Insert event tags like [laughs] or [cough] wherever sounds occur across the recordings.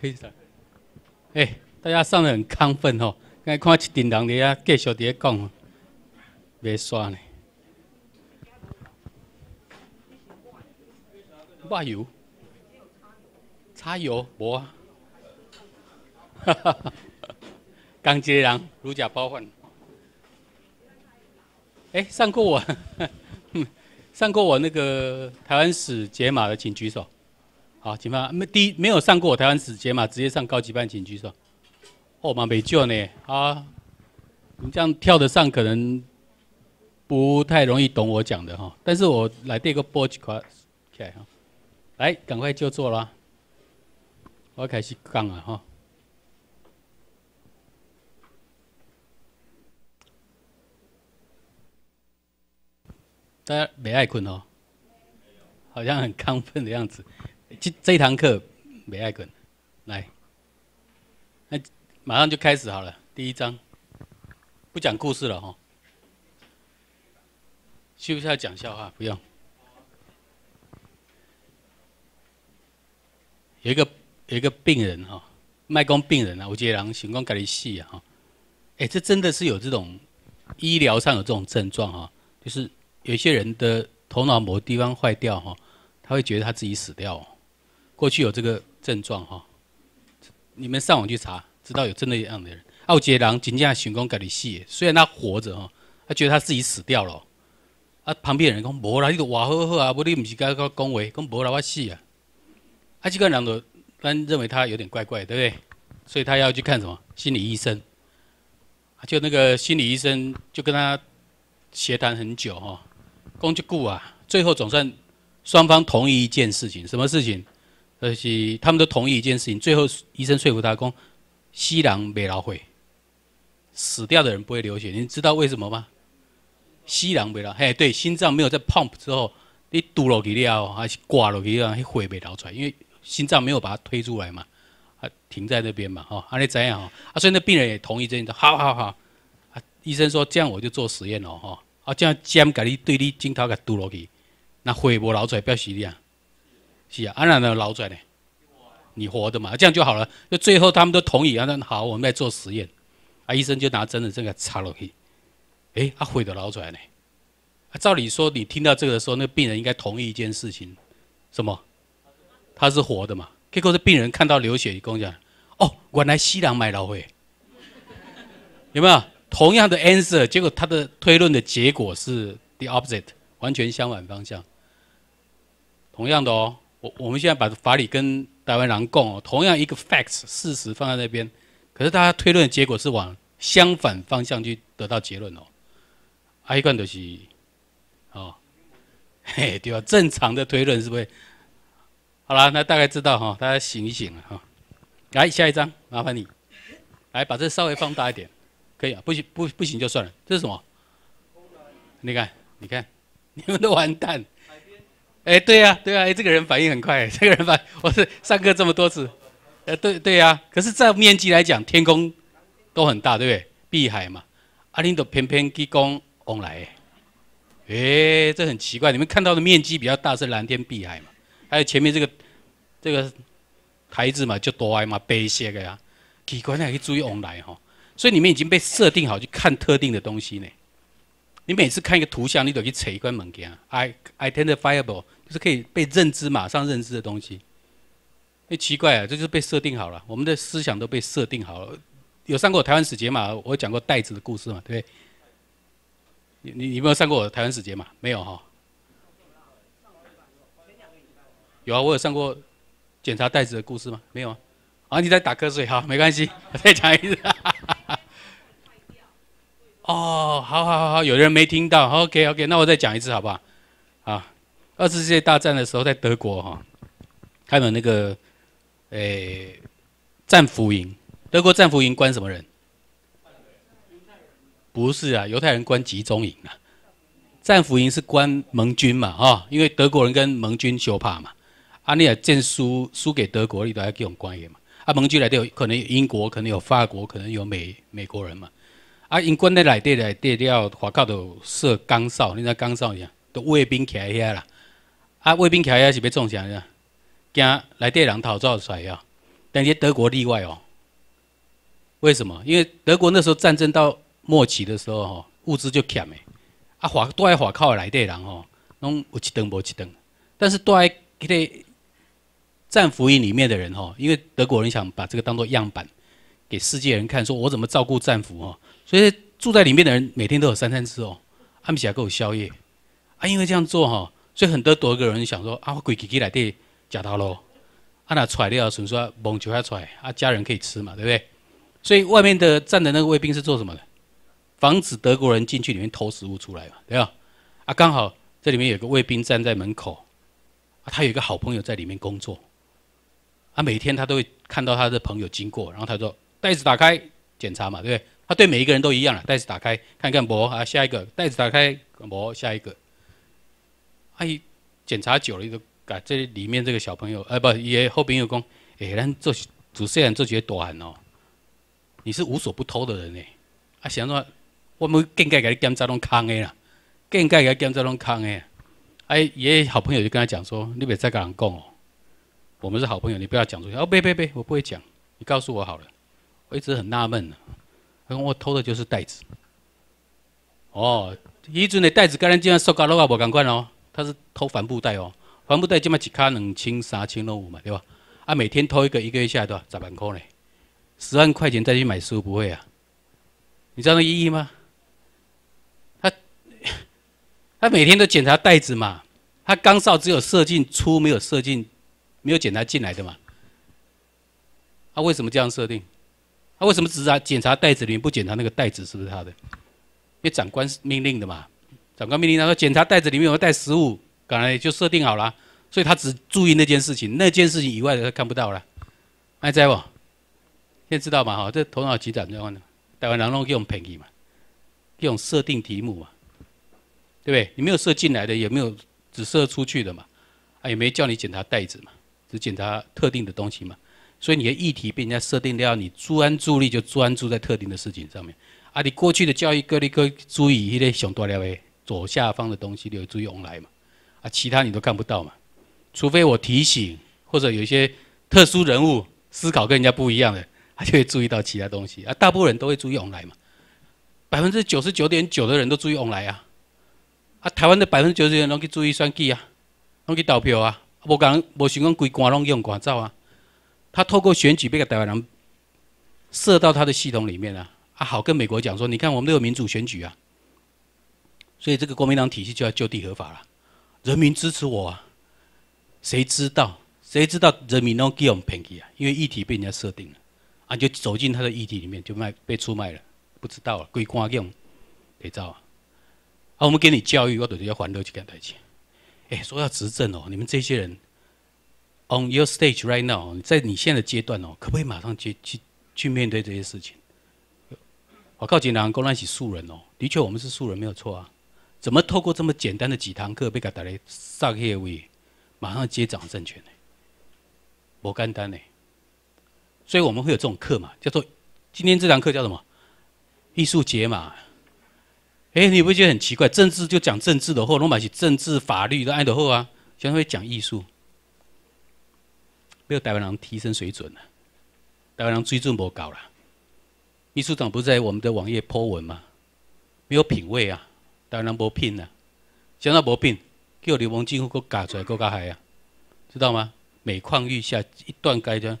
可以啦，哎，大家上得很亢奋哦，才看一群人伫遐继续伫遐讲，袂煞呢？抹油、擦油，无啊？哈哈哈，刚接壤，如假包换。哎，上过我，[laughs] 上过我那个台湾史解码的，请举手。好，请问没第一没有上过台湾史节嘛？直接上高级班，请举手。哦嘛没救呢啊！你这样跳着上可能不太容易懂我讲的哈。但是我来第二个波吉卡，来赶快就坐啦。我开始讲了哈。大家没爱困哦，好像很亢奋的样子。这这堂课没爱滚，来，那马上就开始好了。第一章，不讲故事了哈，不需要讲笑话，不用。有一个有一个病人哈，脉光病人啊，我杰人情况改你细啊哈，哎，这真的是有这种医疗上有这种症状哈，就是有一些人的头脑膜地方坏掉哈，他会觉得他自己死掉。过去有这个症状哈，你们上网去查，知道有真那样的人。奥杰朗仅仅成工隔离系，虽然他活着哈，他觉得他自己死掉了。啊，旁边人讲无啦，你个活好好啊，无你唔是该讲恭维，讲无啦我死啊。啊，几个人咱认为他有点怪怪，对不对？所以他要去看什么心理医生。就那个心理医生就跟他闲谈很久哈，公吉固啊，最后总算双方同意一件事情，什么事情？可是他们都同意一件事情，最后医生说服他讲：“吸氧没流血，死掉的人不会流血。你知道为什么吗？死人没流，哎，对，心脏没有在 pump 之后，你堵落去了还是挂落去了，血没流出来，因为心脏没有把它推出来嘛，啊，停在那边嘛，哈、啊，你知样啊，啊，所以那病人也同意这，好好好，啊，医生说这样我就做实验了，哦，啊，这样尖甲你对你镜头甲堵落去，那血无流出来，表示你啊。”是啊，安然的捞出来呢，你活的嘛，这样就好了。就最后他们都同意，啊，那好，我们来做实验。啊，医生就拿针的这个插落去，哎，阿慧的捞出来呢。照理说，你听到这个的时候，那病人应该同意一件事情，什么？他是活的嘛？结果这病人看到流血，跟我讲，哦，原来吸凉麦劳慧。有没有同样的 answer？结果他的推论的结果是 the opposite，完全相反方向。同样的哦。我我们现在把法理跟台湾人共哦，同样一个 facts 事实放在那边，可是大家推论的结果是往相反方向去得到结论哦。还一个就是，哦，[laughs] 嘿，对吧？正常的推论是不是？好啦，那大概知道哈，大家醒一醒啊哈。来下一张，麻烦你，来把这稍微放大一点，可以啊，不行不不行就算了。这是什么？你看，你看，你们都完蛋。哎，对呀，对呀，哎，这个人反应很快，这个人反我是上课这么多次，呃，对对呀，可是照面积来讲，天空都很大，对不对？碧海嘛，阿你都偏偏给讲红来，哎，这很奇怪，你们看到的面积比较大是蓝天碧海嘛？还有前面这个这个台子嘛，就多爱嘛，白一些个呀，奇怪，你去注意往来哈，所以你们已经被设定好去看特定的东西呢。你每次看一个图像，你都去扯一块物件，i identifiable。是可以被认知、马上认知的东西。哎，奇怪啊，这就是被设定好了。我们的思想都被设定好了。有上过台湾史节吗？我讲过袋子的故事嘛，对不对？你、你、你没有上过台湾史节嘛？没有哈？有啊，我有上过检查袋子的故事吗？没有啊。啊，你在打瞌睡哈？没关系，我再讲一次。[laughs] 哦，好好好好，有人没听到？OK OK，那我再讲一次好不好？二次世界大战的时候，在德国哈，他们那个，诶，战俘营，德国战俘营关什么人？不是啊，犹太人关集中营啊。战俘营是关盟军嘛，哈，因为德国人跟盟军就怕嘛。啊，你也战输输给德国，你都要给我们关营嘛。啊，盟军来的有可能有英国，可能有法国，可能有美美国人嘛。啊，英国在来的来的了，华靠都设岗哨，你知岗哨一样，都卫兵起来啦。啊，卫兵起来也是被重伤惊来敌人逃走出来啊。但是德国例外哦，为什么？因为德国那时候战争到末期的时候吼，物资就欠的，啊，划都爱划靠来敌人吼，拢有一顿无一顿。但是都爱给的战俘营里面的人吼，因为德国人想把这个当做样板给世界人看，说我怎么照顾战俘哦。所以住在里面的人每天都有三餐吃哦，暗时还够有宵夜。啊，因为这样做哈。所以很多德国人想说啊，我归起起来的，夹刀喽。啊，那揣了纯说蒙就出揣，啊，家人可以吃嘛，对不对？所以外面的站的那个卫兵是做什么的？防止德国人进去里面偷食物出来嘛，对吧？啊，刚好这里面有个卫兵站在门口，他有一个好朋友在里面工作，啊，每天他都会看到他的朋友经过，然后他说袋子打开检查嘛，对不对？他对每一个人都一样了，袋子打开看看馍啊，下一个袋子打开馍，下一个。伊检查久了，伊就甲这里面这个小朋友，哎，不，伊个后朋友讲，哎，咱做主持人做起短大汉哦，你是无所不偷的人呢，啊，想怎，我们更间隔个检查拢空的啦，间隔个检查拢空的。哎，伊个好朋友就跟他讲说，你别再跟人讲哦，我们是好朋友，你不要讲出去。哦，别别别，我不会讲，你告诉我好了。我一直很纳闷呢，他讲我偷的就是袋子。哦，以前的袋子跟咱即然收高楼啊，无敢款哦。他是偷帆布袋哦，帆布袋这么几卡两千、三千、了五嘛，对吧？啊，每天偷一个，一个月下来多少十万块呢？十万块钱再去买书不会啊？你知道那意义吗？他他每天都检查袋子嘛，他刚少只有射进出没有射进，没有检查进来的嘛。他为什么这样设定？他为什么只查检查袋子里面不检查那个袋子是不是他的？因为长官命令的嘛。长官命令他说：“检查袋子里面有没有带食物，刚才就设定好了。所以他只注意那件事情，那件事情以外的他看不到了。还在不？现在知道吧？哈，这头脑急转弯的，台湾人拢用便宜嘛，用设定题目嘛，对不对？你没有设进来的，也没有只设出去的嘛，啊，也没叫你检查袋子嘛，只检查特定的东西嘛。所以你的议题被人家设定掉，你专注力就专注在特定的事情上面。啊，你过去的教育各类各注意，一类想多了呗。”左下方的东西，留意往来嘛，啊，其他你都看不到嘛，除非我提醒，或者有一些特殊人物思考跟人家不一样的，[laughs] 他就会注意到其他东西啊。大部分人都会注意往来嘛，百分之九十九点九的人都注意往来啊，啊，台湾的百分之九十的人拢去注意选举啊，拢去投票啊，无讲无想讲，规官拢用管照啊。他透过选举，被个台湾人射到他的系统里面啊，啊，好跟美国讲说，你看我们都有民主选举啊。所以这个国民党体系就要就地合法了。人民支持我，啊，谁知道？谁知道人民能给我们便宜啊？因为议题被人家设定了，啊，就走进他的议题里面，就卖被出卖了，不知道啊，归官用得着啊。啊，我们给你教育，我等于要还六去千台币。哎，说要执政哦，你们这些人，on your stage right now，在你现在的阶段哦，可不可以马上接去去面对这些事情？我靠，国民党勾搭素人哦，的确我们是素人，没有错啊。怎么透过这么简单的几堂课被给带来上个位，马上接掌政权呢？不简单呢，所以我们会有这种课嘛？叫做今天这堂课叫什么？艺术节嘛？哎，你不觉得很奇怪？政治就讲政治的，后拢把起政治法律都安的后啊，相会讲艺术，没有台湾人提升水准呢。台湾人追逐不高了，秘书长不在我们的网页泼文吗？没有品味啊。当然无变啦，现在无变，叫流氓政府搁搞出来，搁较害啊，知道吗？每况愈下，一段阶段，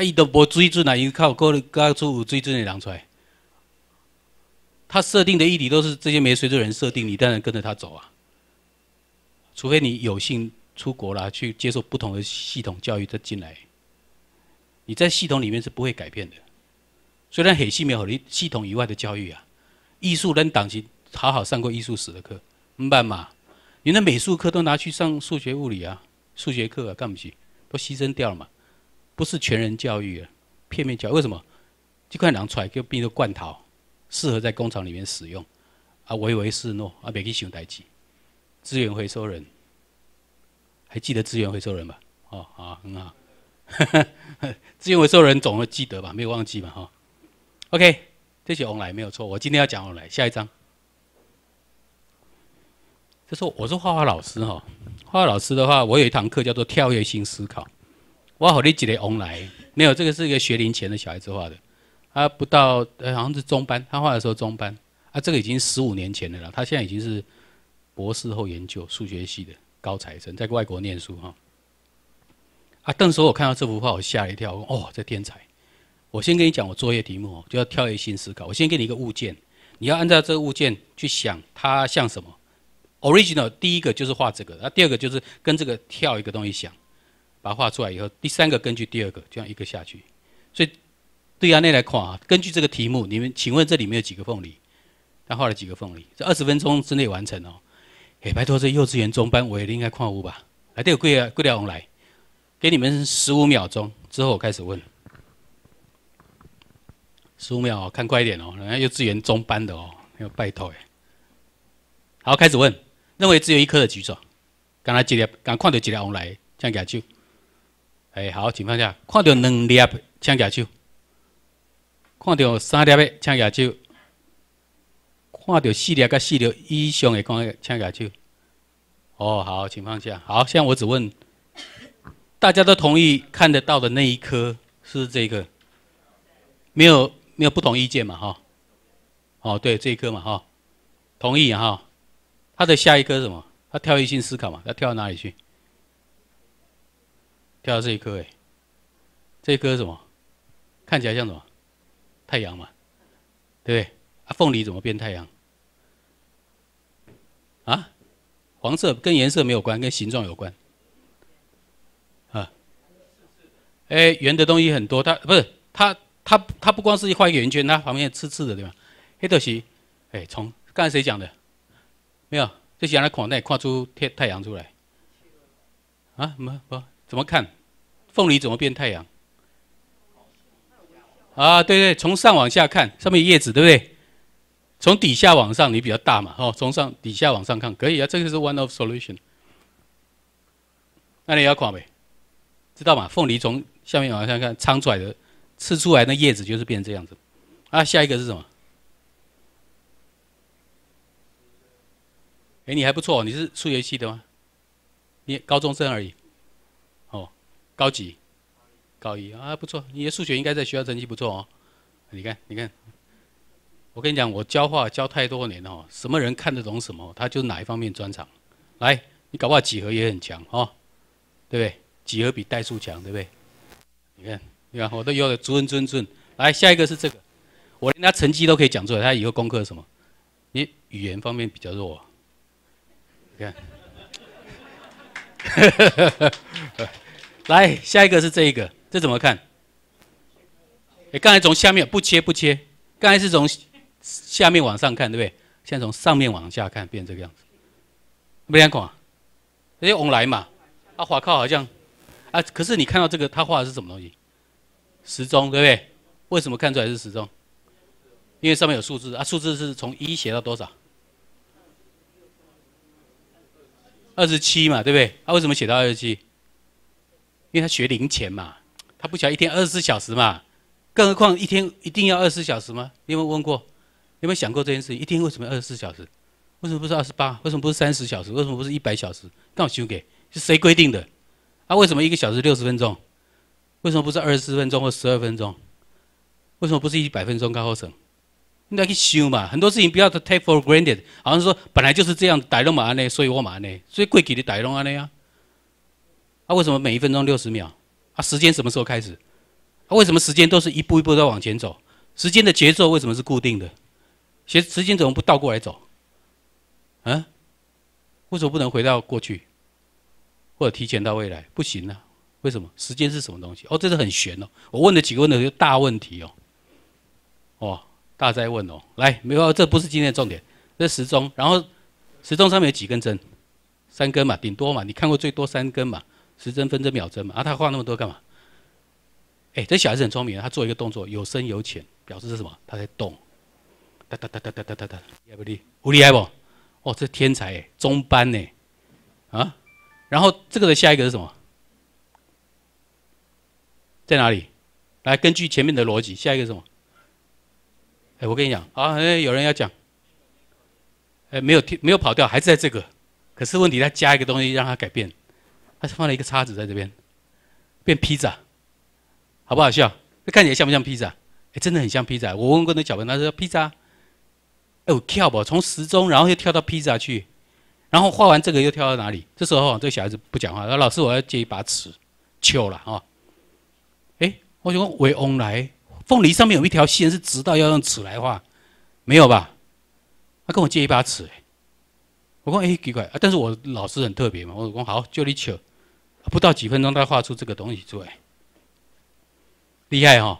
伊都无追准啊，伊靠高高处追的人出来，他设定的议题都是这些没追的人设定，你当然跟着他走啊。除非你有幸出国啦，去接受不同的系统教育再进来，你在系统里面是不会改变的。虽然很细没有的系统以外的教育啊，艺术人当时。好好上过艺术史的课，明白吗？你的美术课都拿去上数学、物理啊，数学课啊，干不起，都牺牲掉了嘛。不是全人教育，片面教。育。为什么？这块囊出来就变成罐头，适合在工厂里面使用。啊，唯唯诺诺，啊别去想代志。资源回收人，还记得资源回收人吧？哦，好，很好。[laughs] 资源回收人总会记得吧？没有忘记吧？哈。OK，这些往来没有错。我今天要讲往来，下一章。他说：“我是画画老师哈，画画老师的话，我有一堂课叫做跳跃性思考。我好理解得翁来没有？这个是一个学龄前的小孩子画的，他不到好像是中班，他画的时候中班。啊，这个已经十五年前的了，他现在已经是博士后研究数学系的高材生，在外国念书哈。啊，当时我看到这幅画，我吓了一跳，哦，这天才！我先跟你讲，我作业题目就要跳跃性思考。我先给你一个物件，你要按照这个物件去想，它像什么。” original 第一个就是画这个，那第二个就是跟这个跳一个东西响，把它画出来以后，第三个根据第二个这样一个下去，所以对啊，那来看啊，根据这个题目，你们请问这里面有几个凤梨？他画了几个凤梨？这二十分钟之内完成哦，嘿，拜托这幼稚园中班，我也应该看污吧？来，这个贵啊，贵的要来，给你们十五秒钟之后开始问，十五秒看快一点哦，人家幼稚园中班的哦，要拜托哎，好，开始问。认为只有一颗的举子，敢才一粒，敢看到一粒红来请举手。哎好，请放下。看到两粒请举手。看到三粒的请举手。看到四粒甲四粒以上的光请举手。哦好，请放下。好，现在我只问，大家都同意看得到的那一颗是这个，没有没有不同意见嘛哈？哦对，这一颗嘛哈，同意哈。他的下一颗什么？他跳跃性思考嘛？他跳到哪里去？跳到这一颗哎，这一颗什么？看起来像什么？太阳嘛，对不对？啊，凤梨怎么变太阳？啊？黄色跟颜色没有关，跟形状有关。啊？哎，圆的东西很多，它不是它它它不光是画一个圆圈，它旁边刺刺的对吧？黑豆席，哎，从刚才谁讲的？没有，这想那框内框出天太阳出来，啊，么不怎么看，凤梨怎么变太阳？啊，对对，从上往下看，上面叶子对不对？从底下往上你比较大嘛，哦，从上底下往上看可以啊，这个是 one of solution。那你要框呗，知道吗？凤梨从下面往下看长出来的，吃出来的叶子就是变这样子，啊，下一个是什么？哎，你还不错，你是数学系的吗？你高中生而已，哦，高几？高一啊，不错，你的数学应该在学校成绩不错哦。你看，你看，我跟你讲，我教画教太多年了，什么人看得懂什么，他就哪一方面专长。来，你搞不好几何也很强，哦，对不对？几何比代数强，对不对？你看，你看，我都有的足人尊尊。来，下一个是这个，我连他成绩都可以讲出来，他以后功课什么？你语言方面比较弱。你 [laughs] 看，来下一个是这一个，这怎么看？哎，刚才从下面不切不切，刚才是从下面往上看，对不对？现在从上面往下看，变这个样子，没两孔，因为往来嘛。啊，华靠好像，啊，可是你看到这个，他画的是什么东西？时钟，对不对？为什么看出来是时钟？因为上面有数字，啊，数字是从一写到多少？二十七嘛，对不对？他为什么写到二十七？因为他学零钱嘛，他不晓得一天二十四小时嘛。更何况一天一定要二十四小时吗？你有没有问过？有没有想过这件事？一天为什么二十四小时？为什么不是二十八？为什么不是三十小时？为什么不是一百小时？告诉是谁规定的？啊，为什么一个小时六十分钟？为什么不是二十四分钟或十二分钟？为什么不是一百分钟？高诉我，那去修嘛，很多事情不要 take for granted，好像说本来就是这样，逮弄嘛呢，所以我嘛呢，所以贵几的逮弄啊呢呀？啊，为什么每一分钟六十秒？啊，时间什么时候开始？啊，为什么时间都是一步一步在往前走？时间的节奏为什么是固定的？其实时间怎么不倒过来走？嗯？为什么不能回到过去？或者提前到未来？不行啊？为什么？时间是什么东西？哦，这是很玄哦。我问了几个问题，大问题哦。哦。大在问哦，来，没有，这不是今天的重点，这时钟，然后时钟上面有几根针，三根嘛，顶多嘛，你看过最多三根嘛，时针、分针、秒针嘛，啊，他画那么多干嘛？哎，这小孩子很聪明，他做一个动作有深有浅，表示是什么？他在动，哒哒哒哒哒哒哒，厉害不？厉害不？哦，这天才哎，中班呢，啊，然后这个的下一个是什么？在哪里？来，根据前面的逻辑，下一个什么？哎，我跟你讲啊，有人要讲，哎，没有听，没有跑掉，还是在这个。可是问题他加一个东西让他改变，他放了一个叉子在这边，变披萨，好不好笑？看起来像不像披萨？哎，真的很像披萨。我问过那小朋友，他说披萨。哎，我跳吧，从时钟，然后又跳到披萨去，然后画完这个又跳到哪里？这时候这个小孩子不讲话，说老师我要借一把尺，巧了啊。哎，我就问韦翁来。凤梨上面有一条线是直到要用尺来画，没有吧？他跟我借一把尺，我说哎奇怪，但是我老师很特别嘛，我说好就你巧，不到几分钟他画出这个东西出来，厉害哈！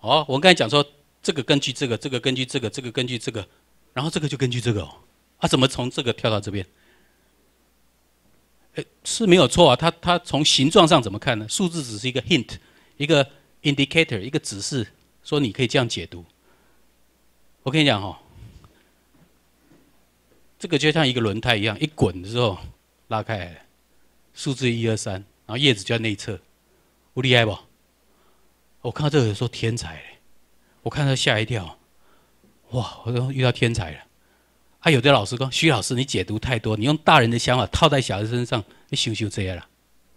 哦，我刚才讲说这个根据这个，这个根据这个，这个根据这个，然后这个就根据这个哦，啊怎么从这个跳到这边？哎是没有错啊，他他从形状上怎么看呢？数字只是一个 hint，一个。Indicator 一个指示，说你可以这样解读。我跟你讲哈，这个就像一个轮胎一样，一滚的时候拉开来，数字一二三，然后叶子就在内侧，我厉害不？我看到这个人说天才，我看到吓一跳，哇！我遇到天才了。啊，有的老师说徐老师，你解读太多，你用大人的想法套在小孩身上，你羞羞这样了。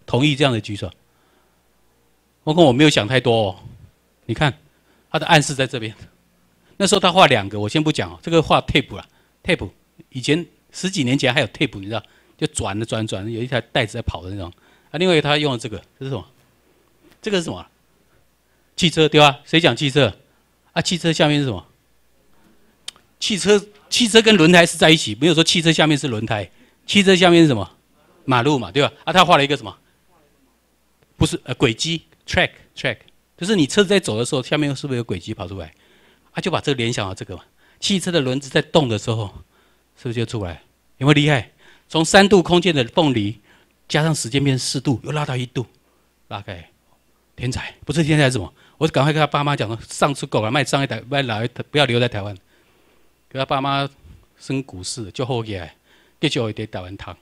同意这样的举手。包括我没有想太多，哦。你看他的暗示在这边。那时候他画两个，我先不讲哦。这个画 tape 了，tape。以前十几年前还有 tape，你知道，就转的转转，有一条带子在跑的那种。啊，另外他用了这个，这是什么？这个是什么？汽车对吧？谁讲汽车？啊，汽车下面是什么？汽车汽车跟轮胎是在一起，没有说汽车下面是轮胎。汽车下面是什么？马路嘛，对吧？啊，他画了一个什么？不是，呃，轨迹。Track track，就是你车子在走的时候，下面又是不是有轨迹跑出来？啊，就把这个联想到这个嘛，汽车的轮子在动的时候，是不是就出来？有没有厉害？从三度空间的凤梨，加上时间变四度，又拉到一度，大概天才，不是天才什么？我赶快跟他爸妈讲了，上出狗了，卖上一台，卖来一不要留在台湾，给他爸妈升股市，就后给，给就后给打完糖，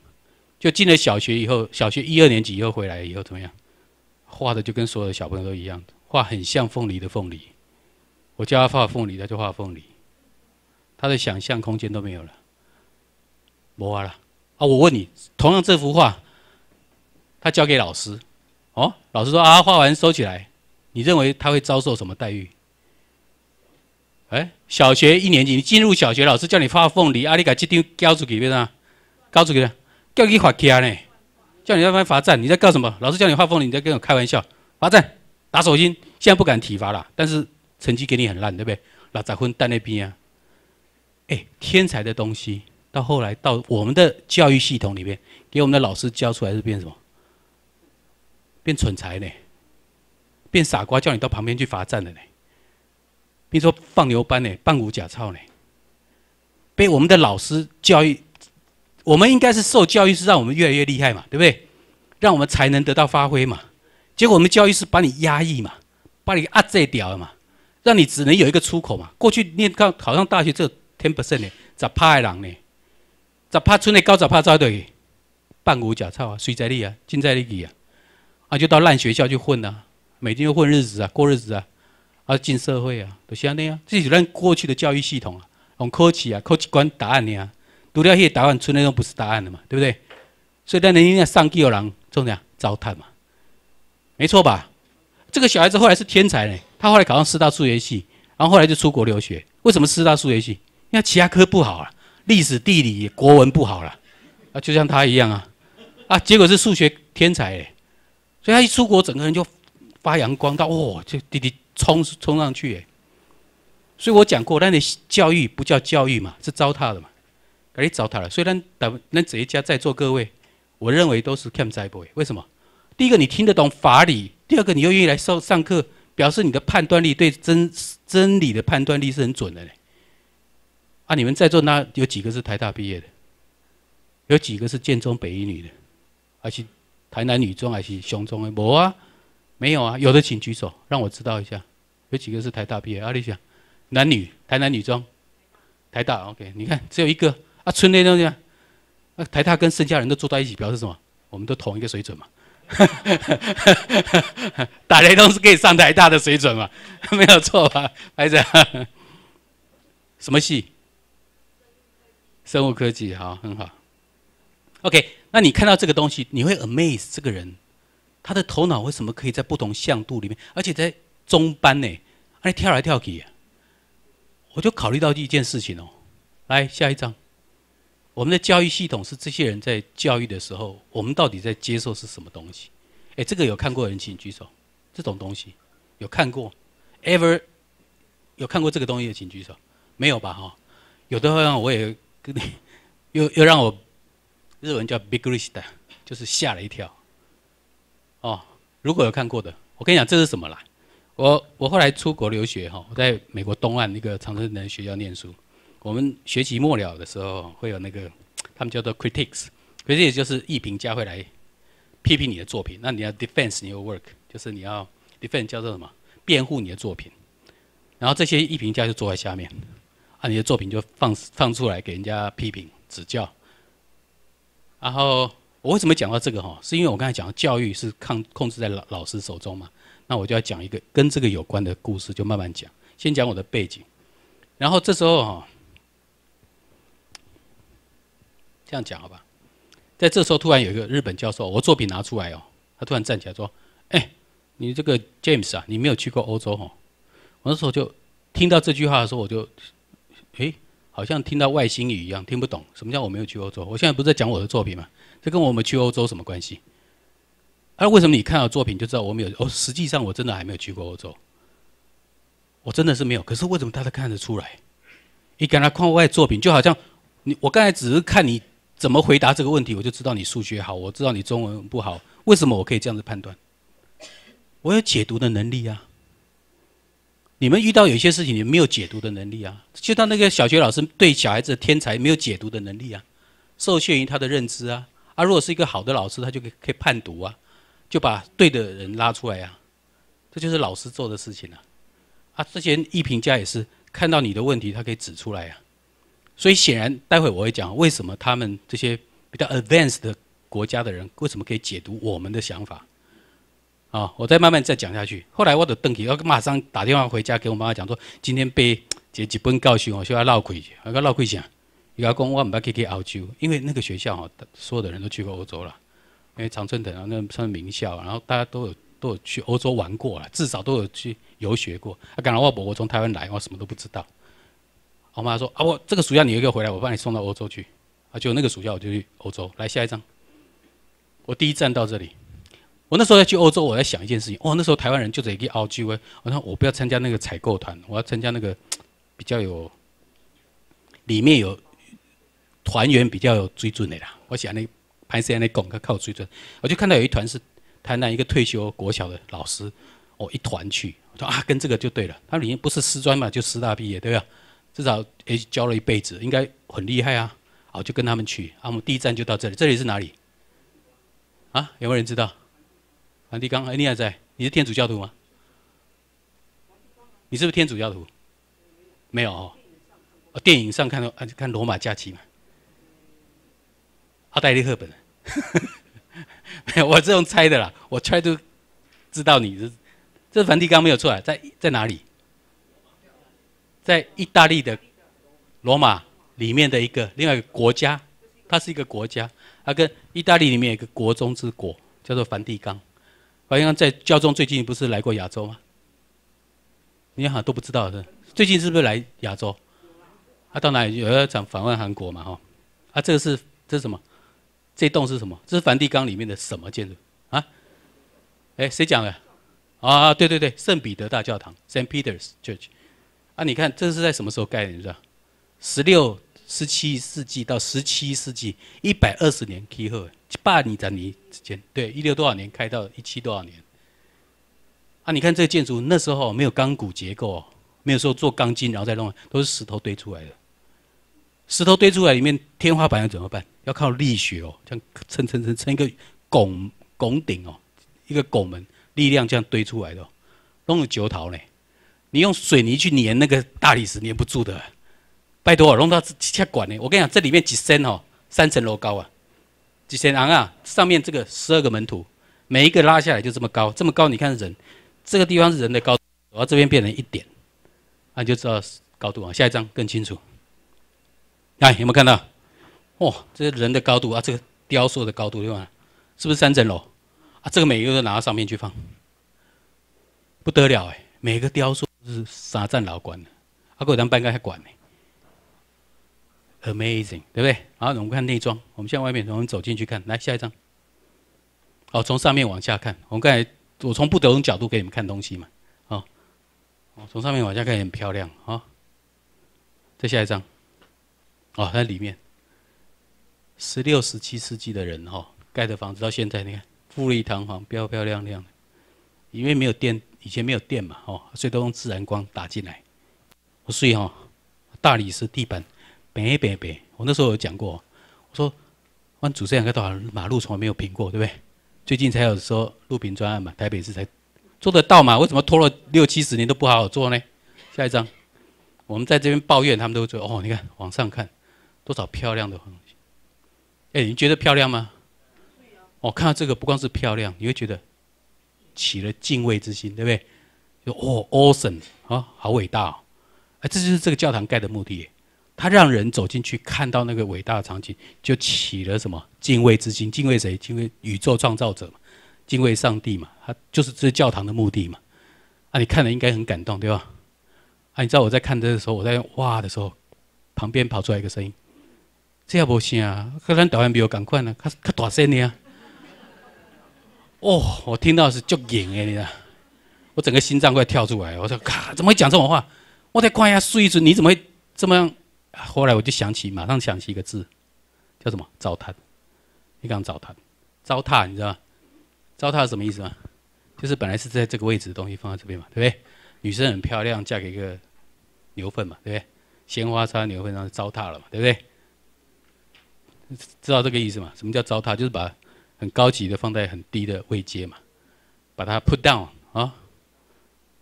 就进了小学以后，小学一二年级以后回来以后怎么样？画的就跟所有的小朋友都一样，画很像凤梨的凤梨。我叫他画凤梨，他就画凤梨，他的想象空间都没有了，不画了。啊，我问你，同样这幅画，他交给老师，哦，老师说啊，画完收起来，你认为他会遭受什么待遇？哎，小学一年级，你进入小学，老师叫你画凤梨，阿你卡这丢交出去，对吗？交出去了，叫去罚钱呢。叫你到旁罚站，你在干什么？老师叫你画风铃，你在跟我开玩笑？罚站，打手心。现在不敢体罚了，但是成绩给你很烂，对不对？老咋混蛋那边啊！哎，天才的东西，到后来到我们的教育系统里面，给我们的老师教出来是变什么？变蠢材呢？变傻瓜？叫你到旁边去罚站的呢？比如说放牛班呢，半五假操呢？被我们的老师教育？我们应该是受教育是让我们越来越厉害嘛，对不对？让我们才能得到发挥嘛。结果我们教育是把你压抑嘛，把你压制掉了嘛，让你只能有一个出口嘛。过去念考考上大学这天不顺呢，咋怕的人呢？咋怕村内高，咋怕招对？半股假钞啊，谁在力啊？尽在力啊！啊，就到烂学校去混啊，每天就混日子啊，过日子啊，啊，进社会啊，都像那样。这就是咱过去的教育系统啊，用科技啊，科技管答案呢。读掉去答案，出那种不是答案的嘛？对不对？所以那人家上帝有人就那样糟蹋嘛，没错吧？这个小孩子后来是天才呢，他后来考上师大数学系，然后后来就出国留学。为什么师大数学系？因为其他科不好啊，历史、地理、国文不好啦。啊，就像他一样啊，啊，结果是数学天才嘞，所以他一出国，整个人就发扬光大，哦，就滴滴冲冲上去哎。所以我讲过，那你教育不叫教育嘛，是糟蹋的嘛。赶紧找他了。虽然咱咱这一家在座各位，我认为都是 c a n boy。为什么？第一个你听得懂法理，第二个你又愿意来上上课，表示你的判断力对真真理的判断力是很准的嘞。啊，你们在座那有几个是台大毕业的？有几个是建中、北一女的？还是台南女中？还是雄中？没啊，没有啊。有的请举手，让我知道一下。有几个是台大毕业？阿你想，男女，台南女中，台大。OK，你看只有一个。啊，村内东西，啊台大跟剩下人都坐在一起，表示什么？我们都同一个水准嘛。[laughs] 打雷都是可以上台大的水准嘛，没有错吧，孩子？什么系？生物科技，好，很好。OK，那你看到这个东西，你会 amaze 这个人，他的头脑为什么可以在不同向度里面，而且在中班呢？而且跳来跳去。我就考虑到一件事情哦，来下一张。我们的教育系统是这些人在教育的时候，我们到底在接受是什么东西？哎，这个有看过的人请举手。这种东西有看过？Ever 有看过这个东西的请举手。没有吧？哈，有的话我也跟你 [laughs] 又又让我日文叫 Big r i s d 就是吓了一跳。哦，如果有看过的，我跟你讲这是什么啦？我我后来出国留学哈，我在美国东岸那个长春藤学校念书。我们学习末了的时候，会有那个他们叫做 critics，critics 就是艺评家会来批评你的作品。那你要 d e f e n s your work，就是你要 defend 叫做什么？辩护你的作品。然后这些艺评家就坐在下面，啊，你的作品就放放出来给人家批评指教。然后我为什么讲到这个哈？是因为我刚才讲教育是控控制在老老师手中嘛。那我就要讲一个跟这个有关的故事，就慢慢讲。先讲我的背景，然后这时候哈。这样讲好吧，在这时候突然有一个日本教授，我作品拿出来哦，他突然站起来说：“哎，你这个 James 啊，你没有去过欧洲哦。”我那时候就听到这句话的时候，我就哎，好像听到外星语一样，听不懂什么叫我没有去欧洲。我现在不是在讲我的作品吗？这跟我们去欧洲什么关系？哎，为什么你看到作品就知道我没有？哦，实际上我真的还没有去过欧洲，我真的是没有。可是为什么大家看得出来？你给他看我的作品，就好像你我刚才只是看你。怎么回答这个问题，我就知道你数学好，我知道你中文不好。为什么我可以这样子判断？我有解读的能力啊。你们遇到有些事情，你没有解读的能力啊。就像那个小学老师对小孩子天才没有解读的能力啊，受限于他的认知啊。啊，如果是一个好的老师，他就可以判读啊，就把对的人拉出来啊。这就是老师做的事情啊。啊，之前易评家也是看到你的问题，他可以指出来啊。所以显然，待会我会讲为什么他们这些比较 advanced 的国家的人，为什么可以解读我们的想法？啊，我再慢慢再讲下去。后来我的邓记，我马上打电话回家给我妈妈讲说，今天被这几本教训我需要闹鬼。去。我讲闹开啥？伊阿公，我唔不要去去欧洲，因为那个学校哈，所有的人都去过欧洲了，因为长春藤啊，那算名校，然后大家都有都有去欧洲玩过了，至少都有去游学过。啊，讲老我我从台湾来，我什么都不知道。我妈说：“啊，我这个暑假你一个回来，我把你送到欧洲去。”啊，就那个暑假我就去欧洲。来，下一张，我第一站到这里。我那时候要去欧洲，我在想一件事情。哦，那时候台湾人就在一个 o g v 我说我不要参加那个采购团，我要参加那个比较有里面有团员比较有水准的啦。我想那潘先生那广告靠水准，我就看到有一团是台南一个退休国小的老师，哦，一团去。我说啊，跟这个就对了。他里面不是师专嘛，就师大毕业，对不对？至少也教了一辈子，应该很厉害啊！好，就跟他们去。啊，我们第一站就到这里，这里是哪里？啊，有没有人知道？梵蒂冈？哎，你还在？你是天主教徒吗？你是不是天主教徒？没有哦。电影上看到啊，看《罗马假期》嘛。奥黛丽·赫本。[laughs] 我这种猜的啦，我猜都知道你是。这梵蒂冈没有错啊，在在哪里？在意大利的罗马里面的一个另外一个国家，它是一个国家，它跟意大利里面有个国中之国，叫做梵蒂冈。梵蒂冈在教宗最近不是来过亚洲吗？你好像都不知道是？最近是不是来亚洲？他到哪里？有要讲访问韩国嘛？哈，啊，这个是这是什么？这栋是什么？这是梵蒂冈里面的什么建筑？啊？哎，谁讲的？啊，对对对，圣彼得大教堂 （St. Peter's Church）。那你看，这是在什么时候盖的？你知道，十六、十七世纪到十七世纪，一百二十年之后，巴黎在你间，对一六多少年开到一七多少年？啊，你看这个建筑，那时候没有钢骨结构，没有说做钢筋然后再弄，都是石头堆出来的。石头堆出来里面天花板要怎么办？要靠力学哦，这样撑撑撑撑一个拱拱顶哦，一个拱门，力量这样堆出来的，弄了九层嘞。你用水泥去粘那个大理石，粘不住的。拜托，弄到气气管呢？我跟你讲，这里面几深哦，三层楼高啊！几层昂啊，上面这个十二个门徒，每一个拉下来就这么高，这么高。你看人，这个地方是人的高，然后这边变成一点，那就知道高度啊。下一张更清楚。来，有没有看到？哇，这个人的高度啊，这个雕塑的高度对吧？是不是三层楼？啊，这个每一个都拿到上面去放，不得了哎，每个雕塑。是沙站老馆，阿哥，当办个还馆呢，amazing，对不对？好，我们看内装，我们向外面，我们走进去看，来下一张。好，从上面往下看，我们刚才我从不同角度给你们看东西嘛，哦，从上面往下看很漂亮啊。再下一张，哦，在里面，十六、十七世纪的人哈盖的房子，到现在你看富丽堂皇、漂漂亮亮的，因为没有电。以前没有电嘛，哦，所以都用自然光打进来。我睡哦，大理石地板，白白白。我那时候有讲过，我说们主城两个道，马路从来没有平过，对不对？最近才有说路平专案嘛，台北市才做得到嘛？为什么拖了六七十年都不好好做呢？下一张，我们在这边抱怨，他们都会说：哦，你看往上看，多少漂亮的。哎，你觉得漂亮吗？我看到这个不光是漂亮，你会觉得。起了敬畏之心，对不对？就哦，awesome 啊，好伟大哦！哎，这就是这个教堂盖的目的，它让人走进去看到那个伟大的场景，就起了什么敬畏之心？敬畏谁？敬畏宇宙创造者嘛？敬畏上帝嘛？它就是这教堂的目的嘛？啊，你看了应该很感动，对吧？啊，你知道我在看这个的时候，我在哇的时候，旁边跑出来一个声音，这下不行啊！跟导演比我赶快呢，他他大声的啊！哦，我听到是脚瘾哎，你知道？我整个心脏快跳出来。我说，卡，怎么会讲这种话？我在一下睡姿，你怎么会这么？后来我就想起，马上想起一个字，叫什么？糟蹋。你刚糟蹋，糟蹋你知道吗？糟蹋是什么意思吗？就是本来是在这个位置的东西放在这边嘛，对不对？女生很漂亮，嫁给一个牛粪嘛，对不对？鲜花插牛粪上糟蹋了嘛，对不对？知道这个意思吗？什么叫糟蹋？就是把。很高级的放在很低的位阶嘛，把它 put down 啊，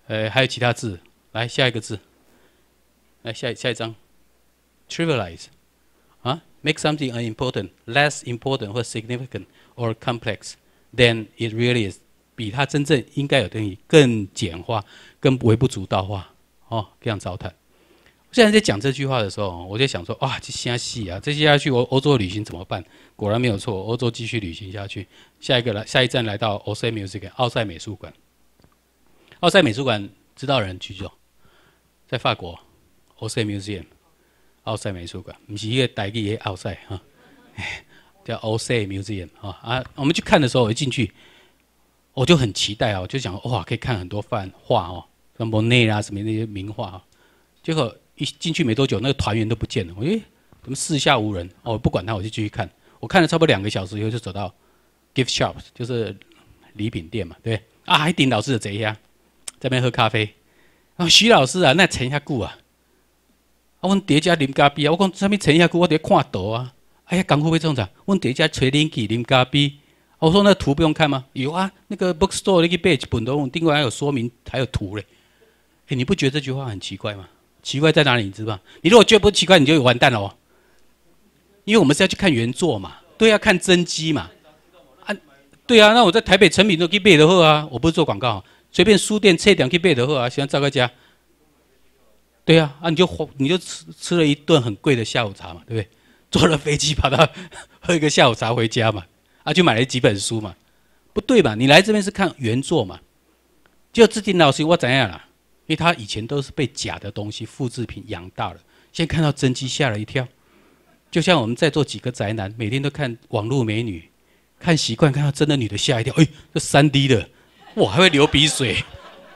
呃，还有其他字，来下一个字，来下下一张，trivialize，啊，make something unimportant, less important 或 significant or complex than it really，is，比它真正应该有的东更简化、更微不足道化，哦，这样糟蹋。现在在讲这句话的时候，我就想说：哇，这接下来啊，这接下去我欧洲旅行怎么办？果然没有错，欧洲继续旅行下去。下一个来，下一站来到奥赛美术馆，奥赛美术馆，知道人去做，在法国，奥赛 e u m 奥赛美术馆，不是一个台个的奥赛哈，[laughs] 叫 Museum 啊，啊，我们去看的时候，我一进去，我就很期待啊，我就想哇，可以看很多范画哦，像莫奈啊什么那些名画，结果。一进去没多久，那个团员都不见了。我咦，怎么四下无人？哦，不管他，我就继续看。我看了差不多两个小时以后，就走到 gift shop，就是礼品店嘛，对不对？啊，还顶老师的贼呀，在那边喝咖啡。啊，徐老师啊，那陈下固啊，啊，问叠加林咖啡啊，我讲什么陈下固，我得看图啊。哎呀，会不会正常？问叠加垂林给林咖啡。我说那图不用看吗？有啊，那个 book store 那个 page 本都另过还有说明，还有图嘞。哎，你不觉得这句话很奇怪吗？奇怪在哪里，你知道？你如果觉得不奇怪，你就完蛋了哦。因为我们是要去看原作嘛，对，要看真机嘛。啊，对啊，那我在台北成品都可以背得货啊，我不是做广告，随便书店、车店可以背得货啊，喜欢找个家。对啊，啊，你就你就吃吃了一顿很贵的下午茶嘛，对不对？坐了飞机跑到 [laughs] 喝一个下午茶回家嘛，啊，就买了几本书嘛，不对吧？你来这边是看原作嘛？就志清老师，我怎样了？因为他以前都是被假的东西、复制品养大了，现在看到真机吓了一跳。就像我们在座几个宅男，每天都看网络美女，看习惯，看到真的女的吓一跳。哎，这三 D 的，哇，还会流鼻水，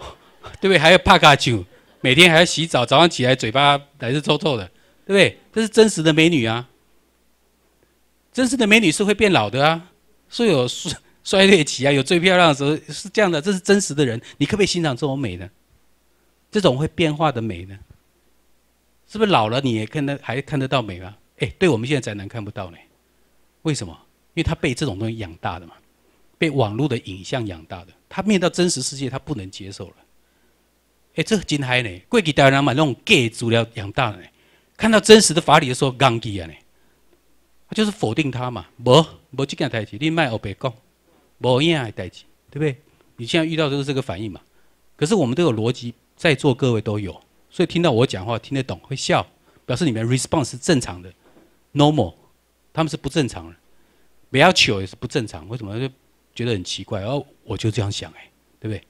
[laughs] 对不对？还要帕卡丘，每天还要洗澡，早上起来嘴巴还是臭臭的，对不对？这是真实的美女啊！真实的美女是会变老的啊，所以有衰 [laughs] 衰劣期啊，有最漂亮的时候，是这样的。这是真实的人，你可不可以欣赏这种美呢？这种会变化的美呢，是不是老了你也看得还看得到美啊？哎，对我们现在宅男看不到呢，为什么？因为他被这种东西养大的嘛，被网络的影像养大的，他面到真实世界他不能接受了。哎，这惊害呢。贵几代人嘛，那种 gay 主了养大的，呢，看到真实的法理的时候，刚拒啊呢，他就是否定他嘛，不不这件代在你卖二百讲，我一样还代一对不对？你现在遇到就是这个反应嘛。可是我们都有逻辑。在座各位都有，所以听到我讲话听得懂，会笑，表示你们 response 是正常的，normal，他们是不正常的，不要求也是不正常，为什么就觉得很奇怪？哦，我就这样想，哎，对不对？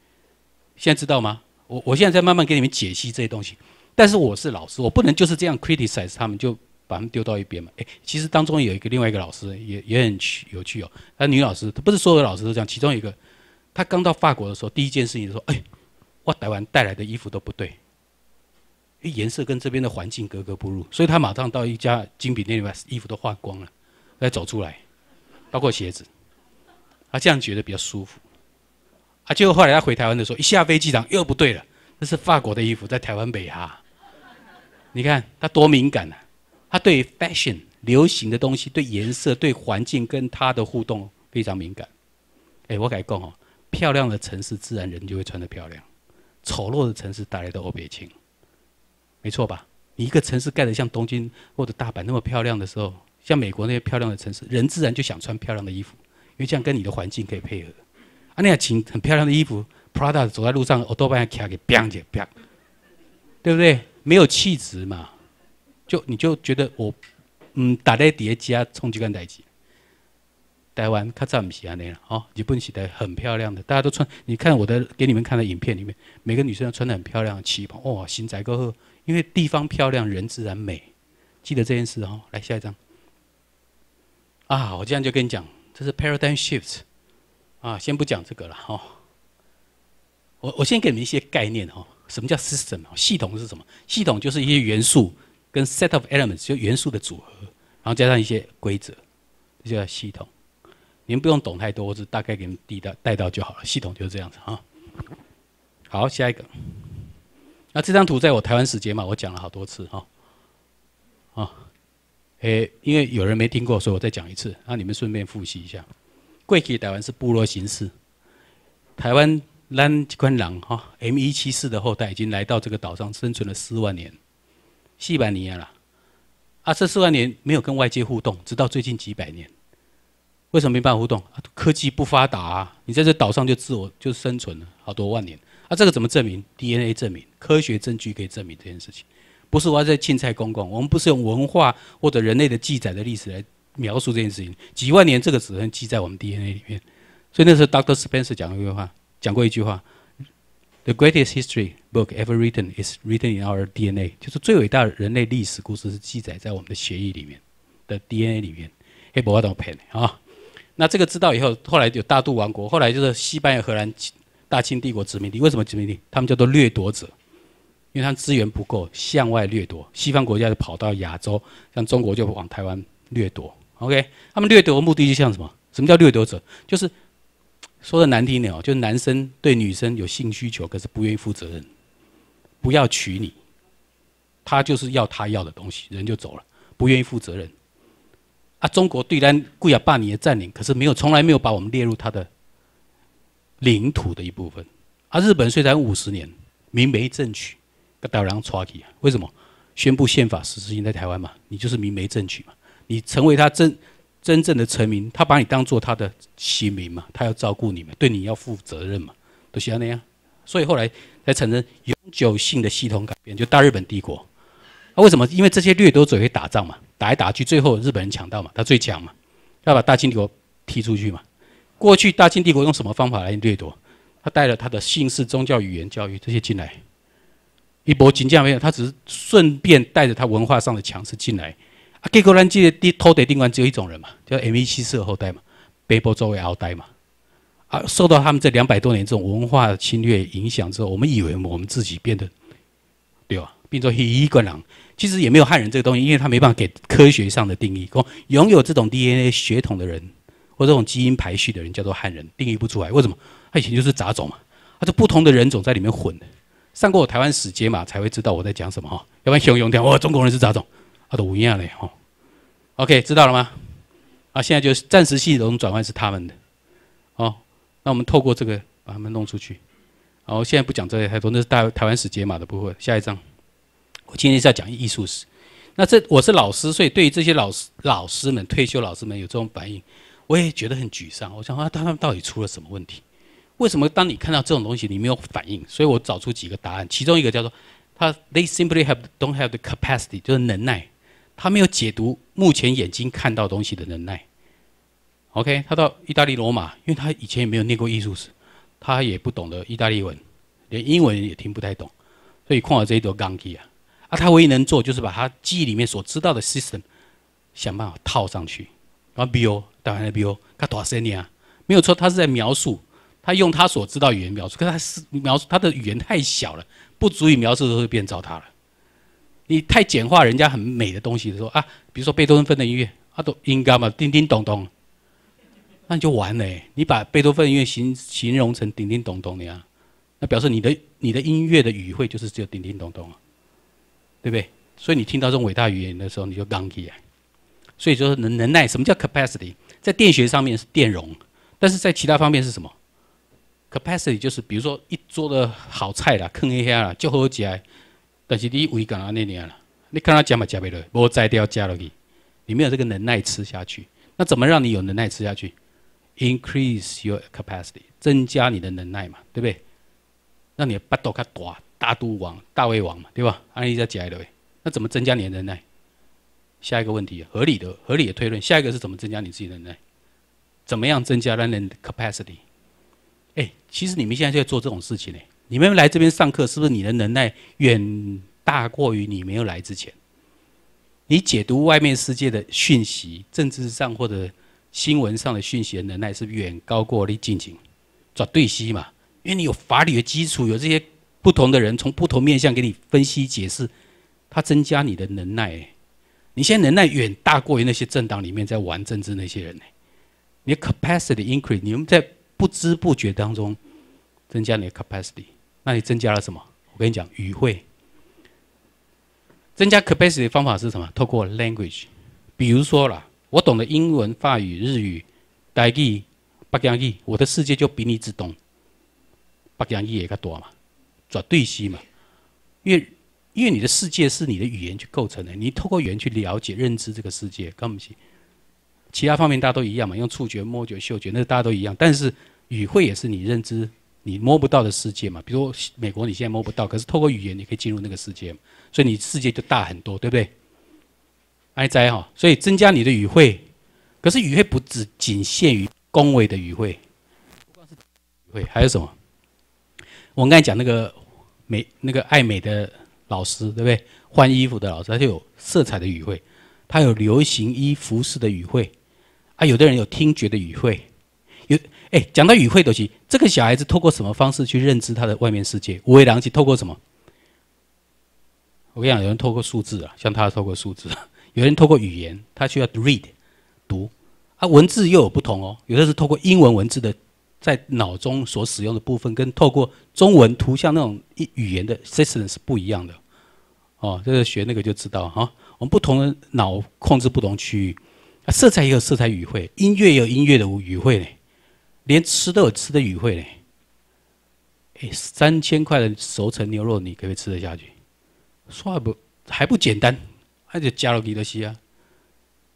现在知道吗？我我现在在慢慢给你们解析这些东西，但是我是老师，我不能就是这样 criticize 他们，就把他们丢到一边嘛。哎，其实当中有一个另外一个老师，也也很有趣哦，那女老师，她不是所有的老师都这样，其中一个，她刚到法国的时候，第一件事情说，哎。我台湾带来的衣服都不对，因为颜色跟这边的环境格格不入，所以他马上到一家精品店里面，衣服都换光了，再走出来，包括鞋子，他这样觉得比较舒服，啊，结果后来他回台湾的时候，一下飞机场又不对了，那是法国的衣服，在台湾北哈，你看他多敏感啊，他对 fashion 流行的东西、对颜色、对环境跟他的互动非常敏感，哎，我敢讲哦，漂亮的城市自然人就会穿得漂亮。丑陋的城市打来的欧背情，没错吧？你一个城市盖得像东京或者大阪那么漂亮的时候，像美国那些漂亮的城市，人自然就想穿漂亮的衣服，因为这样跟你的环境可以配合。啊，那请很漂亮的衣服，Prada 走在路上，我多巴要卡给 b a n g 去 b a n g 对不对？没有气质嘛，就你就觉得我，嗯，打在叠加冲击感太起。台湾米西写那样？哦，日本时代很漂亮的，大家都穿。你看我的给你们看的影片里面，每个女生都穿的很漂亮的旗袍。哇，行宅过后，因为地方漂亮，人自然美。记得这件事哦。来下一张。啊，我这样就跟你讲，这是 paradigm s h i f t 啊，先不讲这个了。哦，我我先给你们一些概念。哦，什么叫 system？系统是什么？系统就是一些元素跟 set of elements，就元素的组合，然后加上一些规则，这叫系统。您不用懂太多，我只大概给你们递到带到就好了。系统就是这样子啊。好，下一个。那这张图在我台湾时间嘛，我讲了好多次哈。啊。诶，因为有人没听过，所以我再讲一次。那你们顺便复习一下。贵去台湾是部落形式，台湾咱这款狼哈 M 一七四的后代已经来到这个岛上生存了四万年，西万年亚了啊。这四万年没有跟外界互动，直到最近几百年。为什么没办法互动？科技不发达啊！你在这岛上就自我就生存了好多万年，啊，这个怎么证明？DNA 证明，科学证据可以证明这件事情，不是我要在尽菜公共。我们不是用文化或者人类的记载的历史来描述这件事情，几万年这个只能记在我们 DNA 里面。所以那时候 Dr. Spencer 讲过一句话，讲过一句话，The greatest history book ever written is written in our DNA，就是最伟大的人类历史故事是记载在我们的血液里面的 DNA 里面。黑博士，我骗你啊！那这个知道以后，后来有大渡王国，后来就是西班牙、荷兰、大清帝国殖民地。为什么殖民地？他们叫做掠夺者，因为他们资源不够，向外掠夺。西方国家就跑到亚洲，像中国就往台湾掠夺。OK，他们掠夺的目的就像什么？什么叫掠夺者？就是说的难听点哦，就是男生对女生有性需求，可是不愿意负责任，不要娶你，他就是要他要的东西，人就走了，不愿意负责任。啊，中国对咱故亚半年占领，可是没有，从来没有把我们列入他的领土的一部分。啊，日本虽然五十年，明媒正娶，个大郎娶啊，为什么？宣布宪法实施性在台湾嘛，你就是明媒正娶嘛，你成为他真真正的臣民，他把你当做他的妻民嘛，他要照顾你们，对你要负责任嘛，都像那样，所以后来才产生永久性的系统改变，就大日本帝国。那为什么？因为这些掠夺者会打仗嘛，打来打去，最后日本人抢到嘛，他最强嘛，要把大清帝国踢出去嘛。过去大清帝国用什么方法来掠夺？他带了他的姓氏、宗教、语言、教育这些进来。一波金价没有，他只是顺便带着他文化上的强势进来。啊，格兰人的地偷得定官只有一种人嘛，叫满清的后代嘛，北波周围熬代嘛。啊，受到他们这两百多年这种文化侵略影响之后，我们以为我们自己变得，对吧？变成黑衣官人。其实也没有汉人这个东西，因为他没办法给科学上的定义。拥有这种 DNA 血统的人，或这种基因排序的人，叫做汉人，定义不出来。为什么？他以前就是杂种嘛，他是不同的人种在里面混的。上过我台湾史节嘛，才会知道我在讲什么哈。要不然熊永添，哇，中国人是杂种，他都无恙嘞哈。OK，知道了吗？啊，现在就暂时系统转换是他们的。哦，那我们透过这个把他们弄出去。然后现在不讲这些太多，那是大台湾史解码的部分，下一章。我今天是要讲艺术史，那这我是老师，所以对于这些老师老师们退休老师们有这种反应，我也觉得很沮丧。我想啊，他们到底出了什么问题？为什么当你看到这种东西，你没有反应？所以我找出几个答案，其中一个叫做他，they simply have don't have the capacity，就是能耐，他没有解读目前眼睛看到东西的能耐。OK，他到意大利罗马，因为他以前也没有念过艺术史，他也不懂得意大利文，连英文也听不太懂，所以看到这一朵钢笔啊。啊，他唯一能做就是把他记忆里面所知道的 system 想办法套上去。后 b o 打完 BO，他多少年啊，没有错，他是在描述，他用他所知道语言描述。可是他是描述他的语言太小了，不足以描述都会变糟蹋了。你太简化人家很美的东西，的时候啊，比如说贝多芬的音乐，啊，都应该嘛，叮叮咚咚，那你就完了。你把贝多芬音乐形形容成叮叮咚咚的啊，那表示你的你的音乐的语汇就是只有叮叮咚咚了。对不对？所以你听到这种伟大语言的时候，你就刚起来。所以说能能耐，什么叫 capacity？在电学上面是电容，但是在其他方面是什么？capacity 就是比如说一桌的好菜啦，坑一下啦，就喝起来，但是你胃讲了那年了，你看他加嘛加贝勒，我摘掉加了你，你没有这个能耐吃下去。那怎么让你有能耐吃下去？Increase your capacity，增加你的能耐嘛，对不对？让你的巴肚较大。大都王、大胃王嘛，对吧？安利在加的呗。那怎么增加你的能耐？下一个问题，合理的、合理的推论，下一个是怎么增加你自己的能耐？怎么样增加那人的 capacity？哎，其实你们现在就在做这种事情呢。你们来这边上课，是不是你的能耐远大过于你没有来之前？你解读外面世界的讯息，政治上或者新闻上的讯息的能耐是远高过你进行，找对西嘛，因为你有法律的基础，有这些。不同的人从不同面向给你分析解释，他增加你的能耐。你现在能耐远大过于那些政党里面在玩政治那些人。你的 capacity increase，你们在不知不觉当中增加你的 capacity。那你增加了什么？我跟你讲，语汇。增加 capacity 的方法是什么？透过 language。比如说啦，我懂得英文、法语、日语、台语、北疆语，我的世界就比你只懂北疆语也较多嘛。找对西嘛，因为因为你的世界是你的语言去构成的，你透过语言去了解、认知这个世界，搞不起。其他方面大家都一样嘛，用触觉、摸觉、嗅觉，那大家都一样。但是语汇也是你认知、你摸不到的世界嘛，比如美国你现在摸不到，可是透过语言你可以进入那个世界，所以你世界就大很多，对不对？哀哉哈，所以增加你的语汇。可是语汇不只仅限于恭维的语汇，不光是语汇，还有什么？我刚才讲那个。美那个爱美的老师，对不对？换衣服的老师，他就有色彩的语汇，他有流行衣服饰的语汇啊。有的人有听觉的语汇，有哎，讲到语汇都行。这个小孩子透过什么方式去认知他的外面世界？五伟狼藉透过什么？我跟你讲，有人透过数字啊，像他透过数字，有人透过语言，他需要 read 读啊，文字又有不同哦，有的是透过英文文字的。在脑中所使用的部分跟透过中文图像那种一语言的 system 是不一样的哦，这个学那个就知道哈。我们不同的脑控制不同区域，啊，色彩也有色彩语汇，音乐也有音乐的语汇呢，连吃都有吃的语汇呢。哎，三千块的熟成牛肉，你可不可以吃得下去？还不还不简单，还得加了你的西啊，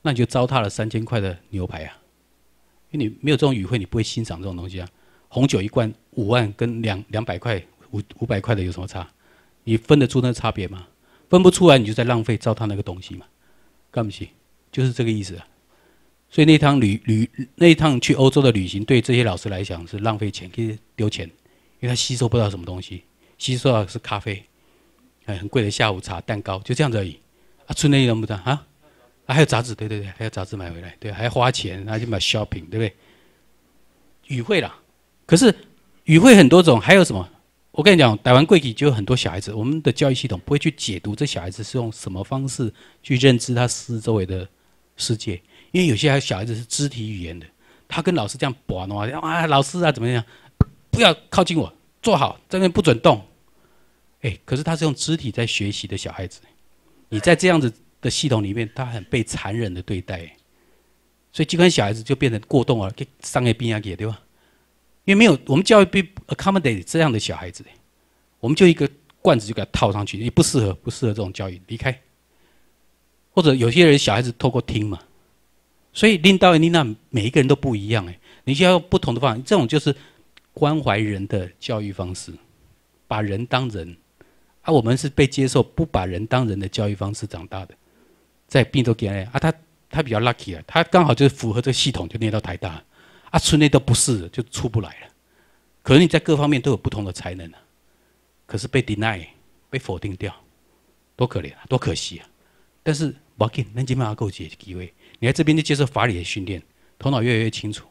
那你就糟蹋了三千块的牛排啊。因为你没有这种语汇，你不会欣赏这种东西啊。红酒一罐五万，跟两两百块、五五百块的有什么差？你分得出那差别吗？分不出来，你就在浪费糟蹋那个东西嘛，干不？起，就是这个意思。所以那趟旅旅那一趟去欧洲的旅行，对这些老师来讲是浪费钱，跟丢钱，因为他吸收不到什么东西，吸收到是咖啡，哎，很贵的下午茶、蛋糕，就这样子而已。啊，出那意的不得啊。还有杂志，对对对，还有杂志买回来，对，还要花钱，那就买 shopping，对不对？语会啦，可是语会很多种，还有什么？我跟你讲，台湾贵体就有很多小孩子，我们的教育系统不会去解读这小孩子是用什么方式去认知他四周围的世界，因为有些还小孩子是肢体语言的，他跟老师这样玩的话，啊，老师啊怎么样？不要靠近我，坐好，这边不准动。哎，可是他是用肢体在学习的小孩子，你在这样子。的系统里面，他很被残忍的对待，所以机关小孩子就变成过动啊，给商业兵啊给对吧？因为没有我们教育不 accommodate 这样的小孩子，我们就一个罐子就给他套上去，你不适合，不适合这种教育，离开。或者有些人小孩子透过听嘛，所以领导丽娜，每一个人都不一样哎，你需要不同的方法。这种就是关怀人的教育方式，把人当人，而我们是被接受不把人当人的教育方式长大的。在并感染，啊，他他比较 lucky 啊，他刚好就是符合这个系统就念到台大，啊，出内都不是就出不来了。可是你在各方面都有不同的才能啊，可是被 deny 被否定掉，多可怜啊，多可惜啊。但是 again，能几办法够解机你来这边就接受法理的训练，头脑越来越清楚。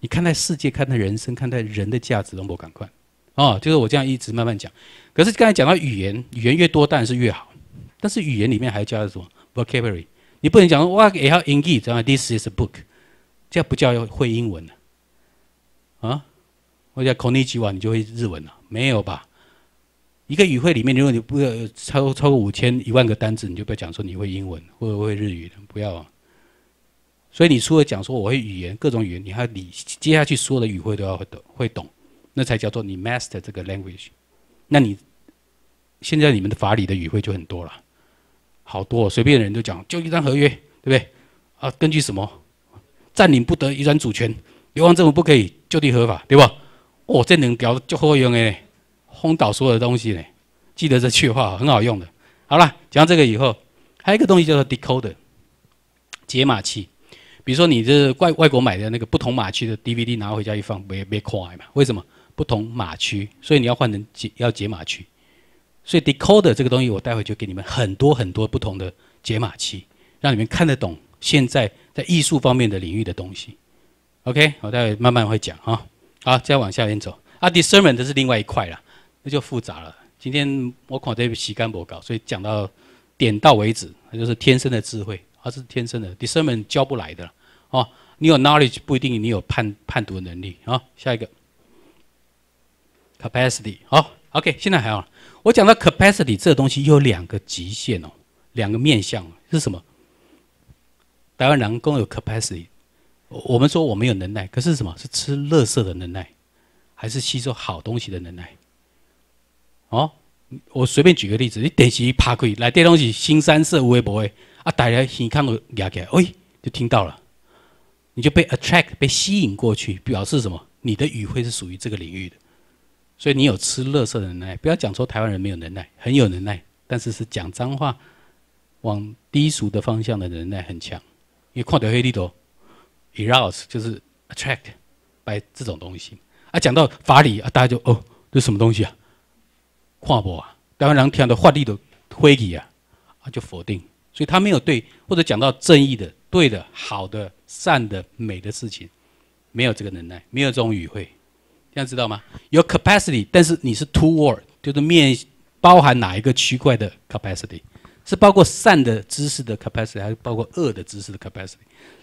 你看待世界、看待人生、看待人的价值的某赶快。哦，就是我这样一直慢慢讲。可是刚才讲到语言，语言越多当然是越好，但是语言里面还加了什么？Vocabulary，你不能讲说哇也要英语这样。This is a book，这不叫会英文了啊？或者考一级网你就会日文了？没有吧？一个语汇里面，如果你不要超超过五千一万个单词，你就不要讲说你会英文或者会日语的，不要。啊。所以你除了讲说我会语言各种语言，你还你接下去说的语汇都要会懂会懂，那才叫做你 master 这个 language。那你现在你们的法理的语汇就很多了。好多随便的人都讲，就一张合约，对不对？啊，根据什么？占领不得一转主权，流亡政府不可以就地合法，对吧？哦，这能搞就会用诶，轰倒所有的东西嘞，记得这句话很好用的。好了，讲到这个以后，还有一个东西叫做 decoder 解码器，比如说你这外外国买的那个不同码区的 DVD 拿回家一放，别别快嘛？为什么？不同码区，所以你要换成解要解码区。所以 decoder 这个东西，我待会就给你们很多很多不同的解码器，让你们看得懂现在在艺术方面的领域的东西。OK，我待会慢慢会讲啊。好，再往下边走。啊，discernment 是另外一块了，那就复杂了。今天我考不起干博稿，所以讲到点到为止。那就是天生的智慧，它是天生的，discernment 教不来的。哦，你有 knowledge 不一定你有判判读能力啊。下一个 capacity。好，OK，现在还好。我讲到 capacity 这个东西有两个极限哦，两个面向是什么？台湾人共有 capacity，我们说我们有能耐，可是什么？是吃垃圾的能耐，还是吸收好东西的能耐？哦，我随便举个例子，你点起爬开来，这东西新三社微博的啊，大家先看到牙起，喂，就听到了，你就被 attract 被吸引过去，表示什么？你的语汇是属于这个领域的。所以你有吃垃圾的能耐，不要讲说台湾人没有能耐，很有能耐，但是是讲脏话、往低俗的方向的能耐很强。因为看到黑地头 e r o e 就是 attract，by 这种东西。啊，讲到法理啊，大家就哦，这什么东西啊，看不啊。台湾人听到法律的推理啊，啊就否定，所以他没有对，或者讲到正义的、对的、好的、善的、美的事情，没有这个能耐，没有这种语汇。大家知道吗？有 capacity，但是你是 toward，就是面包含哪一个区块的 capacity？是包括善的知识的 capacity，还是包括恶的知识的 capacity？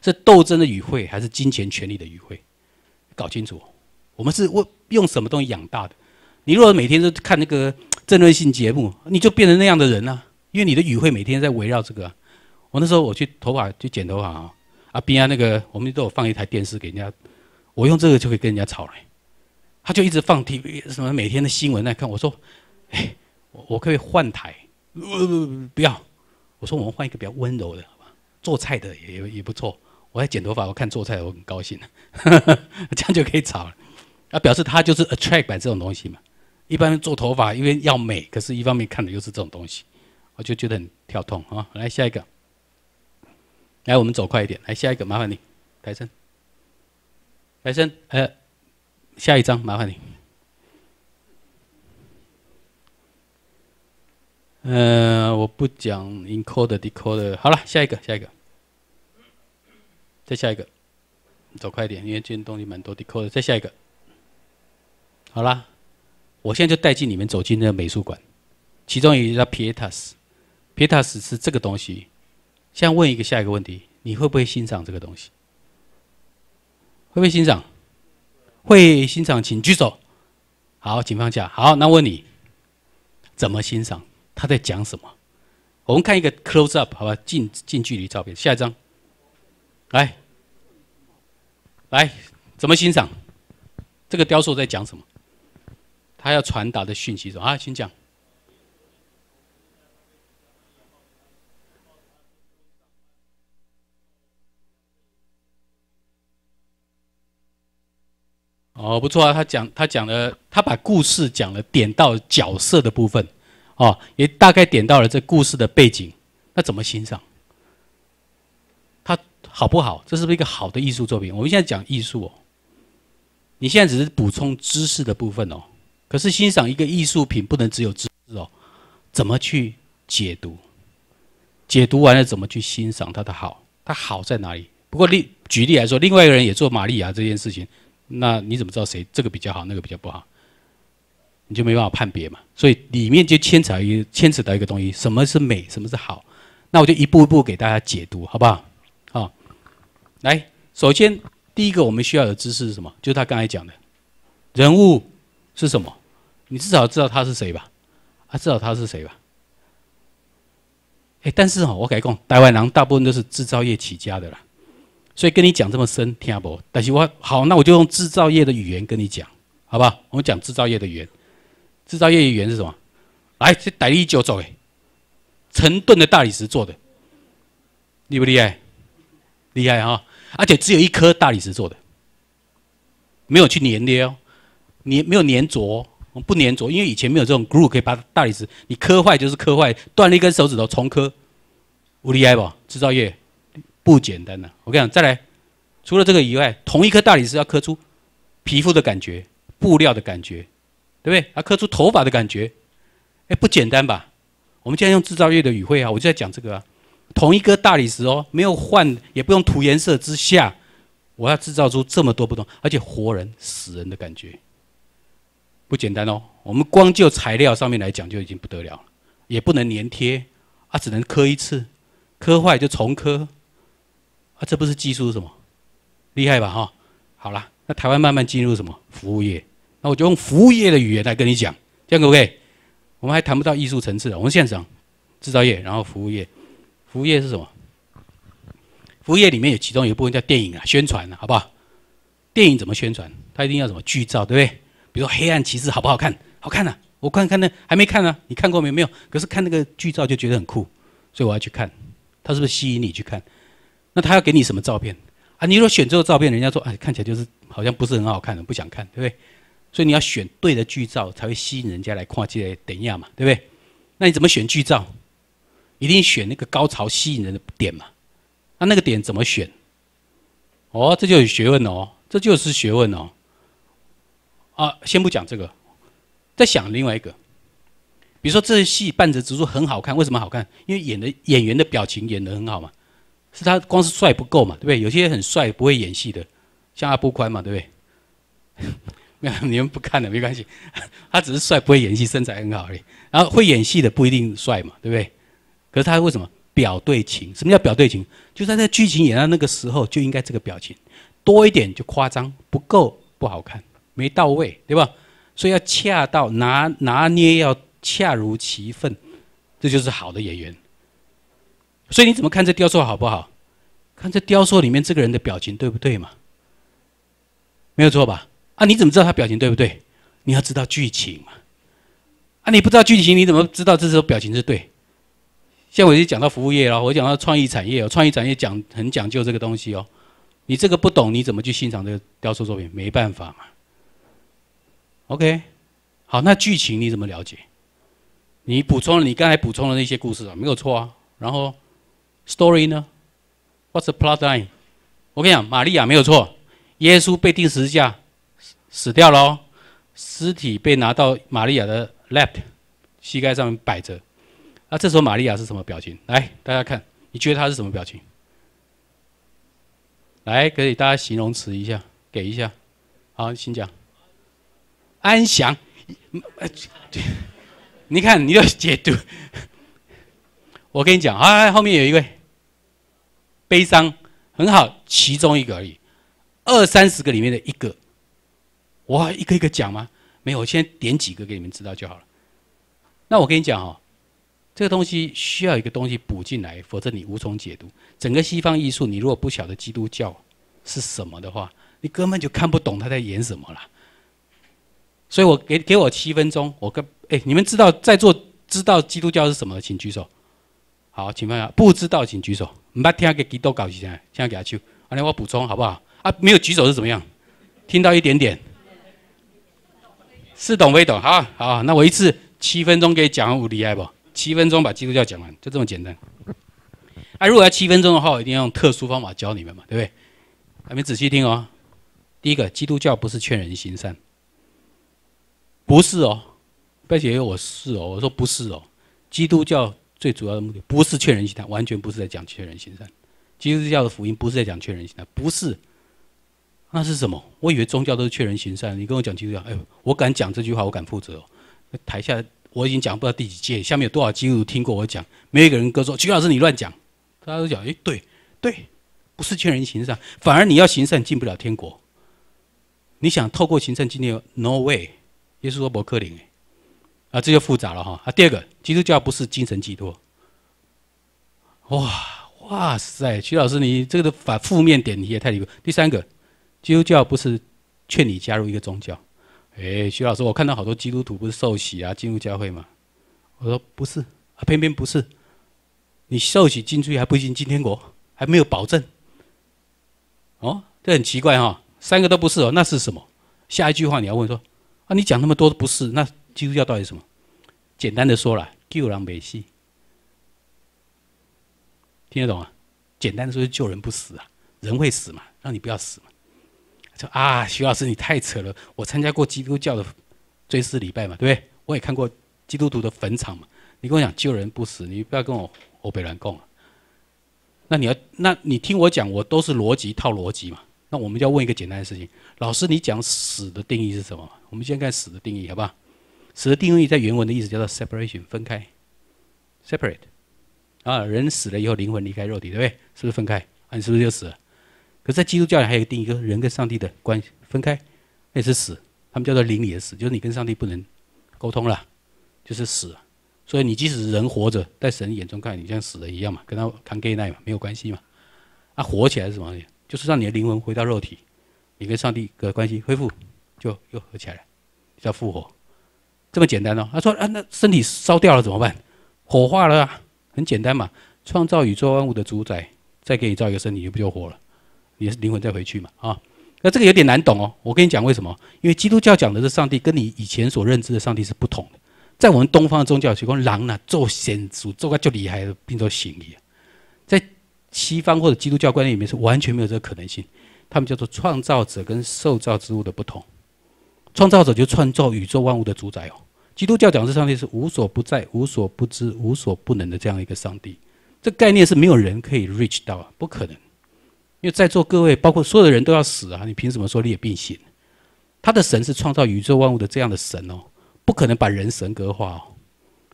是斗争的与会，还是金钱权力的与会？搞清楚，我们是用什么东西养大的？你如果每天都看那个争 [tsk] 论性节目，你就变成那样的人啊！因为你的与会每天在围绕这个。我那时候我去头发去剪头发啊，啊边啊那个我们都有放一台电视给人家，我用这个就可以跟人家吵嘞。他就一直放 TV，什么每天的新闻在看。我说：“哎，我我可以换台，不不不不要。”我说：“我们换一个比较温柔的，好吧？做菜的也也不错。我在剪头发，我看做菜，我很高兴。[laughs] 这样就可以炒了。啊，表示他就是 attract 这种东西嘛。一般做头发，因为要美，可是一方面看的又是这种东西，我就觉得很跳痛啊。来下一个，来我们走快一点，来下一个，麻烦你，台生，台生，呃。”下一张，麻烦你。嗯，我不讲 encode、decode。好了，下一个，下一个，再下一个，走快一点，因为今天东西蛮多。decode，再下一个。好啦，我现在就带进你们走进那个美术馆，其中有一个 Pietas，Pietas 是这个东西。现在问一个下一个问题，你会不会欣赏这个东西？会不会欣赏？会欣赏请举手，好，请放下。好，那问你，怎么欣赏？他在讲什么？我们看一个 close up，好吧，近近距离照片。下一张，来，来，怎么欣赏？这个雕塑在讲什么？他要传达的讯息是啊，请讲。哦，不错啊！他讲他讲了，他把故事讲了，点到角色的部分，哦，也大概点到了这故事的背景。那怎么欣赏？他好不好？这是不是一个好的艺术作品？我们现在讲艺术哦，你现在只是补充知识的部分哦。可是欣赏一个艺术品，不能只有知识哦。怎么去解读？解读完了，怎么去欣赏它的好？它好在哪里？不过例举例来说，另外一个人也做《玛利亚》这件事情。那你怎么知道谁这个比较好，那个比较不好？你就没办法判别嘛。所以里面就牵扯一牵扯到一个东西，什么是美，什么是好？那我就一步一步给大家解读，好不好？好，来，首先第一个我们需要的知识是什么？就是他刚才讲的人物是什么？你至少知道他是谁吧？啊，知道他是谁吧？哎，但是哦，我改讲，台湾人大部分都是制造业起家的啦。所以跟你讲这么深，听不？但是我好，那我就用制造业的语言跟你讲，好不好？我们讲制造业的语言，制造业语言是什么？来，这大一石走的，成吨的大理石做的，厉不厉害？厉害哈！而且只有一颗大理石做的，没有去粘的哦，粘没有粘着，不粘着，因为以前没有这种 glue 可以把大理石，你磕坏就是磕坏，断了一根手指头重磕，无厉害不？制造业。不简单呐！我跟你讲，再来，除了这个以外，同一颗大理石要刻出皮肤的感觉、布料的感觉，对不对？要刻出头发的感觉，哎，不简单吧？我们现在用制造业的语汇啊，我就在讲这个啊。同一颗大理石哦，没有换，也不用涂颜色之下，我要制造出这么多不同，而且活人死人的感觉，不简单哦。我们光就材料上面来讲就已经不得了了，也不能粘贴啊，只能刻一次，刻坏就重刻。啊，这不是技术是什么？厉害吧，哈！好了，那台湾慢慢进入什么服务业？那我就用服务业的语言来跟你讲，这样可不可以？我们还谈不到艺术层次了。我们现在讲制造业，然后服务业。服务业是什么？服务业里面有其中有一部分叫电影啊，宣传啊，好不好？电影怎么宣传？它一定要什么剧照，对不对？比如说《黑暗骑士》好不好看？好看啊！我看看呢，还没看呢，你看过没有？没有。可是看那个剧照就觉得很酷，所以我要去看。它是不是吸引你去看？那他要给你什么照片啊？你如果选这个照片，人家说哎，看起来就是好像不是很好看的，不想看，对不对？所以你要选对的剧照才会吸引人家来跨界等一下嘛，对不对？那你怎么选剧照？一定选那个高潮吸引人的点嘛。那那个点怎么选？哦，这就有学问哦，这就是学问哦。啊，先不讲这个，再想另外一个。比如说这戏半泽直树很好看，为什么好看？因为演的演员的表情演得很好嘛。是他光是帅不够嘛，对不对？有些很帅不会演戏的，像阿布宽嘛，对不对？[laughs] 有，你们不看了没关系，[laughs] 他只是帅不会演戏，身材很好而已。然后会演戏的不一定帅嘛，对不对？可是他为什么表对情？什么叫表对情？就在在剧情演到那个时候就应该这个表情，多一点就夸张，不够不好看，没到位，对吧？所以要恰到拿拿捏，要恰如其分，这就是好的演员。所以你怎么看这雕塑好不好？看这雕塑里面这个人的表情对不对嘛？没有错吧？啊，你怎么知道他表情对不对？你要知道剧情嘛？啊，你不知道剧情，你怎么知道这时候表情是对？像我经讲到服务业了，我讲到创意产业哦，创意产业讲很讲究这个东西哦。你这个不懂，你怎么去欣赏这个雕塑作品？没办法嘛。OK，好，那剧情你怎么了解？你补充了，你刚才补充的那些故事啊，没有错啊，然后。Story 呢？What's the plot line？我跟你讲，玛利亚没有错，耶稣被钉十字架，死掉了、哦，尸体被拿到玛利亚的 lap，e 膝盖上面摆着，那这时候玛利亚是什么表情？来，大家看，你觉得她是什么表情？来，可以大家形容词一下，给一下，好，请讲。安详，[laughs] 你看，你要解读，我跟你讲啊，后面有一位。悲伤很好，其中一个而已，二三十个里面的一个。哇，一个一个讲吗？没有，我先点几个给你们知道就好了。那我跟你讲哦，这个东西需要一个东西补进来，否则你无从解读。整个西方艺术，你如果不晓得基督教是什么的话，你根本就看不懂他在演什么了。所以我给给我七分钟，我跟哎，你们知道在座知道基督教是什么的，请举手。好，请问下，不知道请举手。不要听个督教，搞事情，现在给他收。我补充好不好？啊，没有举手是怎么样？听到一点点，是懂非懂？好好，那我一次七分钟给讲完无例外不？七分钟把基督教讲完，就这么简单。啊，如果要七分钟的话，我一定要用特殊方法教你们嘛，对不对？还没仔细听哦。第一个，基督教不是劝人行善，不是哦。不要以为我是哦，我说不是哦，基督教。最主要的目的不是劝人行善，完全不是在讲劝人行善。基督教的福音不是在讲劝人行善，不是，那是什么？我以为宗教都是劝人行善。你跟我讲基督教，哎，我敢讲这句话，我敢负责。台下我已经讲不知道第几届，下面有多少基督徒听过我讲？没有一个人跟我说：“徐老师你乱讲。”大家都讲：“哎，对对，不是劝人行善，反而你要行善进不了天国。你想透过行善进天，no way。耶稣说伯克林，啊，这就复杂了哈！啊，第二个，基督教不是精神寄托。哇哇塞，徐老师，你这个反负面点题也太离谱。第三个，基督教不是劝你加入一个宗教。哎，徐老师，我看到好多基督徒不是受洗啊，进入教会吗？我说不是，啊，偏偏不是。你受洗进去还不一定进天国，还没有保证。哦，这很奇怪哈，三个都不是哦，那是什么？下一句话你要问说，啊，你讲那么多不是那？基督教到底什么？简单的说了，救人没戏，听得懂啊？简单的说，就救人不死啊，人会死嘛，让你不要死嘛。说啊，徐老师你太扯了，我参加过基督教的追思礼拜嘛，对不对？我也看过基督徒的坟场嘛。你跟我讲救人不死，你不要跟我欧北人啊。那你要，那你听我讲，我都是逻辑套逻辑嘛。那我们就要问一个简单的事情，老师你讲死的定义是什么？我们先看死的定义好不好？死的定义在原文的意思叫做 “separation”，分开，“separate”。啊，人死了以后，灵魂离开肉体，对不对？是不是分开？啊，你是不是就死了？可是在基督教里还有定义，就是人跟上帝的关系分开也是死，他们叫做灵里的死，就是你跟上帝不能沟通了，就是死。所以你即使人活着，在神眼中看你像死了一样嘛，跟他 gay n g h t 嘛，没有关系嘛。啊，活起来是什么？东西？就是让你的灵魂回到肉体，你跟上帝的关系恢复，就又合起来了，叫复活。这么简单哦？他说啊，那身体烧掉了怎么办？火化了，啊，很简单嘛。创造宇宙万物的主宰，再给你造一个身体，你不就活了？你的灵魂再回去嘛啊。那这个有点难懂哦。我跟你讲为什么？因为基督教讲的是上帝，跟你以前所认知的上帝是不同的。在我们东方的宗教，习惯，狼呢做先祖，做个就厉害的，并做神一在西方或者基督教观念里面是完全没有这个可能性。他们叫做创造者跟受造之物的不同。创造者就创造宇宙万物的主宰哦。基督教讲是上帝是无所不在、无所不知、无所不能的这样一个上帝，这概念是没有人可以 reach 到啊，不可能，因为在座各位，包括所有的人都要死啊，你凭什么说你也并行？他的神是创造宇宙万物的这样的神哦，不可能把人神格化，哦，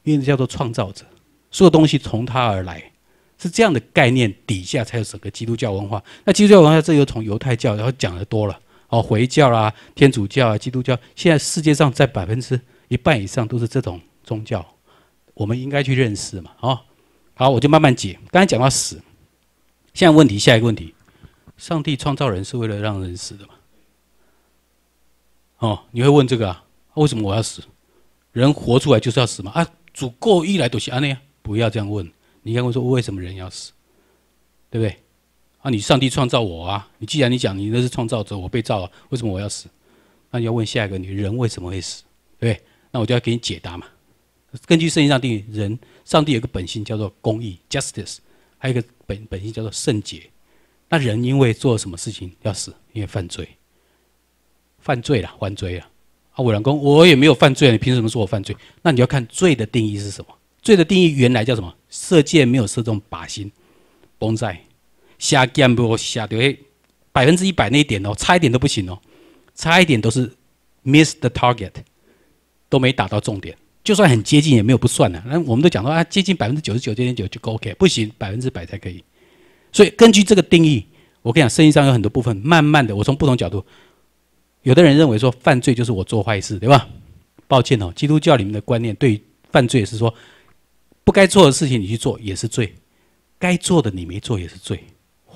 因为叫做创造者，所有东西从他而来，是这样的概念底下才有整个基督教文化。那基督教文化这又从犹太教然后讲的多了哦，回教啊、天主教啊、基督教，现在世界上在百分之。一半以上都是这种宗教，我们应该去认识嘛？啊，好，我就慢慢解。刚才讲到死，现在问题下一个问题：上帝创造人是为了让人死的嘛？哦，你会问这个啊？为什么我要死？人活出来就是要死嘛？啊，主够一来都行。安那样，不要这样问。你应该说为什么人要死？对不对？啊，你上帝创造我啊！你既然你讲你那是创造者，我被造了，为什么我要死？那你要问下一个，你人为什么会死？对不对？那我就要给你解答嘛。根据圣经上定义，人上帝有个本性叫做公义 （justice），还有一个本本性叫做圣洁。那人因为做什么事情要死？因为犯罪。犯罪了，犯罪了。啊，我老公，我也没有犯罪，你凭什么说我犯罪？那你要看罪的定义是什么？罪的定义原来叫什么？射箭没有射中靶心，崩在。百分之一百那一点哦，差一点都不行哦，差一点都是 miss the target。都没打到重点，就算很接近也没有不算的。那我们都讲到啊，接近百分之九十九点九就够 OK，不行百分之百才可以。所以根据这个定义，我跟你讲，生意上有很多部分，慢慢的我从不同角度，有的人认为说犯罪就是我做坏事，对吧？抱歉哦，基督教里面的观念对犯罪是说不该做的事情你去做也是罪，该做的你没做也是罪。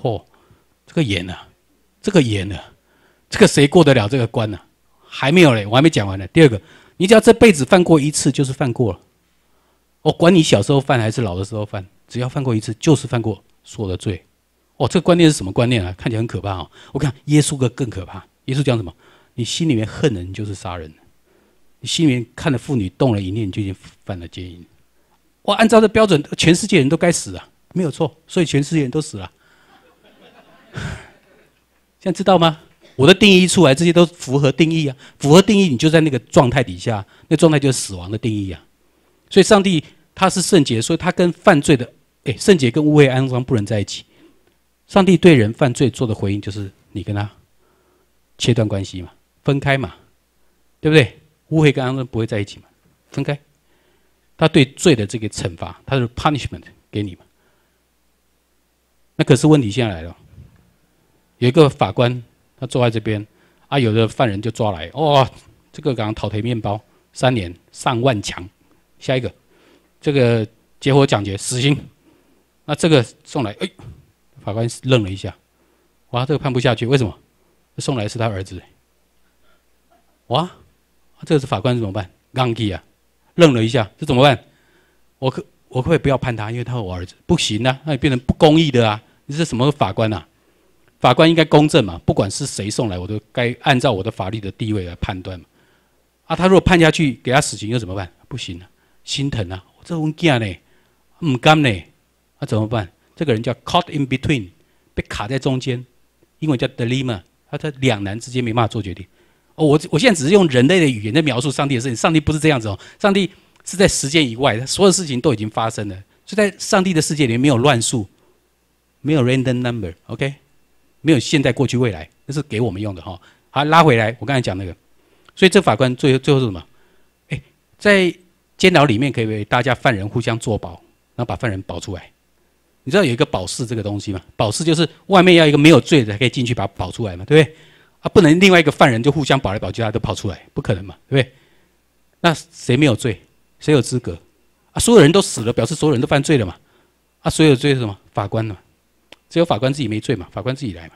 嚯，这个严呢，这个严呢，这个谁过得了这个关呢？还没有嘞，我还没讲完呢。第二个。你只要这辈子犯过一次，就是犯过了。我管你小时候犯还是老的时候犯，只要犯过一次，就是犯过，有了罪。哦，这观念是什么观念啊？看起来很可怕哦。我看耶稣哥更可怕。耶稣讲什么？你心里面恨人就是杀人。你心里面看着妇女动了一念，就已经犯了奸淫。哇，按照这标准，全世界人都该死啊，没有错，所以全世界人都死了。[laughs] 现在知道吗？我的定义出来，这些都符合定义啊！符合定义，你就在那个状态底下，那状态就是死亡的定义啊！所以上帝他是圣洁，所以他跟犯罪的，哎，圣洁跟污秽、肮脏不能在一起。上帝对人犯罪做的回应就是你跟他切断关系嘛，分开嘛，对不对？污秽跟肮脏不会在一起嘛，分开。他对罪的这个惩罚，他是 punishment 给你嘛？那可是问题现在来了，有一个法官。他坐在这边，啊，有的犯人就抓来，哦，这个刚刚偷面包，三年上万强，下一个，这个结伙抢劫死刑，那这个送来，哎，法官愣了一下，哇，这个判不下去，为什么？送来是他儿子哇，这个是法官怎么办？给啊，愣了一下，这怎么办？我可我可不可以不要判他？因为他是我儿子，不行啊，那也变成不公义的啊，你是什么法官呐？法官应该公正嘛？不管是谁送来，我都该按照我的法律的地位来判断嘛。啊，他如果判下去给他死刑又怎么办？不行啊，心疼啊，我这文件呢，唔甘呢，那怎么办？这个人叫 caught in between，被卡在中间，英文叫 dilemma，他在两难之间没办法做决定。哦，我我现在只是用人类的语言在描述上帝的事情，上帝不是这样子哦，上帝是在时间以外，所有事情都已经发生了，所以在上帝的世界里面没有乱数，没有 random number，OK。没有现在、过去、未来，那是给我们用的哈。好，拉回来，我刚才讲那个，所以这法官最后最后是什么？哎，在监牢里面可以为大家犯人互相做保，然后把犯人保出来。你知道有一个保释这个东西吗？保释就是外面要一个没有罪的才可以进去把保出来嘛，对不对？啊，不能另外一个犯人就互相保来保去，他都跑出来，不可能嘛，对不对？那谁没有罪？谁有资格？啊，所有人都死了，表示所有人都犯罪了嘛？啊，所有罪是什么？法官嘛。只有法官自己没罪嘛？法官自己来嘛？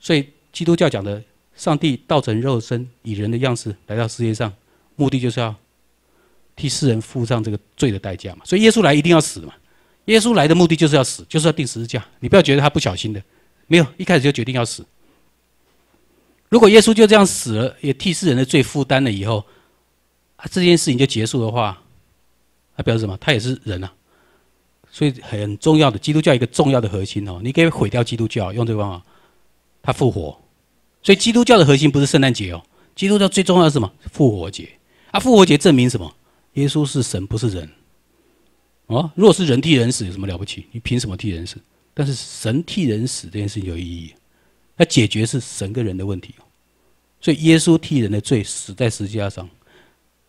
所以基督教讲的，上帝道成肉身，以人的样式来到世界上，目的就是要替世人付上这个罪的代价嘛？所以耶稣来一定要死嘛？耶稣来的目的就是要死，就是要定十字架。你不要觉得他不小心的，没有一开始就决定要死。如果耶稣就这样死了，也替世人的罪负担了以后，啊，这件事情就结束的话，它表示什么？他也是人啊。所以很重要的，基督教一个重要的核心哦，你可以毁掉基督教，用这个方法，他复活。所以基督教的核心不是圣诞节哦，基督教最重要是什么？复活节啊！复活节证明什么？耶稣是神，不是人。哦，若是人替人死有什么了不起？你凭什么替人死？但是神替人死这件事情有意义，它解决是神跟人的问题所以耶稣替人的罪死在十字架上。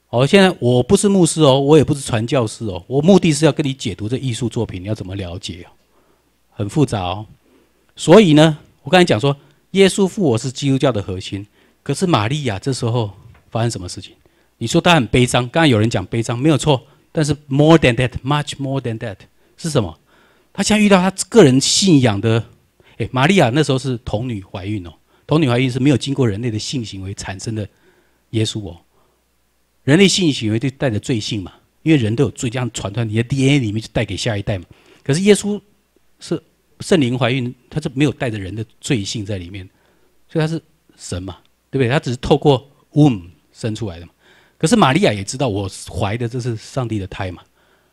哦，现在我不是牧师哦，我也不是传教士哦。我目的是要跟你解读这艺术作品，你要怎么了解？哦？很复杂哦。所以呢，我刚才讲说，耶稣复活是基督教的核心。可是玛利亚这时候发生什么事情？你说她很悲伤。刚才有人讲悲伤，没有错。但是 more than that, much more than that 是什么？她现在遇到她个人信仰的。哎，玛利亚那时候是童女怀孕哦，童女怀孕是没有经过人类的性行为产生的耶稣哦。人类性行为就带着罪性嘛，因为人都有罪，这样传到你的 DNA 里面就带给下一代嘛。可是耶稣是圣灵怀孕，他是没有带着人的罪性在里面，所以他是神嘛，对不对？他只是透过 womb 生出来的嘛。可是玛利亚也知道，我怀的这是上帝的胎嘛，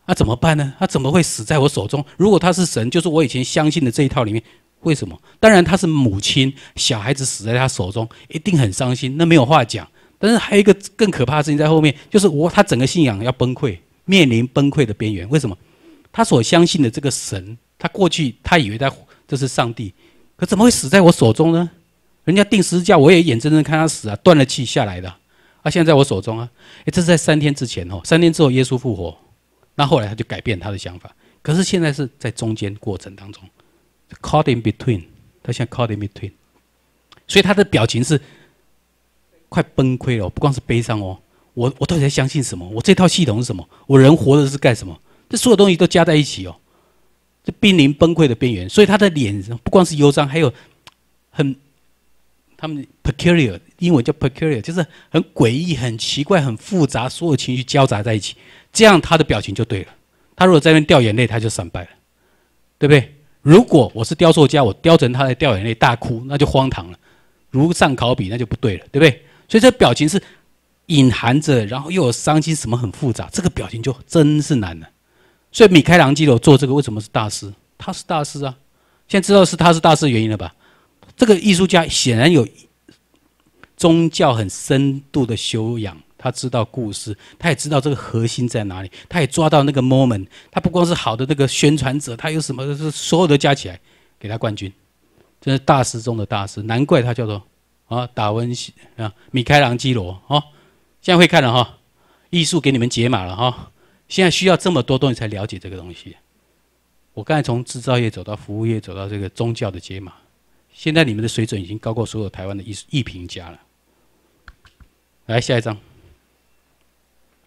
那怎么办呢？他怎么会死在我手中？如果他是神，就是我以前相信的这一套里面，为什么？当然他是母亲，小孩子死在他手中一定很伤心，那没有话讲。但是还有一个更可怕的事情在后面，就是我他整个信仰要崩溃，面临崩溃的边缘。为什么？他所相信的这个神，他过去他以为他这是上帝，可怎么会死在我手中呢？人家定十字架，我也眼睁睁看他死啊，断了气下来的，啊，现在我手中啊。诶，这是在三天之前哦，三天之后耶稣复活，那后来他就改变他的想法。可是现在是在中间过程当中，caught in between，他现在 caught in between，所以他的表情是。快崩溃了！不光是悲伤哦，我我到底在相信什么？我这套系统是什么？我人活着是干什么？这所有东西都加在一起哦，这濒临崩溃的边缘。所以他的脸不光是忧伤，还有很他们 peculiar，英文叫 peculiar，就是很诡异、很奇怪、很复杂，所有情绪交杂在一起，这样他的表情就对了。他如果在那边掉眼泪，他就失败了，对不对？如果我是雕塑家，我雕成他在掉眼泪大哭，那就荒唐了，如上考比那就不对了，对不对？所以这表情是隐含着，然后又有伤心，什么很复杂，这个表情就真是难了。所以米开朗基罗做这个为什么是大师？他是大师啊！现在知道是他是大师原因了吧？这个艺术家显然有宗教很深度的修养，他知道故事，他也知道这个核心在哪里，他也抓到那个 moment。他不光是好的那个宣传者，他有什么是所有的加起来给他冠军，这是大师中的大师，难怪他叫做。啊，达文西啊，米开朗基罗啊，现在会看了哈，艺术给你们解码了哈。现在需要这么多东西才了解这个东西。我刚才从制造业走到服务业，走到这个宗教的解码。现在你们的水准已经高过所有台湾的艺术艺评家了。来下一张。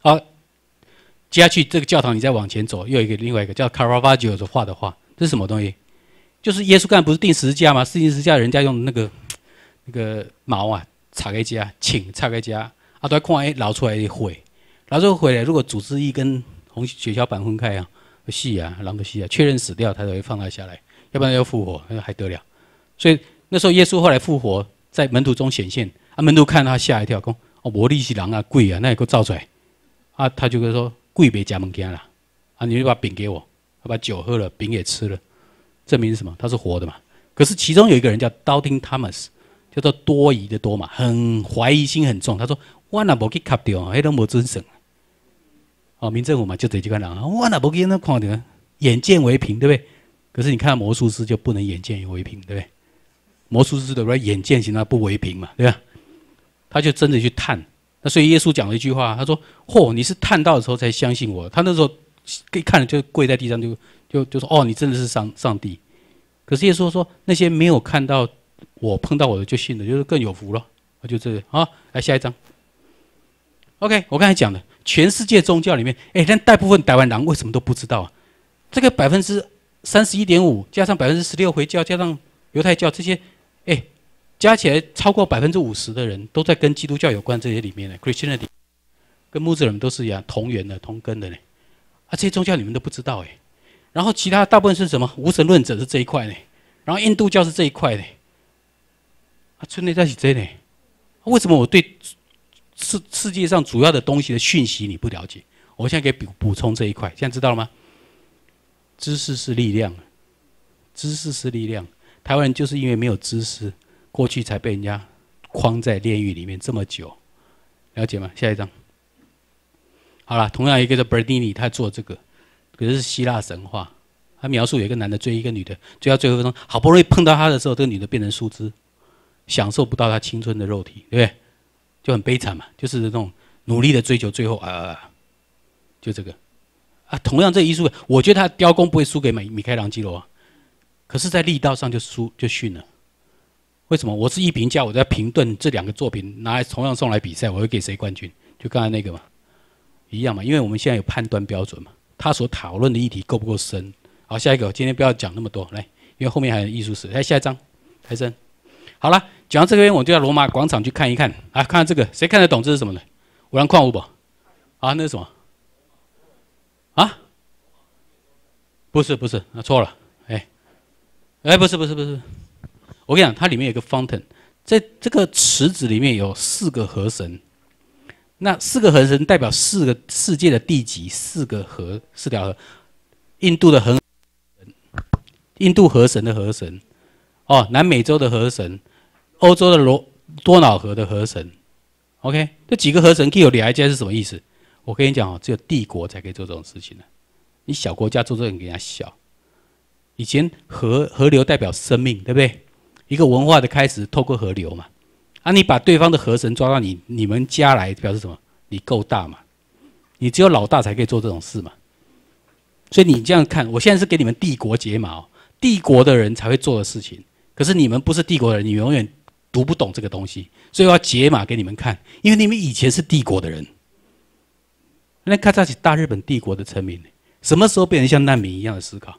好，接下去这个教堂，你再往前走，又一个另外一个叫卡拉 i o 的画的画，这是什么东西？就是耶稣干不是定十字架吗？钉十字架人家用那个。那个毛啊，插个家，请插个家，啊，都看诶捞出来的血，捞出来如果组织一跟红血小板分开啊，细啊，狼的细啊，确认死掉，他才会放他下来，要不然要复活，那还得了？所以那时候耶稣后来复活，在门徒中显现，啊，门徒看他吓一跳，讲哦，魔力是人啊，鬼啊，那也够造出来，啊，他就说鬼别吃物件啦，啊，你就把饼给我，他把酒喝了，饼也吃了，证明什么？他是活的嘛。可是其中有一个人叫刀丁 Thomas。叫做多疑的多嘛，很怀疑心很重。他说：“我那无去卡掉，还都无遵守。”哦，民政府嘛，就得去讲人。我那无去那看的，眼见为凭，对不对？可是你看魔术师就不能眼见为凭，对不对？魔术师的不眼见行啊，不为凭嘛，对吧？他就真的去探。那所以耶稣讲了一句话，他说：“嚯，你是探到的时候才相信我。”他那时候一看，就跪在地上，就就就说：“哦，你真的是上上帝。”可是耶稣说：“那些没有看到。”我碰到我的就信了，就是更有福了，我就这啊。来下一张。OK，我刚才讲的，全世界宗教里面，哎，但大部分台湾人为什么都不知道啊？这个百分之三十一点五加上百分之十六回教加上犹太教这些，哎，加起来超过百分之五十的人都在跟基督教有关这些里面的 Christianity，跟穆斯林都是一样同源的、同根的呢。啊，这些宗教你们都不知道哎。然后其他大部分是什么？无神论者是这一块呢。然后印度教是这一块呢。啊，春天在是这里。为什么我对世世界上主要的东西的讯息你不了解？我现在给补补充这一块，现在知道了吗？知识是力量，知识是力量。台湾人就是因为没有知识，过去才被人家框在炼狱里面这么久。了解吗？下一张。好了，同样一个叫 Bernini，他做这个，可是希腊神话，他描述有一个男的追一个女的，追到最后，钟，好不容易碰到他的时候，这个女的变成树枝。享受不到他青春的肉体，对不对？就很悲惨嘛，就是那种努力的追求，最后啊，就这个啊，同样这艺术我觉得他雕工不会输给米米开朗基罗，可是在力道上就输就逊了。为什么？我是一评价，我在评断这两个作品，拿来同样送来比赛，我会给谁冠军？就刚才那个嘛，一样嘛，因为我们现在有判断标准嘛。他所讨论的议题够不够深？好，下一个，今天不要讲那么多，来，因为后面还有艺术史。来，下一张，台生。好了，讲到这边，我就到罗马广场去看一看。啊，看这个，谁看得懂这是什么呢？五让矿物宝。啊，那是什么？啊？不是，不是，那错了。哎，哎，不是，不是，不是。我跟你讲，它里面有个 fountain，在这个池子里面有四个河神。那四个河神代表四个世界的地级，四个河，四条河。印度的河神，印度河神的河神。哦，南美洲的河神。欧洲的罗多瑙河的河神，OK，这几个河神具有两 A 是什么意思？我跟你讲哦，只有帝国才可以做这种事情呢。你小国家做这种，人家小。以前河河流代表生命，对不对？一个文化的开始，透过河流嘛。啊，你把对方的河神抓到你你们家来，表示什么？你够大嘛？你只有老大才可以做这种事嘛。所以你这样看，我现在是给你们帝国解码，帝国的人才会做的事情。可是你们不是帝国人，你永远。读不懂这个东西，所以我要解码给你们看。因为你们以前是帝国的人，那看他起大日本帝国的臣民，什么时候变成像难民一样的思考？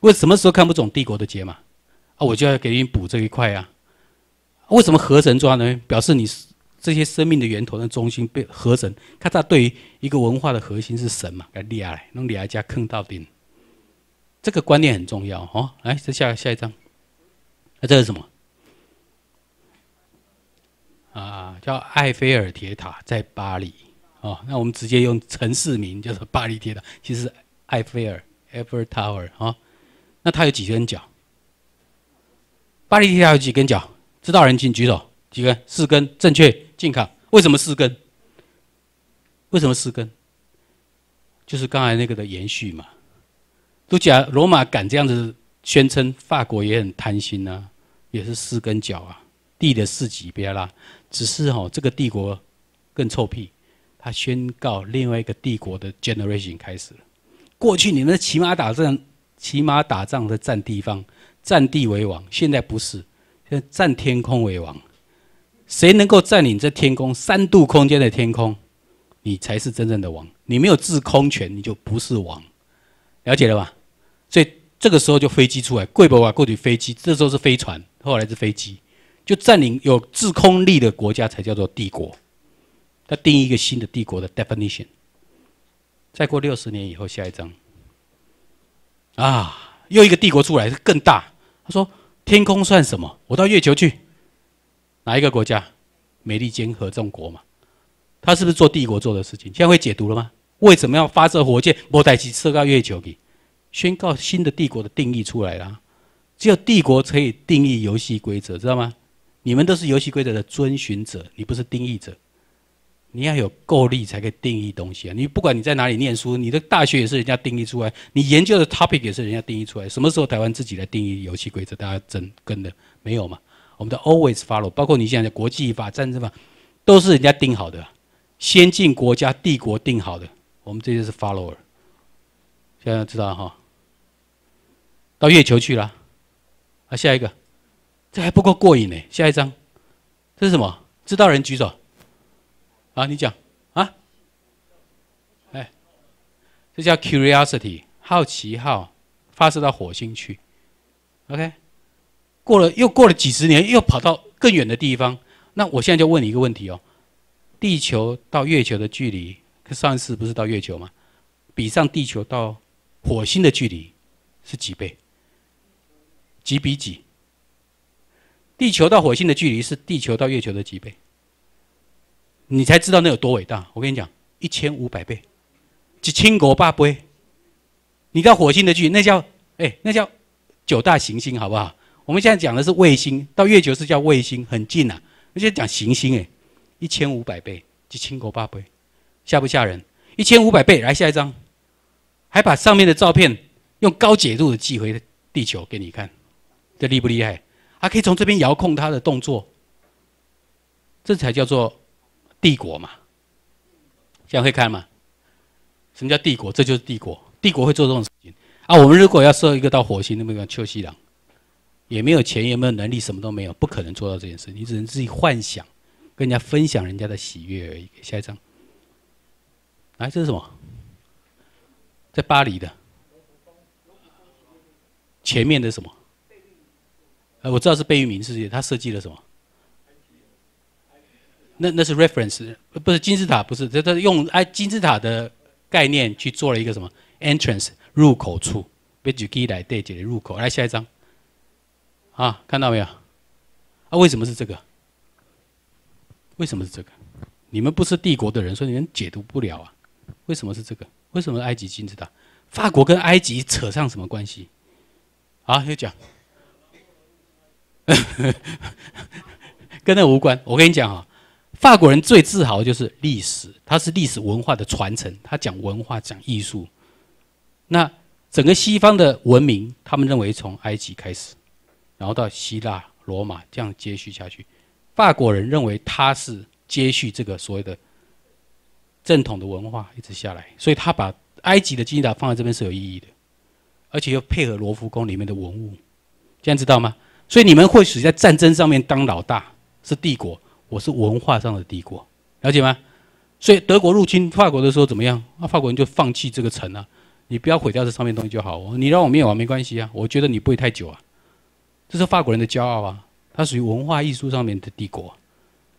为什么时候看不懂帝国的解码？啊，我就要给你补这一块啊。为什么河神抓呢？表示你这些生命的源头的中心被河神，看他对于一个文化的核心是神嘛，给立下来，弄立一家坑到底。这个观念很重要哦。来，这下下一张，那这是什么？啊，叫埃菲尔铁塔在巴黎啊，那我们直接用城市名叫做巴黎铁塔。其实埃菲尔 （Eiffel Tower） 啊，那它有几根脚？巴黎铁塔有几根脚？知道人请举手，几根？四根，正确，进康。为什么四根？为什么四根？就是刚才那个的延续嘛。都讲罗马敢这样子宣称，法国也很贪心呐，也是四根脚啊，地的四级别啦。只是哈，这个帝国更臭屁，他宣告另外一个帝国的 generation 开始了。过去你们骑马打仗，骑马打仗的占地方、占地为王，现在不是，现在占天空为王。谁能够占领这天空三度空间的天空，你才是真正的王。你没有制空权，你就不是王。了解了吧？所以这个时候就飞机出来，贵博瓦过去飞机，这时候是飞船，后来是飞机。就占领有自控力的国家才叫做帝国。他定义一个新的帝国的 definition。再过六十年以后，下一张啊，又一个帝国出来是更大。他说：“天空算什么？我到月球去。”哪一个国家？美利坚合众国嘛。他是不是做帝国做的事情？现在会解读了吗？为什么要发射火箭、波带器射到月球去？宣告新的帝国的定义出来了。只有帝国可以定义游戏规则，知道吗？你们都是游戏规则的遵循者，你不是定义者。你要有够力才可以定义东西啊！你不管你在哪里念书，你的大学也是人家定义出来，你研究的 topic 也是人家定义出来。什么时候台湾自己来定义游戏规则？大家真跟的没有嘛？我们都 always follow，包括你现在国际法、战争法，都是人家定好的，先进国家帝国定好的，我们这些是 follower。现在知道哈？到月球去了，啊，下一个。这还不够过瘾呢，下一张，这是什么？知道人举手。啊，你讲啊？哎，这叫 Curiosity 好奇号发射到火星去，OK？过了又过了几十年，又跑到更远的地方。那我现在就问你一个问题哦：地球到月球的距离，上一次不是到月球吗？比上地球到火星的距离是几倍？几比几？地球到火星的距离是地球到月球的几倍？你才知道那有多伟大。我跟你讲，一千五百倍，就倾国八倍。你到火星的距离？那叫哎，那叫九大行星，好不好？我们现在讲的是卫星到月球是叫卫星，很近呐。而且讲行星，哎，一千五百倍，就倾国八倍，吓不吓人？一千五百倍，来下一张，还把上面的照片用高解度的寄回地球给你看，这厉不厉害？还可以从这边遥控他的动作，这才叫做帝国嘛？现在会看吗？什么叫帝国？这就是帝国，帝国会做这种事情啊！我们如果要设一个到火星那么个邱西郎，也没有钱，也没有能力，什么都没有，不可能做到这件事。你只能自己幻想，跟人家分享人家的喜悦而已。下一张，哎，这是什么？在巴黎的，前面的什么？我知道是贝聿铭设计，他设计了什么？那那是 reference，不是金字塔，不是，这他用埃金字塔的概念去做了一个什么 entrance 入口处 b i j g i i 来对解入口。来下一张，啊，看到没有？啊，为什么是这个？为什么是这个？你们不是帝国的人，所以你们解读不了啊？为什么是这个？为什么埃及金字塔？法国跟埃及扯上什么关系？啊，又讲。[laughs] 跟那无关。我跟你讲啊，法国人最自豪的就是历史，他是历史文化的传承。他讲文化，讲艺术。那整个西方的文明，他们认为从埃及开始，然后到希腊、罗马这样接续下去。法国人认为他是接续这个所谓的正统的文化一直下来，所以他把埃及的金字塔放在这边是有意义的，而且又配合罗浮宫里面的文物，这样知道吗？所以你们或许在战争上面当老大是帝国，我是文化上的帝国，了解吗？所以德国入侵法国的时候怎么样？啊，法国人就放弃这个城了，你不要毁掉这上面东西就好哦。你让我灭亡没关系啊，我觉得你不会太久啊。这是法国人的骄傲啊，它属于文化艺术上面的帝国，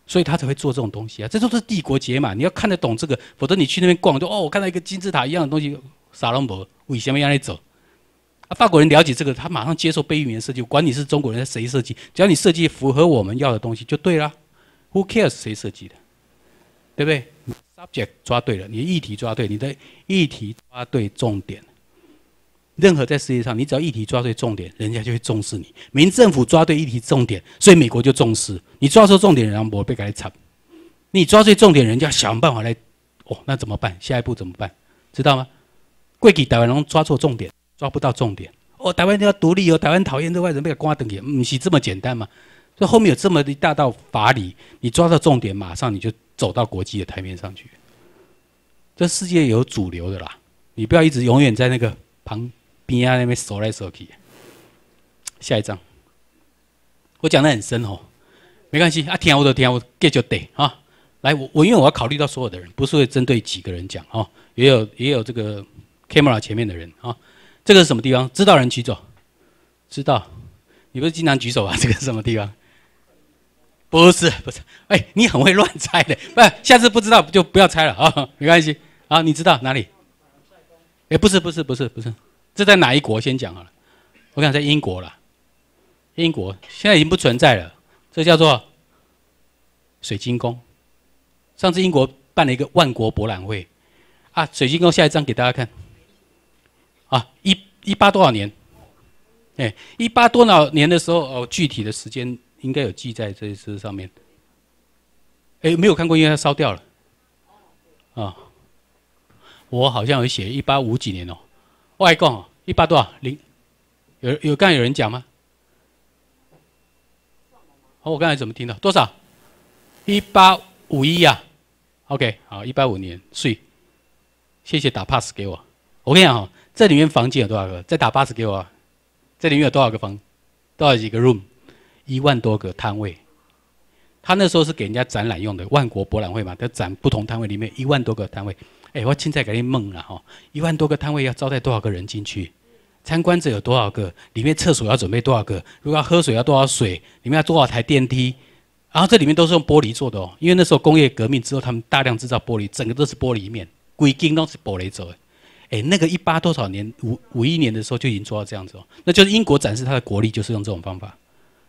所以他才会做这种东西啊。这都是帝国节嘛，你要看得懂这个，否则你去那边逛，就哦，我看到一个金字塔一样的东西，撒隆博，为什么要你走？啊，法国人了解这个，他马上接受被预言设计，管你是中国人谁设计，只要你设计符合我们要的东西就对了。Who cares 谁设计的，对不对？Subject 抓对了，你的议题抓对，你的议题抓对重点。任何在世界上，你只要议题抓对重点，人家就会重视你。民政府抓对议题重点，所以美国就重视你抓错重点，然后我被来铲。你抓对重点，人家想办法来哦，那怎么办？下一步怎么办？知道吗？贵给台湾人抓错重点。抓不到重点哦，台湾要独立哦，台湾讨厌这外人被瓜分耶，不是这么简单嘛？所以后面有这么一大道法理，你抓到重点，马上你就走到国际的台面上去。这世界有主流的啦，你不要一直永远在那个旁边啊那边守来守去。下一张，我讲的很深哦，没关系，啊，听我的听我 get 就对啊。来，我我因为我要考虑到所有的人，不是会针对几个人讲哦，也有也有这个 camera 前面的人啊。这个是什么地方？知道人举手，知道，你不是经常举手啊？[laughs] 这个是什么地方？不是，不是，哎，你很会乱猜的，不，下次不知道就不要猜了啊，没关系，啊，你知道哪里？哎，不是，不是，不是，不是，这在哪一国？先讲好了，我想在英国了，英国现在已经不存在了，这叫做水晶宫。上次英国办了一个万国博览会，啊，水晶宫，下一张给大家看。啊，一一八多少年？哎，一八多少年的时候？哦，具体的时间应该有记在这些上面。哎，没有看过，因为它烧掉了。啊，我好像有写一八五几年哦。外供一八多少零？有有刚有人讲吗？好，我刚才怎么听到多少？一八五一啊？OK，好，一八五年税。谢谢打 pass 给我。我跟你讲哦。这里面房间有多少个？再打八十给我。这里面有多少个房？多少几个 room？一万多个摊位。他那时候是给人家展览用的，万国博览会嘛，他展不同摊位里面一万多个摊位。哎，我现在给你梦了哈。一万多个摊位要招待多少个人进去？参观者有多少个？里面厕所要准备多少个？如果要喝水要多少水？里面要多少台电梯？然后这里面都是用玻璃做的哦，因为那时候工业革命之后，他们大量制造玻璃，整个都是玻璃面，规定都是玻璃做的。哎，那个一八多少年五五一年的时候就已经做到这样子哦，那就是英国展示它的国力，就是用这种方法。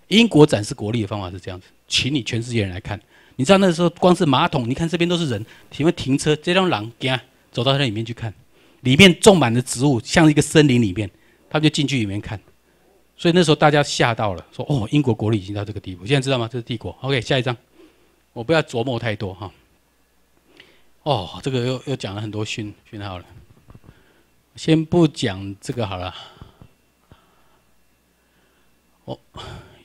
英国展示国力的方法是这样子，请你全世界人来看。你知道那时候光是马桶，你看这边都是人，因为停车，这张廊，你看，走到那里面去看，里面种满了植物，像一个森林里面，他们就进去里面看。所以那时候大家吓到了，说哦，英国国力已经到这个地步。现在知道吗？这是帝国。OK，下一张，我不要琢磨太多哈。哦，这个又又讲了很多讯讯号了。先不讲这个好了。哦，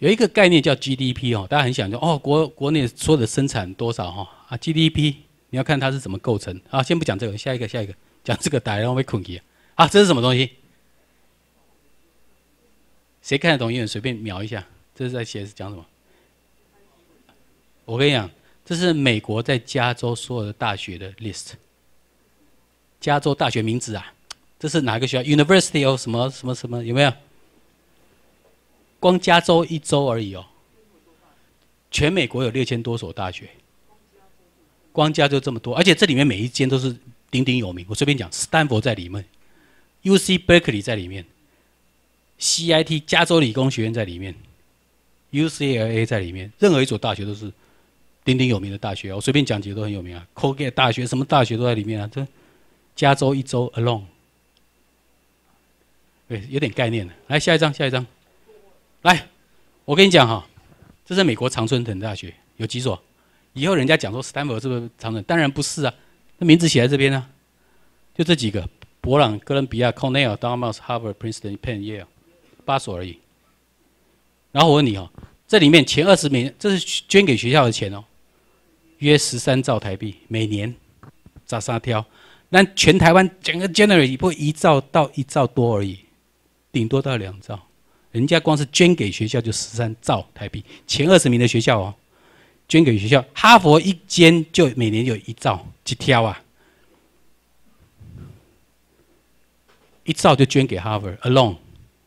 有一个概念叫 GDP 哦，大家很想说哦，国国内所有的生产多少哈啊 GDP，你要看它是怎么构成啊。先不讲这个，下一个下一个，讲这个，大家让我困机啊。这是什么东西？谁看得懂英文？随便瞄一下，这是在写讲什么？我跟你讲，这是美国在加州所有的大学的 list，加州大学名字啊。这是哪个学校？University of 什么什么什么有没有？光加州一周而已哦。全美国有六千多所大学，光加州这么多，而且这里面每一间都是鼎鼎有名。我随便讲，斯坦福在里面，U C Berkeley 在里面，C I T 加州理工学院在里面，U C L A 在里面，任何一所大学都是鼎鼎有名的大学。我随便讲几个都很有名啊，Coe 大学什么大学都在里面啊。这加州一周 alone。对，有点概念的。来，下一张，下一张。来，我跟你讲哈，这是美国常春藤大学，有几所？以后人家讲说 Stanford 是不是常春？当然不是啊，那名字写在这边呢。就这几个：博朗、哥伦比亚、Cornell、d a r m o u t h Harvard、Princeton、Penn、Yale，八所而已。然后我问你哈，这里面前二十名，这是捐给学校的钱哦，约十三兆台币每年，咋沙挑？那全台湾整个 g e n e r a r 一不一兆到一兆多而已。顶多到两兆，人家光是捐给学校就十三兆台币。前二十名的学校哦，捐给学校，哈佛一间就每年有一兆，几条啊？一兆就捐给哈佛 alone，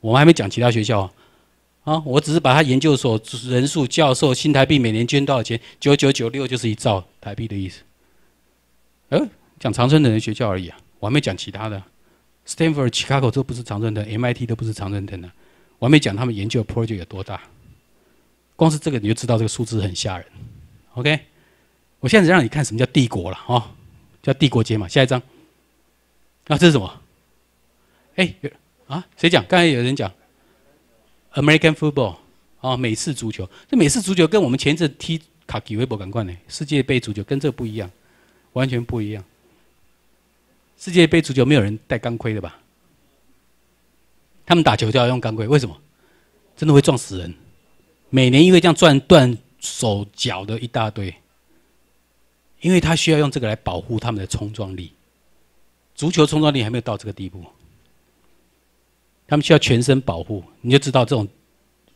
我们还没讲其他学校啊。啊，我只是把他研究所人数、教授新台币每年捐多少钱，九九九六就是一兆台币的意思。呃，讲长春的人学校而已啊，我还没讲其他的。Stanford、Chicago 都不是常春藤，MIT 都不是常春藤的。我没讲他们研究的 project 有多大，光是这个你就知道这个数字很吓人。OK，我现在让你看什么叫帝国了哈，叫帝国街嘛。下一张，啊这是什么？哎，啊谁讲？刚才有人讲 American football 啊美式足球。这美式足球跟我们前次踢卡基维博敢看呢，世界杯足球跟这不一样，完全不一样。世界杯足球没有人戴钢盔的吧？他们打球都要用钢盔，为什么？真的会撞死人！每年因为这样断断手脚的一大堆，因为他需要用这个来保护他们的冲撞力。足球冲撞力还没有到这个地步，他们需要全身保护。你就知道这种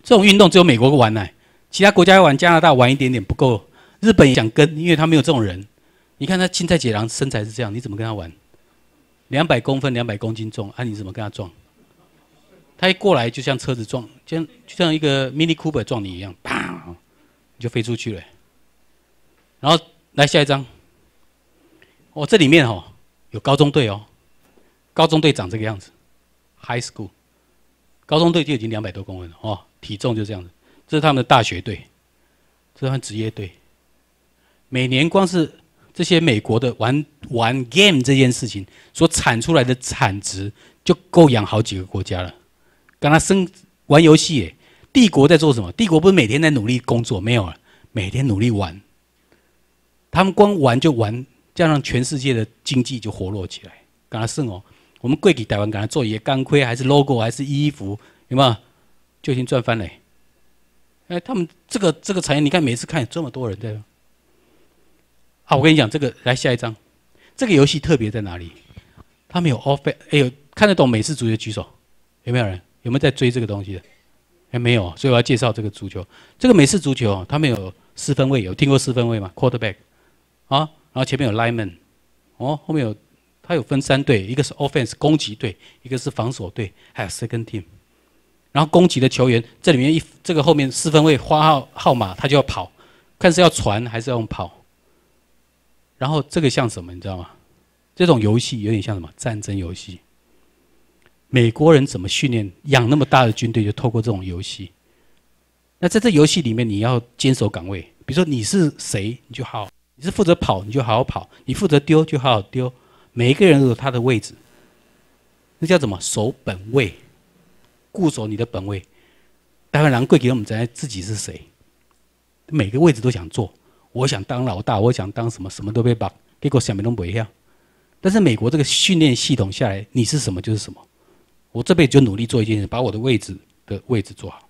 这种运动只有美国玩呢，其他国家要玩加拿大玩一点点不够，日本也想跟，因为他没有这种人。你看他青菜姐郎身材是这样，你怎么跟他玩？两百公分，两百公斤重，啊，你怎么跟他撞？他一过来就像车子撞，就像就像一个 Mini Cooper 撞你一样，啪，你就飞出去了。然后来下一张，哦，这里面哦有高中队哦，高中队长这个样子，High School，高中队就已经两百多公分了哦，体重就这样子。这是他们的大学队，这是他们职业队，每年光是。这些美国的玩玩 game 这件事情所产出来的产值就够养好几个国家了。跟他生玩游戏，哎，帝国在做什么？帝国不是每天在努力工作，没有了，每天努力玩。他们光玩就玩，这样让全世界的经济就活络起来。刚刚胜哦，我们贵给台湾跟他做一些钢盔，还是 logo，还是衣服，有没有？就已经赚翻嘞。哎，他们这个这个产业，你看每次看这么多人在。啊，我跟你讲，这个来下一张，这个游戏特别在哪里？他们有 o f f e r e 哎呦，看得懂美式足球举手，有没有人？有没有在追这个东西的？哎，没有，所以我要介绍这个足球。这个美式足球，他们有四分位，有听过四分位吗？quarterback 啊，然后前面有 line man，哦，后面有，他有分三队，一个是 offense 攻击队，一个是防守队，还有 second team。然后攻击的球员，这里面一这个后面四分位花号号码，他就要跑，看是要传还是要用跑。然后这个像什么，你知道吗？这种游戏有点像什么战争游戏。美国人怎么训练养那么大的军队，就透过这种游戏。那在这游戏里面，你要坚守岗位，比如说你是谁，你就好；你是负责跑，你就好好跑；你负责丢，就好好丢。每一个人有他的位置，那叫什么守本位，固守你的本位。当然，贵给我们在自己是谁，每个位置都想坐。我想当老大，我想当什么，什么都被绑。结果什么都不一样。但是美国这个训练系统下来，你是什么就是什么。我这辈子就努力做一件事，把我的位置的位置做好，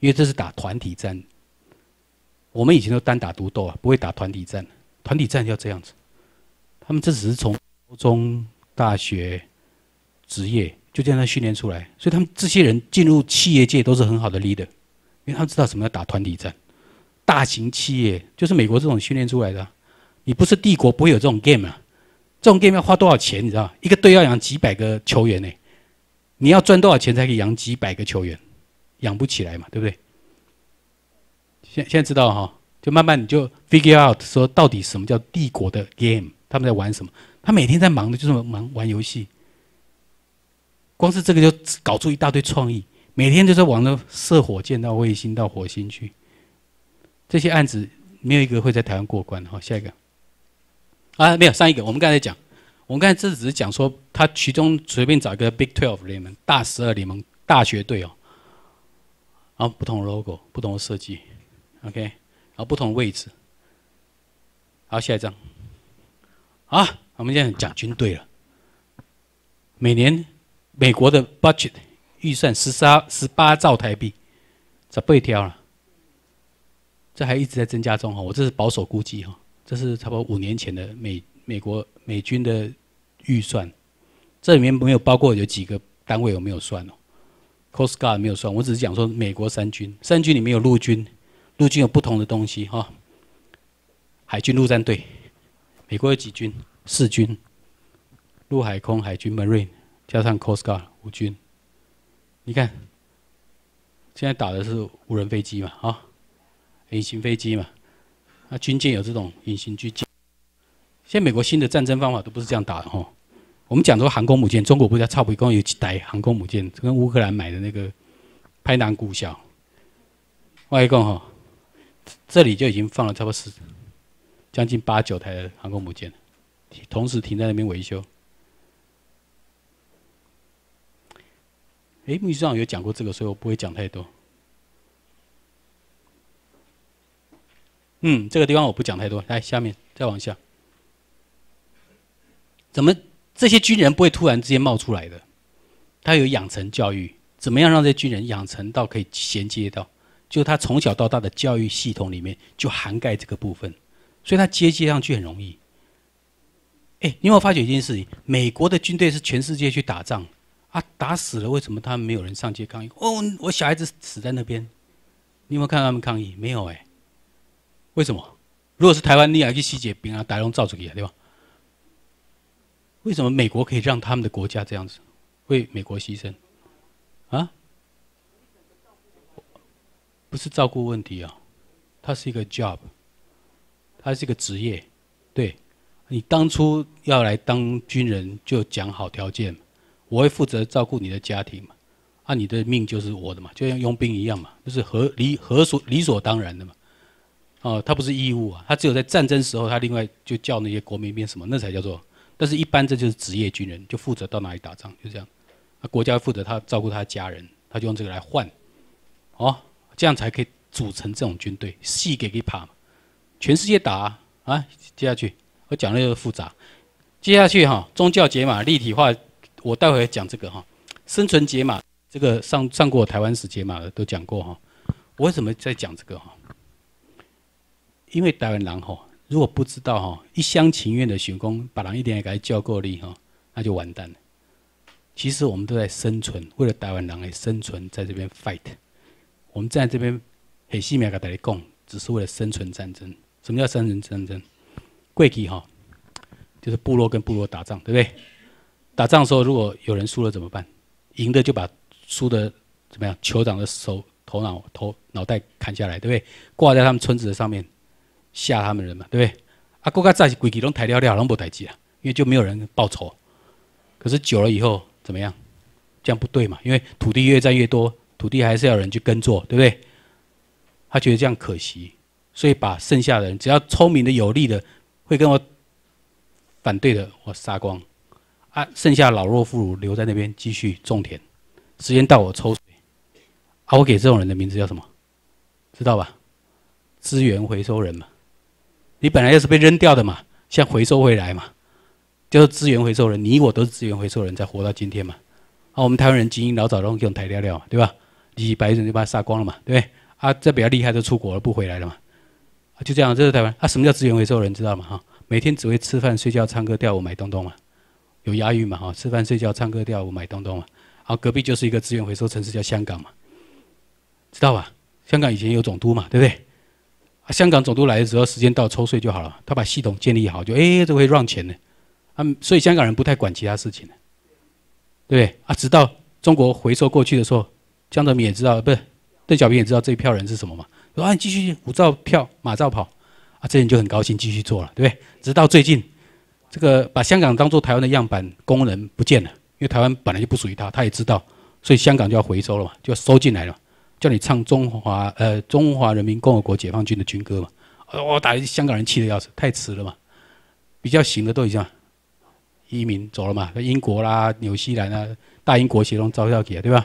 因为这是打团体战。我们以前都单打独斗啊，不会打团体战。团体战要这样子。他们这只是从高中、大学、职业就这样在训练出来，所以他们这些人进入企业界都是很好的 leader，因为他们知道什么要打团体战。大型企业就是美国这种训练出来的，你不是帝国不会有这种 game 啊！这种 game 要花多少钱？你知道？一个队要养几百个球员呢，你要赚多少钱才可以养几百个球员？养不起来嘛，对不对？现现在知道哈，就慢慢你就 figure out 说到底什么叫帝国的 game？他们在玩什么？他每天在忙的就是忙玩游戏，光是这个就搞出一大堆创意，每天就是玩的射火箭到卫星到火星去。这些案子没有一个会在台湾过关，好，下一个啊，没有上一个，我们刚才讲，我们刚才这只是讲说，他其中随便找一个 Big Twelve 联盟，大十二联盟大学队哦，然后不同 logo，不同的设计，OK，然后不同位置，好，下一张，啊，我们现在讲军队了，每年美国的 budget 预算十三十八兆台币，十被挑了。这还一直在增加中哈，我这是保守估计哈，这是差不多五年前的美美国美军的预算，这里面没有包括有几个单位有没有算哦？Coast Guard 没有算，我只是讲说美国三军，三军里面有陆军，陆军有不同的东西哈，海军陆战队，美国有几军？四军，陆海空海军 Marine 加上 Coast Guard 五军，你看，现在打的是无人飞机嘛啊？隐形飞机嘛，啊，军舰有这种隐形狙击。现在美国新的战争方法都不是这样打的哈。我们讲说航空母舰，中国不是差不多一共有几台航空母舰？跟乌克兰买的那个“拍南古小”，外来讲这里就已经放了差不多十将近八九台航空母舰，同时停在那边维修。哎，秘书长有讲过这个，所以我不会讲太多。嗯，这个地方我不讲太多。来，下面再往下。怎么这些军人不会突然之间冒出来的？他有养成教育，怎么样让这些军人养成到可以衔接到？就他从小到大的教育系统里面就涵盖这个部分，所以他接接上去很容易。哎，你有没有发觉一件事情？美国的军队是全世界去打仗啊，打死了为什么他们没有人上街抗议？哦，我小孩子死在那边，你有没有看到他们抗议？没有哎。为什么？如果是台湾，你还要去西界兵啊？打龙造子业，对吧？为什么美国可以让他们的国家这样子为美国牺牲？啊？不是照顾问题啊，它是一个 job，它是一个职业。对，你当初要来当军人，就讲好条件，我会负责照顾你的家庭嘛，啊，你的命就是我的嘛，就像佣兵一样嘛，就是合理合所理所当然的嘛。哦，他不是义务啊，他只有在战争时候，他另外就叫那些国民兵什么，那才叫做。但是一般这就是职业军人，就负责到哪里打仗，就这样。那国家负责他照顾他的家人，他就用这个来换，哦，这样才可以组成这种军队，细给给爬嘛。全世界打啊，接下去我讲的又复杂。接下去哈，宗教解码立体化，我待会讲这个哈。生存解码这个上上过台湾史解码的都讲过哈。我为什么在讲这个哈？因为台湾人吼，如果不知道吼，一厢情愿的选功，把人一点也给他叫过力哈，那就完蛋了。其实我们都在生存，为了台湾人诶生存，在这边 fight。我们站在这边很细面的在里供，只是为了生存战争。什么叫生存战争？贵气哈，就是部落跟部落打仗，对不对？打仗的时候，如果有人输了怎么办？赢的就把输的怎么样？酋长的手、头脑、头脑袋砍下来，对不对？挂在他们村子的上面。吓他们人嘛，对不对？阿哥家再是规期都抬了掉，拢无代志啊，因为就没有人报仇。可是久了以后怎么样？这样不对嘛，因为土地越占越多，土地还是要人去耕作，对不对？他觉得这样可惜，所以把剩下的人，只要聪明的、有力的，会跟我反对的，我杀光。啊，剩下老弱妇孺留在那边继续种田。时间到我抽水。啊，我给这种人的名字叫什么？知道吧？资源回收人嘛。你本来要是被扔掉的嘛，现在回收回来嘛，就是资源回收人，你我都是资源回收人才活到今天嘛。啊，我们台湾人精英老早都用台料料嘛，对吧？李白人就把他杀光了嘛，对不对？啊，这比较厉害，就出国了，不回来了嘛。啊，就这样，这是台湾。啊，什么叫资源回收人？知道吗？哈，每天只会吃饭、睡觉、唱歌、跳舞、买东东嘛。有押韵嘛？哈，吃饭、睡觉、唱歌、跳舞、买东东嘛。啊，隔壁就是一个资源回收城市，叫香港嘛。知道吧？香港以前有总督嘛，对不对？啊，香港总督来的时候，时间到抽税就好了。他把系统建立好，就哎，这会让钱呢。啊，所以香港人不太管其他事情了，对不对？啊，直到中国回收过去的时候，江泽民也知道，不是邓小平也知道这一票人是什么嘛？说啊，你继续五兆票马照跑啊，这人就很高兴继续做了，对不对？直到最近，这个把香港当做台湾的样板，工人不见了，因为台湾本来就不属于他，他也知道，所以香港就要回收了嘛，就要收进来了。叫你唱中华呃中华人民共和国解放军的军歌嘛，我打香港人气的要死，太迟了嘛，比较行的都已经移民走了嘛，英国啦、纽西兰啊、大英国协同招掉给对吧？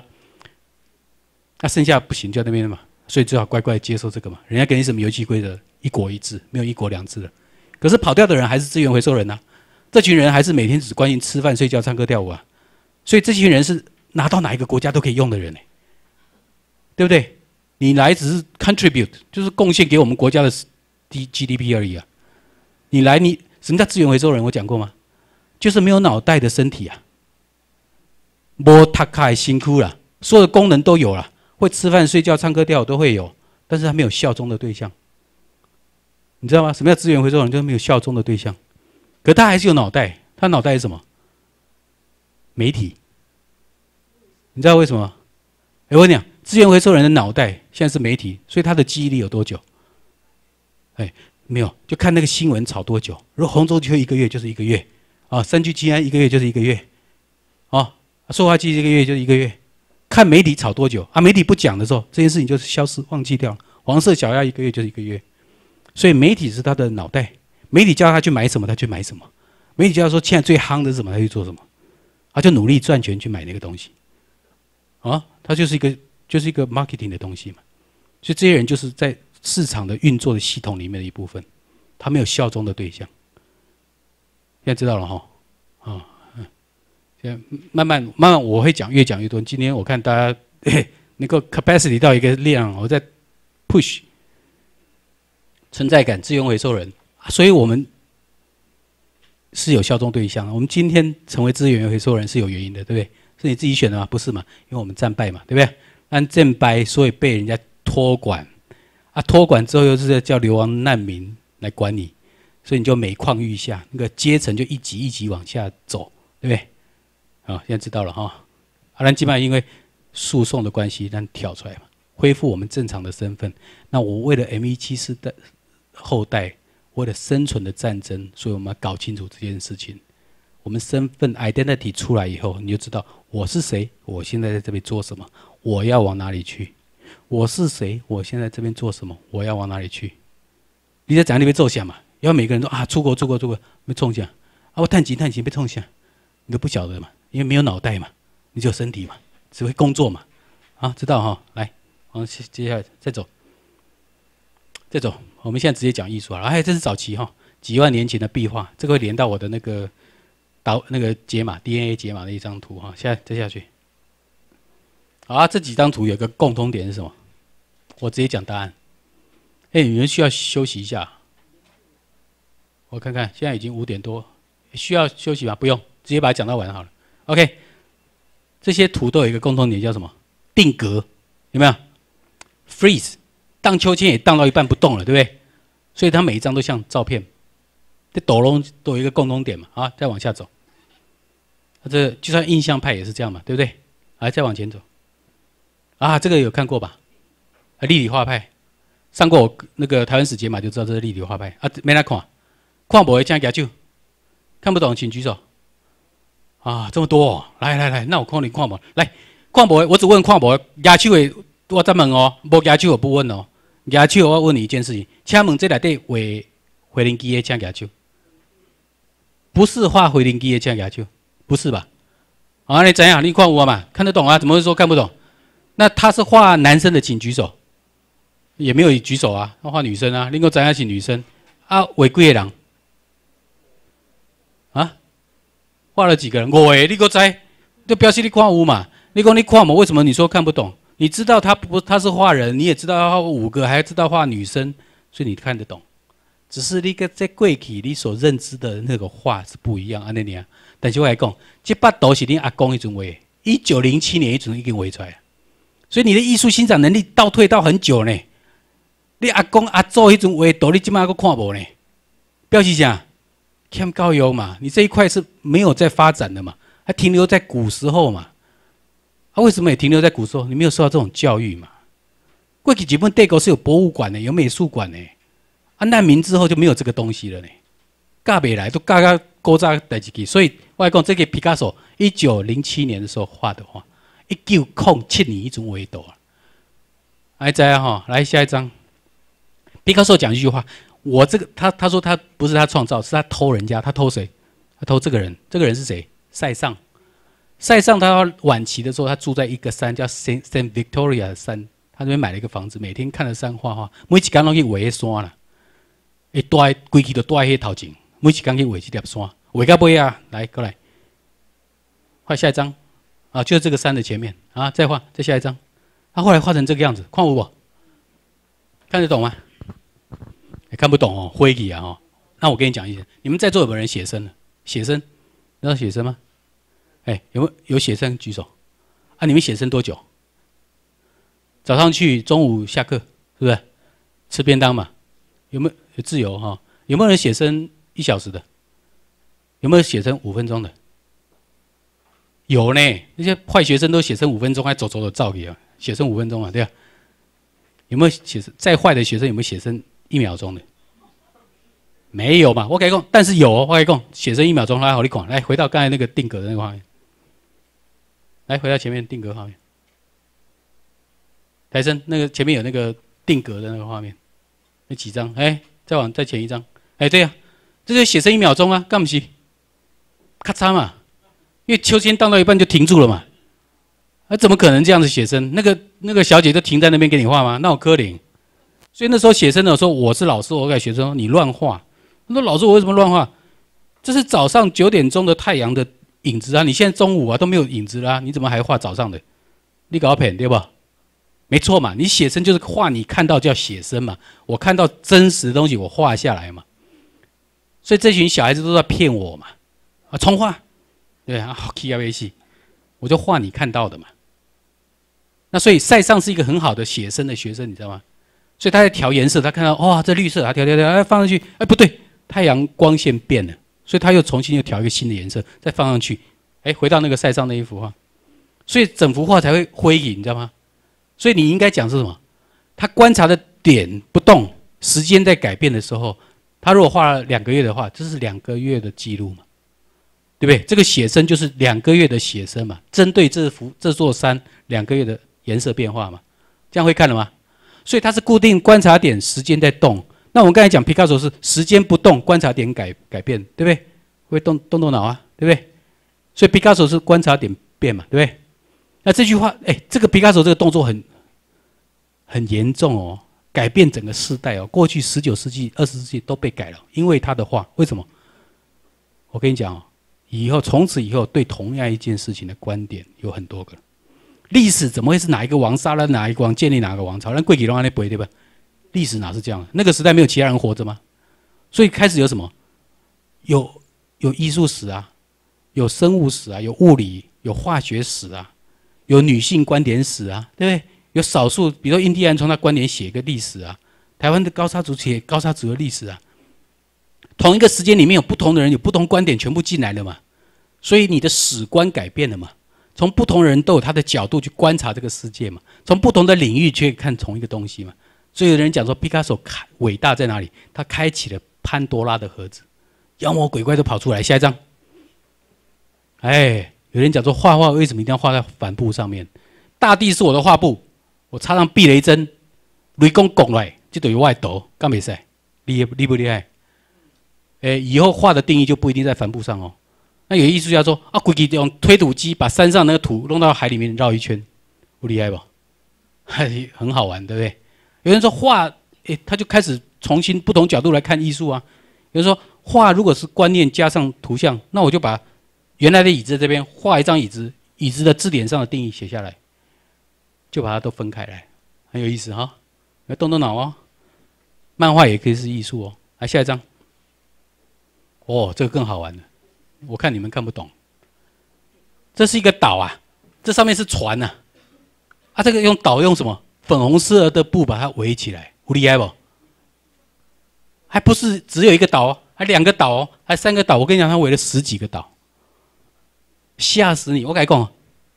那剩下不行就那边嘛，所以只好乖乖接受这个嘛。人家给你什么游戏规则，一国一制，没有一国两制的。可是跑掉的人还是资源回收人呐，这群人还是每天只关心吃饭、睡觉、唱歌、跳舞啊。所以这群人是拿到哪一个国家都可以用的人呢？对不对？你来只是 contribute，就是贡献给我们国家的 GDP 而已啊。你来你什么叫资源回收人？我讲过吗？就是没有脑袋的身体啊。摩塔卡辛苦了，所有的功能都有了，会吃饭、睡觉、唱歌、跳舞都会有，但是他没有效忠的对象。你知道吗？什么叫资源回收人？就是没有效忠的对象。可他还是有脑袋，他脑袋是什么？媒体。你知道为什么？哎，我跟你讲，资源回收人的脑袋现在是媒体，所以他的记忆力有多久？哎，没有，就看那个新闻炒多久。如红周刊一个月就是一个月，啊，三聚氰胺一个月就是一个月，啊，塑化剂一个月就是一个月，看媒体炒多久。啊，媒体不讲的时候，这件事情就是消失、忘记掉了。黄色小鸭一个月就是一个月，所以媒体是他的脑袋，媒体叫他去买什么，他去买什么；媒体叫他说现在最夯的是什么，他去做什么，他就努力赚钱去买那个东西。啊，他就是一个。就是一个 marketing 的东西嘛，所以这些人就是在市场的运作的系统里面的一部分，他没有效忠的对象。现在知道了哈，啊，嗯，慢慢慢慢我会讲，越讲越多。今天我看大家 [laughs] 嘿能够 capacity 到一个量，我在 push 存在感，资源回收人，所以我们是有效忠对象的。我们今天成为资源回收人是有原因的，对不对？是你自己选的吗？不是嘛？因为我们战败嘛，对不对？按正白，所以被人家托管，啊，托管之后又是叫流亡难民来管你，所以你就每况愈下，那个阶层就一级一级往下走，对不对？啊，现在知道了哈。阿兰基本上因为诉讼的关系，让挑出来嘛，恢复我们正常的身份。那我为了 M 一七四的后代，为了生存的战争，所以我们要搞清楚这件事情。我们身份 identity 出来以后，你就知道我是谁，我现在在这边做什么。我要往哪里去？我是谁？我现在这边做什么？我要往哪里去？你在讲那边坐下嘛？因为每个人都啊，出国，出国，出国，没冲下。啊，我探亲探亲被冲下。你都不晓得嘛？因为没有脑袋嘛，你只有身体嘛，只会工作嘛。啊，知道哈？来，们接接下来再走，再走。我们现在直接讲艺术啊。哎，这是早期哈，几万年前的壁画。这个会连到我的那个导那个解码 DNA 解码的一张图哈。现在再下去。好，这几张图有个共通点是什么？我直接讲答案。哎，有人需要休息一下？我看看，现在已经五点多，需要休息吗？不用，直接把它讲到晚上好了。OK，这些图都有一个共通点叫什么？定格，有没有？freeze，荡秋千也荡到一半不动了，对不对？所以它每一张都像照片，这抖龙都有一个共通点嘛。啊，再往下走，这就算印象派也是这样嘛，对不对？啊，再往前走。啊，这个有看过吧？啊，立体画派，上过我那个台湾史节嘛，就知道这是立体画派啊。没来看，看不会请举手。看不懂请举手。啊，这么多，来来来，那我看你看吧。来，看不会，我只问看不会，假手的我再问哦，不假手我不问哦，假球我问你一件事情，请问这里底画回林基的请举手。不是画回林基的请举手。不是吧？啊，你怎样？你看我嘛，看得懂啊？怎么会说看不懂？那他是画男生的，请举手，也没有举手啊。画女生啊，另一个还是请女生啊。违规的人。啊，画了几个人？诶，你个猜，就表示你看五嘛？你讲你看嘛，为什么你说看不懂？你知道他不？他是画人，你也知道画五个，还知道画女生，所以你看得懂。只是那个在贵体你所认知的那个画是不一样啊，那啊。但是我来讲，这八图是恁阿公一种画，一九零七年一种已经画出来。所以你的艺术欣赏能力倒退到很久呢，你阿公阿祖迄种画，图，你即马还看无呢？表示啥？欠教育嘛？你这一块是没有在发展的嘛？还停留在古时候嘛？啊？为什么也停留在古时候？你没有受到这种教育嘛？过去日本帝国是有博物馆的，有美术馆的，啊，难民之后就没有这个东西了呢。嫁未来都嫁到高崎代志去，所以外公这个皮卡索一九零七年的时候画的画。一九空七年一种味道，还在哈，来下一张。毕教授讲一句话，我这个他他说他不是他创造，是他偷人家。他偷谁？他偷这个人。这个人是谁？塞尚。塞尚他晚期的时候，他住在一个山叫 Saint Saint Victoria 的山，他那边买了一个房子，每天看着山画画，每一间拢去画些山啦。一戴规矩都戴些头巾，每一间去画一条山，画到尾啊，来过来，快下一张。啊，就在这个山的前面啊！再画，再下一张。他后来画成这个样子，矿物不看得懂吗？也看不懂哦，灰体啊那我跟你讲一点，你们在座有没有人写生的？写生，你知道写生吗？哎，有没有有写生？举手。啊，你们写生多久？早上去，中午下课，是不是？吃便当嘛，有没有自由哈？有没有人写生一小时的？有没有写生五分钟的？有呢，那些坏学生都写成五分钟，还走走的照啊，写成五分钟啊，对啊。有没有写生？再坏的学生有没有写成一秒钟的？没有嘛，我改供，但是有，我改供写成一秒钟，来好你管，来回到刚才那个定格的那个画面，来回到前面定格画面，台生那个前面有那个定格的那个画面，那几张？哎，再往再前一张，哎，对啊，这就写成一秒钟啊，干不起，咔嚓嘛。因为秋千荡到一半就停住了嘛，啊，怎么可能这样子写生？那个那个小姐就停在那边给你画吗？那我柯林，所以那时候写生的时候，我是老师，我给学生你乱画。他说：“老师，我为什么乱画？这是早上九点钟的太阳的影子啊！你现在中午啊都没有影子啦，你怎么还画早上的？你搞偏对吧？没错嘛，你写生就是画你看到叫写生嘛，我看到真实的东西我画下来嘛。所以这群小孩子都在骗我嘛，啊，重画。”对啊，好 key 啊，V C，我就画你看到的嘛。那所以塞尚是一个很好的写生的学生，你知道吗？所以他在调颜色，他看到哇，这绿色啊，调调调，哎，放上去，哎，不对，太阳光线变了，所以他又重新又调一个新的颜色，再放上去，哎，回到那个塞尚那一幅画，所以整幅画才会辉映，你知道吗？所以你应该讲是什么？他观察的点不动，时间在改变的时候，他如果画了两个月的话，这是两个月的记录嘛？对不对？这个写生就是两个月的写生嘛，针对这幅这座山两个月的颜色变化嘛，这样会看了吗？所以它是固定观察点，时间在动。那我们刚才讲皮卡索是时间不动，观察点改改变，对不对？会动动动脑啊，对不对？所以皮卡索是观察点变嘛，对不对？那这句话，哎，这个皮卡索这个动作很很严重哦，改变整个时代哦。过去十九世纪、二十世纪都被改了，因为他的话，为什么？我跟你讲哦。以后从此以后，对同样一件事情的观点有很多个。历史怎么会是哪一个王杀了哪一个王，建立哪个王朝？那桂启龙安的不对吧？历史哪是这样？那个时代没有其他人活着吗？所以开始有什么？有有艺术史啊，有生物史啊，有物理、有化学史啊，有女性观点史啊，对不对？有少数，比如印第安从他观点写一个历史啊，台湾的高山族写高山族的历史啊。同一个时间里面有不同的人，有不同观点，全部进来了嘛，所以你的史观改变了嘛。从不同人都有他的角度去观察这个世界嘛，从不同的领域去看同一个东西嘛。所以有人讲说，毕加索开伟大在哪里？他开启了潘多拉的盒子，妖魔鬼怪都跑出来。下一张，哎，有人讲说，画画为什么一定要画在帆布上面？大地是我的画布，我插上避雷针，雷公拱来，就等于外斗，干未使？厉厉不厉害？哎，以后画的定义就不一定在帆布上哦。那有艺术家说啊，故意用推土机把山上那个土弄到海里面绕一圈，不厉害吧？很很好玩，对不对？有人说画，哎，他就开始重新不同角度来看艺术啊。有人说画如果是观念加上图像，那我就把原来的椅子这边画一张椅子，椅子的字典上的定义写下来，就把它都分开来，很有意思哈。来动动脑哦，漫画也可以是艺术哦。来下一张。哦，这个更好玩了，我看你们看不懂。这是一个岛啊，这上面是船呐，啊，这个用岛用什么？粉红色的布把它围起来，厉害不？还不是只有一个岛哦，还两个岛哦，还三个岛。我跟你讲，它围了十几个岛，吓死你！我跟你讲，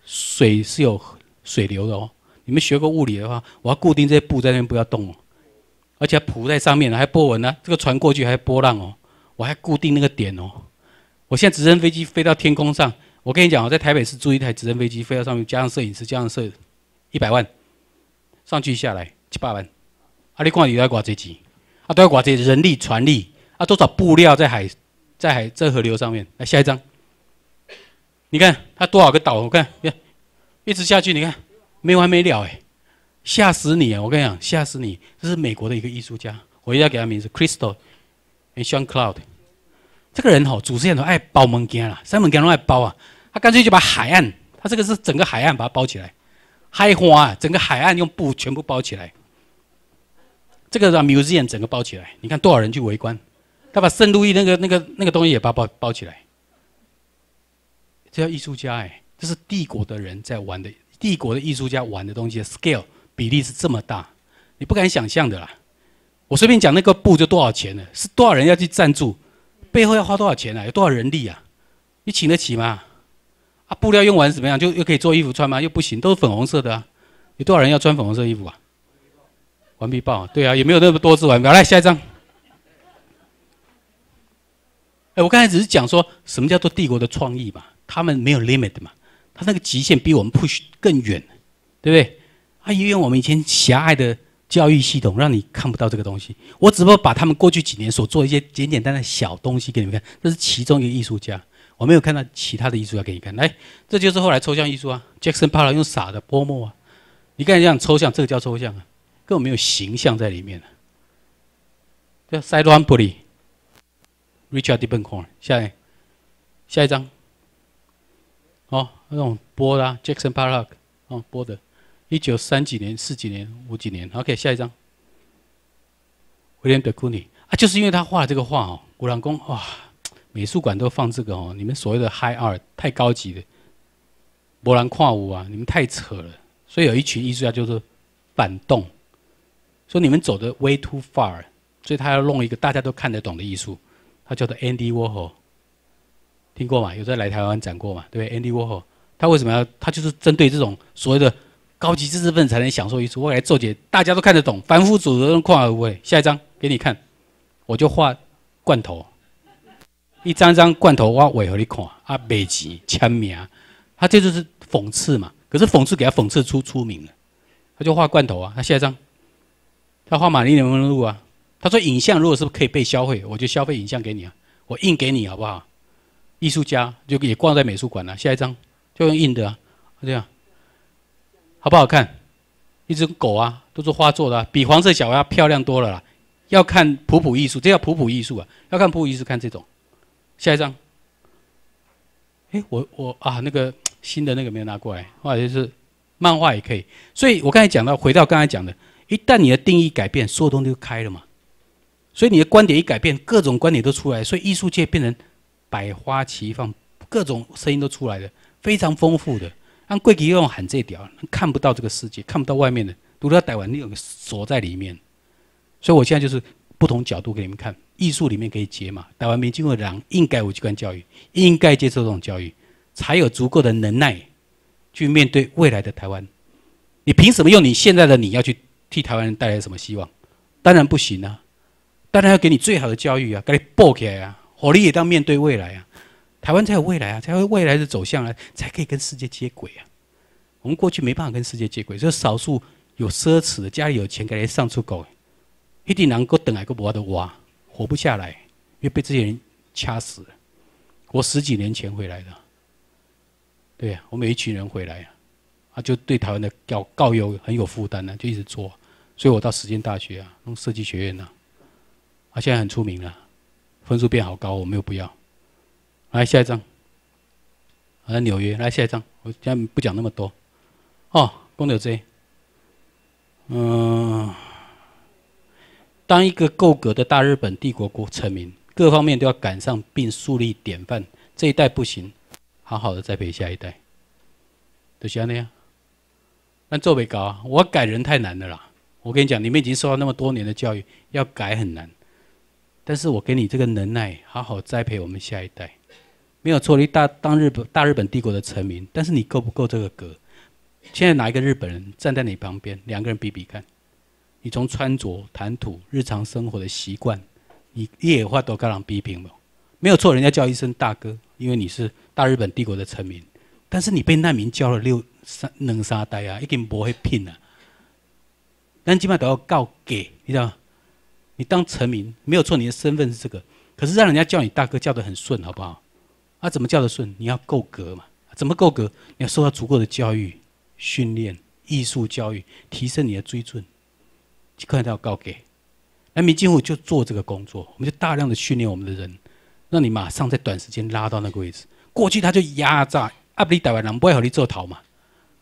水是有水流的哦。你们学过物理的话，我要固定这些布在那边不要动哦，而且还铺在上面还波纹呢。这个船过去还波浪哦。我还固定那个点哦，我现在直升飞机飞到天空上，我跟你讲哦，在台北市租一台直升飞机飞到上面，加上摄影师，加上摄一百万，上去下来七八万，啊，你看有多少挂这机，啊，都要挂这人力船力，啊，多少布料在海，在海在河流上面。来，下一张，你看他多少个岛，我看，看，一直下去，你看没完没了哎，吓死你啊！我跟你讲，吓死你！这是美国的一个艺术家，我一定要给他名字，Crystal and s a n Cloud。这个人吼，主持人都爱包物件啦，三门件拢爱包啊。他干脆就把海岸，他这个是整个海岸把它包起来，海花啊，整个海岸用布全部包起来。这个让 museum 整个包起来，你看多少人去围观。他把圣路易那个那个那个东西也把包包起来。这叫艺术家哎，这是帝国的人在玩的，帝国的艺术家玩的东西 scale 比例是这么大，你不敢想象的啦。我随便讲那个布就多少钱了，是多少人要去赞助？背后要花多少钱啊？有多少人力啊？你请得起吗？啊，布料用完怎么样？就又可以做衣服穿吗？又不行，都是粉红色的，啊。有多少人要穿粉红色衣服啊？顽皮豹，对啊，也没有那么多只顽皮豹。来，下一张。哎，我刚才只是讲说什么叫做帝国的创意嘛？他们没有 limit 嘛？他那个极限比我们 push 更远，对不对？啊，因为我们以前狭隘的。教育系统让你看不到这个东西。我只不过把他们过去几年所做一些简简单单小东西给你们看。这是其中一个艺术家，我没有看到其他的艺术家给你看。来，这就是后来抽象艺术啊，Jackson p a l k 用傻的泼墨啊。你看这样抽象，这个叫抽象啊，根本没有形象在里面了。叫 Sidewampory，Richard d e n c o r n 下一下一张，哦，那种波的，Jackson p a l k 哦，波的。一九三几年、四几年、五几年，OK，下一张。威廉德库尼啊，就是因为他画了这个画哦，古兰宫哇，美术馆都放这个哦。你们所谓的 high art 太高级的，波兰跨舞啊，你们太扯了。所以有一群艺术家就做反动，说你们走的 way too far，所以他要弄一个大家都看得懂的艺术，他叫做 Andy Warhol，听过吗？有在来台湾展过吗？对不对？Andy Warhol，他为什么要？他就是针对这种所谓的。高级知识分子才能享受艺术，我来做解，大家都看得懂。凡夫俗都狂而无畏。下一张给你看，我就画罐头，一张张罐头，我为何你看？啊，美籍签名，他这就是讽刺嘛。可是讽刺给他讽刺出出名了，他就画罐头啊。他下一张，他画玛丽莲梦露啊。他说：影像如果是可以被消费，我就消费影像给你啊。我印给你好不好？艺术家就也挂在美术馆了。下一张就用印的，啊，这样。好不好看？一只狗啊，都是画做的，比黄色小鸭漂亮多了啦。要看普普艺术，这叫普普艺术啊。要看普普艺术，看这种。下一张。哎，我我啊，那个新的那个没有拿过来，或就是漫画也可以。所以我刚才讲到，回到刚才讲的，一旦你的定义改变，所有东西就开了嘛。所以你的观点一改变，各种观点都出来，所以艺术界变成百花齐放，各种声音都出来了，非常丰富的。按贵矩要用喊这条，看不到这个世界，看不到外面的，躲在台湾，你有个锁在里面。所以我现在就是不同角度给你们看，艺术里面可以解码。台湾民众应该有机关教育，应该接受这种教育，才有足够的能耐去面对未来的台湾。你凭什么用你现在的你要去替台湾带来什么希望？当然不行啊！当然要给你最好的教育啊，给你抱起来啊，火力也当面对未来啊。台湾才有未来啊，才有未来的走向啊，才可以跟世界接轨啊。我们过去没办法跟世界接轨，有少数有奢侈的，家里有钱，给人上出口，一定能够等来一个娃娃活不下来，因为被这些人掐死了。我十几年前回来的，对呀，我们一群人回来呀，啊，就对台湾的教教育很有负担啊，就一直做，所以我到实践大学啊，弄设计学院呐，啊，现在很出名了，分数变好高，我没有不要。来，下一张，来纽约，来下一张，我先不讲那么多。哦，公牛 Z，嗯，当一个够格的大日本帝国国臣民，各方面都要赶上并树立典范。这一代不行，好好的栽培下一代，就是那样。但作为高，我改人太难了啦。我跟你讲，你们已经受到那么多年的教育，要改很难。但是我给你这个能耐，好好栽培我们下一代。没有错，你大当日本大日本帝国的臣民，但是你够不够这个格？现在哪一个日本人站在你旁边？两个人比比看，你从穿着、谈吐、日常生活的习惯，你一眼话都跟人批评了。没有错，人家叫一声大哥，因为你是大日本帝国的臣民，但是你被难民叫了六三两三代啊，已经不会拼了。但起码都要告给，你知道？你当臣民没有错，你的身份是这个，可是让人家叫你大哥叫得很顺，好不好？啊，怎么叫得顺？你要够格嘛？怎么够格？你要受到足够的教育、训练、艺术教育，提升你的水准，客人就要告给。那民进府就做这个工作，我们就大量的训练我们的人，让你马上在短时间拉到那个位置。过去他就压榨阿你台湾人不会和你做头嘛，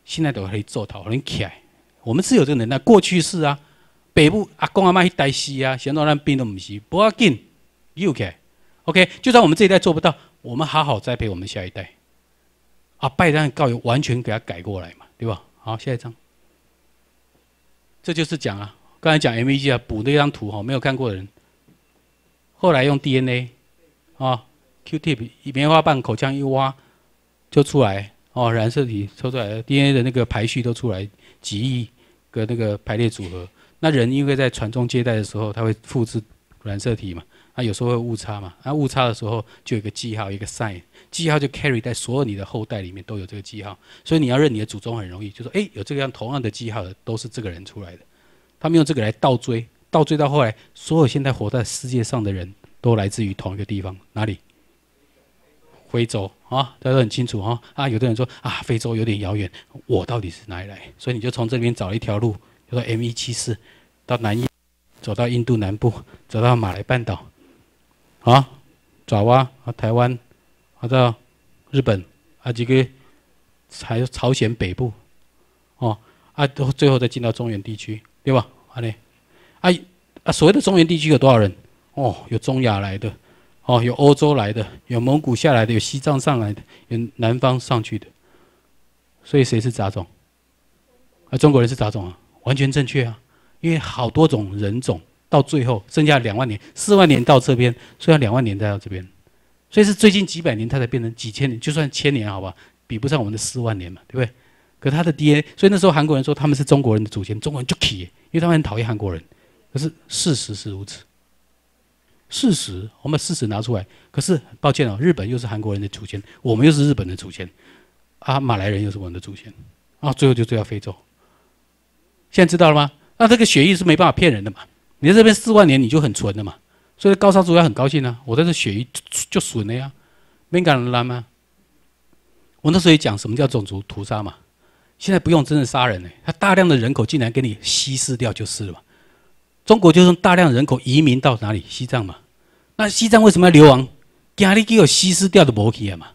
现在都可以做陶，你起来。我们是有这个能力。过去是啊，北部阿公阿妈去代西啊，现在连冰都唔行，不要紧，有来。OK，就算我们这一代做不到。我们好好栽培我们下一代，啊，拜登告有完全给他改过来嘛，对吧？好，下一张，这就是讲啊，刚才讲 M E G 啊，补那张图哈，没有看过的人，后来用 D N A，啊，Q Tip 棉花棒口腔一挖就出来哦，染色体抽出来 D N A 的那个排序都出来，几亿个那个排列组合，那人因为在传宗接代的时候，他会复制染色体嘛。那有时候会误差嘛？那误差的时候，就一个记号，一个 sign，记号就 carry 在所有你的后代里面都有这个记号，所以你要认你的祖宗很容易，就说，哎，有这个样同样的记号的，都是这个人出来的。他们用这个来倒追，倒追到后来，所有现在活在世界上的人都来自于同一个地方，哪里？非洲啊，大家都很清楚啊。啊，有的人说，啊，非洲有点遥远，我到底是哪里来？所以你就从这边找一条路，比如说 M 一七四，到南印，走到印度南部，走到马来半岛。啊，爪哇啊，台湾，啊到日本啊，这个还朝鲜北部，哦，啊都最后再进到中原地区，对吧？啊嘞，啊啊所谓的中原地区有多少人？哦，有中亚来的，哦，有欧洲来的，有蒙古下来的，有西藏上来的，有南方上去的，所以谁是杂种？啊，中国人是杂种啊，完全正确啊，因为好多种人种。到最后剩下两万年，四万年到这边，剩下两万年再到这边，所以是最近几百年，它才变成几千年，就算千年，好吧，比不上我们的四万年嘛，对不对？可他的 DNA，所以那时候韩国人说他们是中国人的祖先，中国人就气，因为他们很讨厌韩国人。可是事实是如此，事实我们事实拿出来，可是抱歉哦，日本又是韩国人的祖先，我们又是日本的祖先，啊，马来人又是我们的祖先，啊，最后就追到非洲。现在知道了吗？那这个血液是没办法骗人的嘛。你在这边四万年你就很纯的嘛，所以高加族要很高兴呢。我在这雪域就就损了呀，没敢拦吗？我那时候也讲什么叫种族屠杀嘛，现在不用真正杀人呢，他大量的人口竟然给你稀释掉就是了嘛。中国就是大量人口移民到哪里西藏嘛，那西藏为什么要流亡？家里给我稀释掉的没去嘛，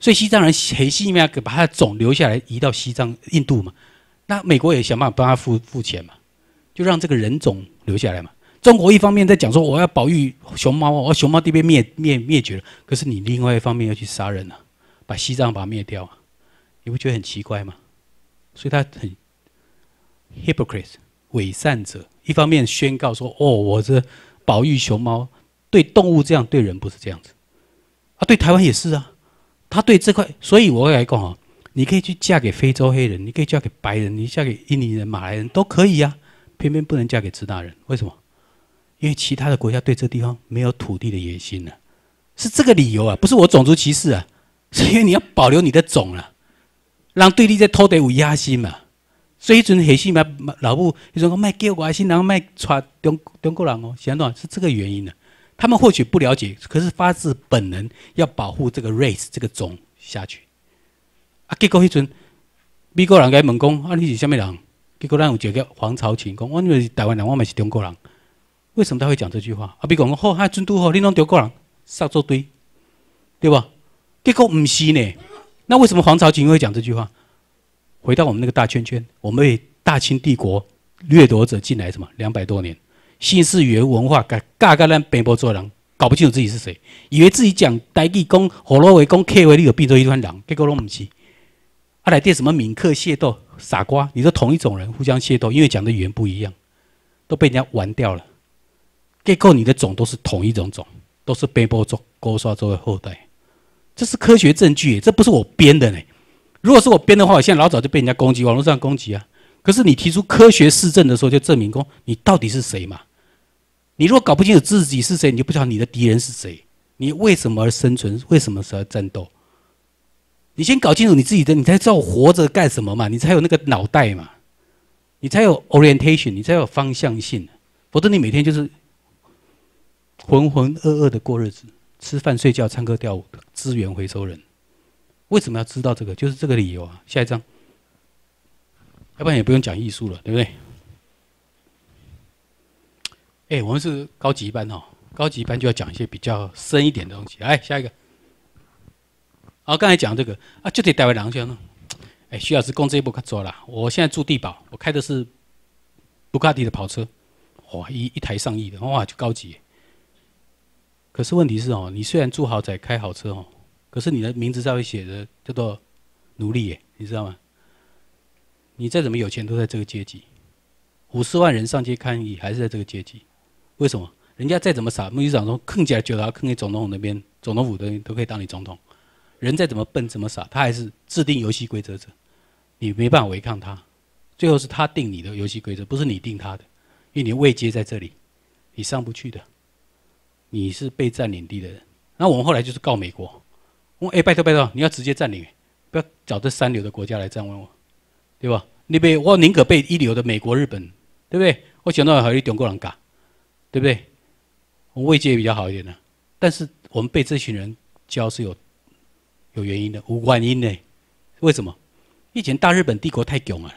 所以西藏人很黑心给把他的种留下来移到西藏、印度嘛，那美国也想办法帮他付付钱嘛，就让这个人种。留下来嘛？中国一方面在讲说我要保育熊猫，我熊猫都被灭灭灭绝了，可是你另外一方面要去杀人啊，把西藏把它灭掉，啊，你不觉得很奇怪吗？所以他很 hypocrite 伪善者，一方面宣告说哦，我这保育熊猫，对动物这样，对人不是这样子啊，对台湾也是啊，他对这块，所以我会来讲啊，你可以去嫁给非洲黑人，你可以嫁给白人，你嫁给印尼人、马来人都可以呀。偏偏不能嫁给资大人，为什么？因为其他的国家对这地方没有土地的野心呢，是这个理由啊，不是我种族歧视啊，[laughs] 是因为你要保留你的种啊，让对立在偷得有野心嘛。所以阵黑心嘛老布，你说卖给我还行，然后卖传东东国人哦，想到是这个原因呢，他们或许不了解，可是发自本能要保护这个 race 这个种下去。啊，结果迄阵美国人该问讲啊，你是虾米人？结果咱有一个叫黄朝勤讲我以为是台湾人，我咪是中国人，为什么他会讲这句话？啊，比如讲好，哈尊都好，你拢中国人，杀做堆，对吧？结果唔是呢，那为什么黄朝勤会讲这句话？回到我们那个大圈圈，我们大清帝国掠夺者进来什么两百多年，新式言、文化，个个个咱奔波做人，搞不清楚自己是谁，以为自己讲台语，讲火罗语，讲 K 语，你有变做一团人，结果拢唔是，阿来电什么闽客械斗？傻瓜！你是同一种人互相切斗，因为讲的语言不一样，都被人家玩掉了。建构你的种都是同一种种，都是背波做勾刷作的后代，这是科学证据，这不是我编的呢。如果是我编的话，我现在老早就被人家攻击，网络上攻击啊。可是你提出科学试证的时候，就证明过你到底是谁嘛？你如果搞不清楚自己是谁，你就不知道你的敌人是谁，你为什么而生存，为什么而战斗？你先搞清楚你自己的，你才知道活着干什么嘛，你才有那个脑袋嘛，你才有 orientation，你才有方向性，否则你每天就是浑浑噩噩的过日子，吃饭睡觉唱歌跳舞，资源回收人，为什么要知道这个？就是这个理由啊。下一张，要不然也不用讲艺术了，对不对？哎，我们是高级班哦，高级班就要讲一些比较深一点的东西。来，下一个。好，刚才讲这个啊，就得戴维·先去。哎，徐老师工资也不可多了。我现在住地堡，我开的是布卡迪的跑车，哇，一一台上亿的，哇，就高级。可是问题是哦，你虽然住豪宅、开好车哦，可是你的名字上面写着叫做奴隶耶，你知道吗？你再怎么有钱，都在这个阶级。五十万人上街抗议，还是在这个阶级。为什么？人家再怎么傻，木有傻到更加得他，坑给总统那边，总统府人都可以当你总统。人再怎么笨怎么傻，他还是制定游戏规则者，你没办法违抗他，最后是他定你的游戏规则，不是你定他的，因为你位阶在这里，你上不去的，你是被占领地的人。那我们后来就是告美国，我哎拜托拜托，你要直接占领，不要找这三流的国家来这样问我，对吧？你被我宁可被一流的美国、日本，对不对？我想到还是中国人干，对不对？我位阶比较好一点呢，但是我们被这群人教是有。有原因的，无关因的。为什么？以前大日本帝国太囧了，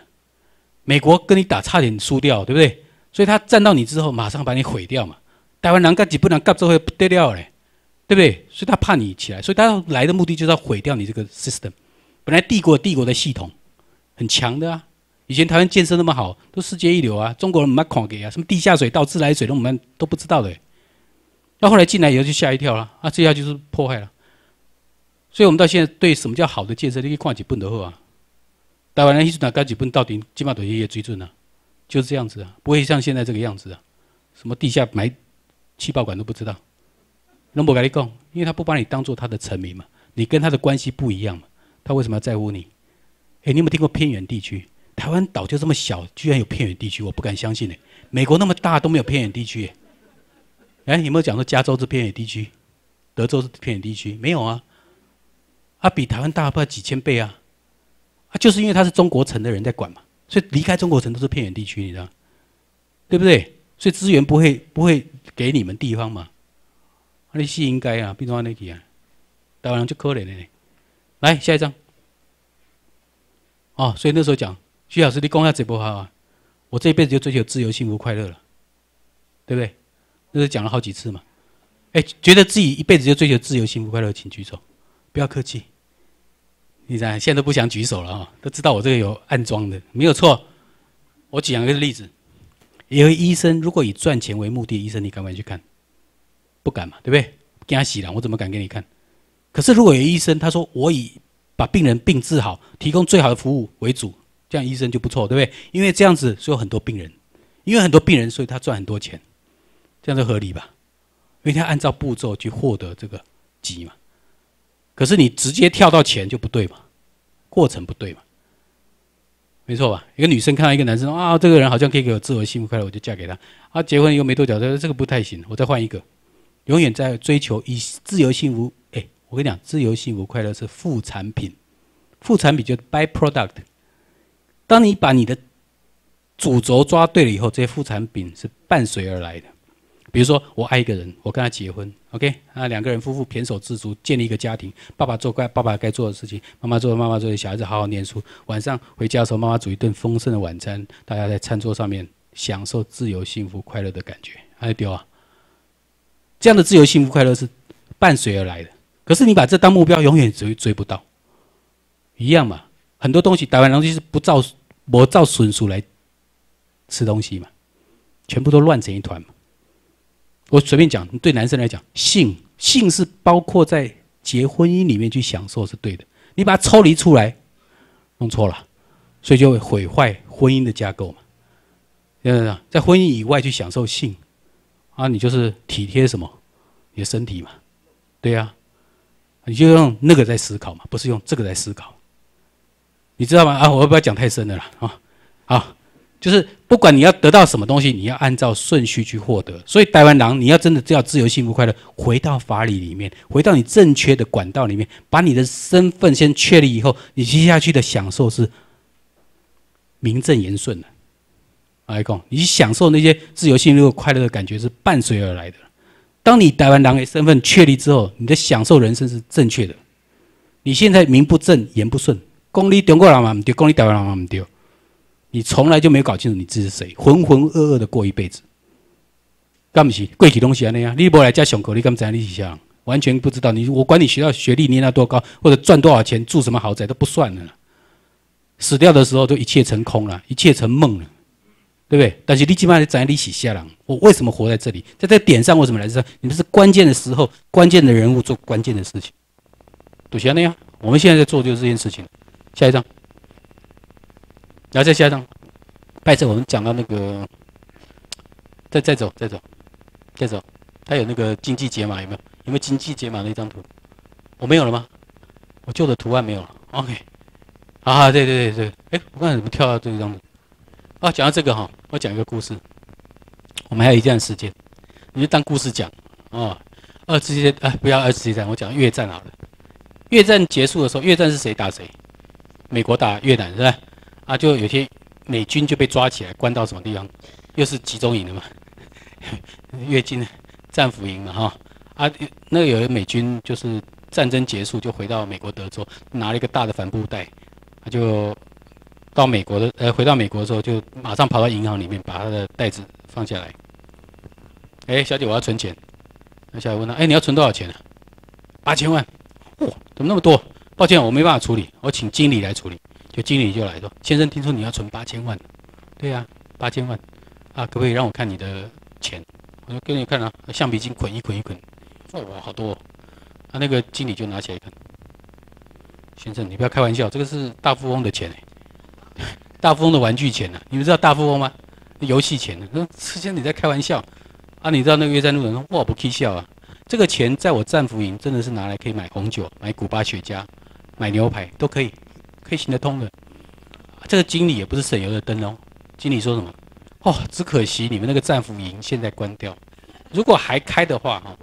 美国跟你打差点输掉，对不对？所以他站到你之后，马上把你毁掉嘛。台湾难干几不能干，之后会跌掉嘞，对不对？所以他怕你起来，所以他来的目的就是要毁掉你这个 system。本来帝国帝国的系统很强的啊，以前台湾建设那么好，都世界一流啊，中国人没空给啊，什么地下水道、自来水都我们都不知道的。到后来进来以后就吓一跳了，啊，这下就是破坏了。所以我们到现在对什么叫好的建设，你可以看几本的货啊。台湾人一出台该几本到底，本上都一要追准啊，就是这样子啊，不会像现在这个样子啊。什么地下埋气爆管都不知道，那我跟你讲，因为他不把你当做他的臣民嘛，你跟他的关系不一样嘛，他为什么要在乎你？哎，你有没有听过偏远地区？台湾岛就这么小，居然有偏远地区，我不敢相信呢。美国那么大都没有偏远地区，哎，有没有讲说加州是偏远地区，德州是偏远地区？没有啊。啊，比台湾大不了几千倍啊！啊，就是因为他是中国城的人在管嘛，所以离开中国城都是偏远地区，你知道，对不对？所以资源不会不会给你们地方嘛？那是应该啊，不然安里去啊？台湾人就可怜了。来下一张。哦，所以那时候讲，徐老师你讲下嘴巴啊！我这一辈子就追求自由、幸福、快乐了，对不对？那时候讲了好几次嘛。哎，觉得自己一辈子就追求自由、幸福、快乐，请举手，不要客气。你讲现在都不想举手了啊，都知道我这个有暗装的，没有错。我举两个例子，有医生如果以赚钱为目的，医生你赶快去看，不敢嘛，对不对？给他洗了，我怎么敢给你看？可是如果有医生他说我以把病人病治好，提供最好的服务为主，这样医生就不错，对不对？因为这样子所以很多病人，因为很多病人所以他赚很多钱，这样就合理吧？因为他按照步骤去获得这个机嘛。可是你直接跳到钱就不对嘛，过程不对嘛。没错吧？一个女生看到一个男生啊，这个人好像可以给我自由、幸福、快乐，我就嫁给他。啊，结婚又没多久，他说这个不太行，我再换一个。永远在追求以自由、幸福，哎，我跟你讲，自由、幸福、快乐是副产品，副产品就 byproduct。当你把你的主轴抓对了以后，这些副产品是伴随而来的。比如说，我爱一个人，我跟他结婚。OK，那两个人夫妇骈手自足建立一个家庭，爸爸做该爸爸该做的事情，妈妈做妈妈做的，小孩子好好念书。晚上回家的时候，妈妈煮一顿丰盛的晚餐，大家在餐桌上面享受自由、幸福、快乐的感觉。还有啊，这样的自由、幸福、快乐是伴随而来的。可是你把这当目标，永远追追不到。一样嘛，很多东西台湾东西是不照不照顺序来吃东西嘛，全部都乱成一团嘛。我随便讲，对男生来讲，性性是包括在结婚姻里面去享受是对的，你把它抽离出来，弄错了，所以就会毁坏婚姻的架构嘛。嗯，在婚姻以外去享受性，啊，你就是体贴什么？你的身体嘛，对呀，你就用那个在思考嘛，不是用这个在思考。你知道吗？啊，我不要讲太深的了啊，好。就是不管你要得到什么东西，你要按照顺序去获得。所以台湾狼，你要真的要自由、幸福、快乐，回到法理里面，回到你正确的管道里面，把你的身份先确立以后，你接下去的享受是名正言顺的。来，讲你享受那些自由、幸福、快乐的感觉是伴随而来的。当你台湾狼的身份确立之后，你的享受人生是正确的。你现在名不正言不顺，公利中国人嘛不对，公利台湾人嘛不对。你从来就没有搞清楚你自己是谁，浑浑噩噩的过一辈子，干不起，贵体东西啊那样，你不来加上课，你干怎样？你想完全不知道你，我管你学校学历你那多高，或者赚多少钱，住什么豪宅都不算了，死掉的时候就一切成空了，一切成梦了，对不对？但是你起码在你起下，我为什么活在这里？在这点上，我怎么来着？你们是关键的时候，关键的人物，做关键的事情，都像那样。我们现在在做就是这件事情，下一张。然后再下一张，拜次我们讲到那个，再再走再走再走，它有那个经济解码有没有？有没有经济解码的一张图？我没有了吗？我旧的图案没有了。OK，啊对对对对，哎，我刚才怎么跳到这一张图？啊，讲到这个哈，我讲一个故事。我们还有一段时间，你就当故事讲啊。二次世界哎，不要二次世界，我讲越战好了。越战结束的时候，越战是谁打谁？美国打越南是吧？啊，就有些美军就被抓起来关到什么地方，又是集中营的嘛，越境战俘营了哈。啊，那有美军就是战争结束就回到美国德州，拿了一个大的帆布袋，他就到美国的，呃，回到美国的时候就马上跑到银行里面把他的袋子放下来。哎，小姐，我要存钱。那小姐问他，哎，你要存多少钱啊？八千万。哇，怎么那么多？抱歉，我没办法处理，我请经理来处理。就经理就来说：“先生，听说你要存八千万，对呀，八千万，啊，可不可以让我看你的钱？”我说：“给你看啊，橡皮筋捆一捆一捆，哇，好多。”他那个经理就拿起来看：“先生，你不要开玩笑，这个是大富翁的钱，[laughs] 大富翁的玩具钱呢。你们知道大富翁吗？游戏钱。那先生你在开玩笑，啊，你知道那个越南路人说我不开笑啊，这个钱在我战俘营真的是拿来可以买红酒、买古巴雪茄、买牛排都可以。”可以行得通的，这个经理也不是省油的灯哦。经理说什么？哦，只可惜你们那个战俘营现在关掉，如果还开的话，哈，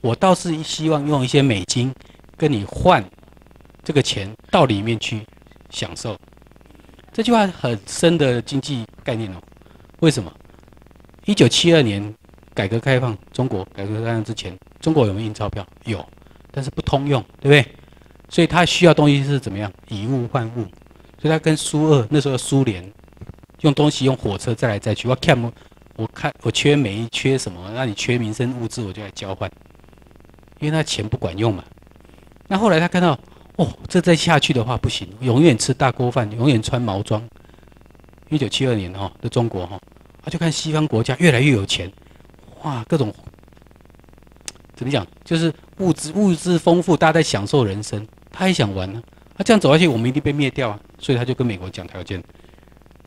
我倒是希望用一些美金跟你换，这个钱到里面去享受。这句话很深的经济概念哦。为什么？一九七二年改革开放，中国改革开放之前，中国有没有印钞票？有，但是不通用，对不对？所以他需要东西是怎么样？以物换物，所以他跟苏二那时候苏联用东西用火车载来载去。我看我缺煤缺什么？那你缺民生物资，我就来交换，因为那钱不管用嘛。那后来他看到哦，这再下去的话不行，永远吃大锅饭，永远穿毛装。一九七二年哈，的中国哈，他就看西方国家越来越有钱，哇，各种怎么讲？就是物资物资丰富，大家在享受人生。他也想玩呢，他这样走下去，我们一定被灭掉啊！所以他就跟美国讲条件：，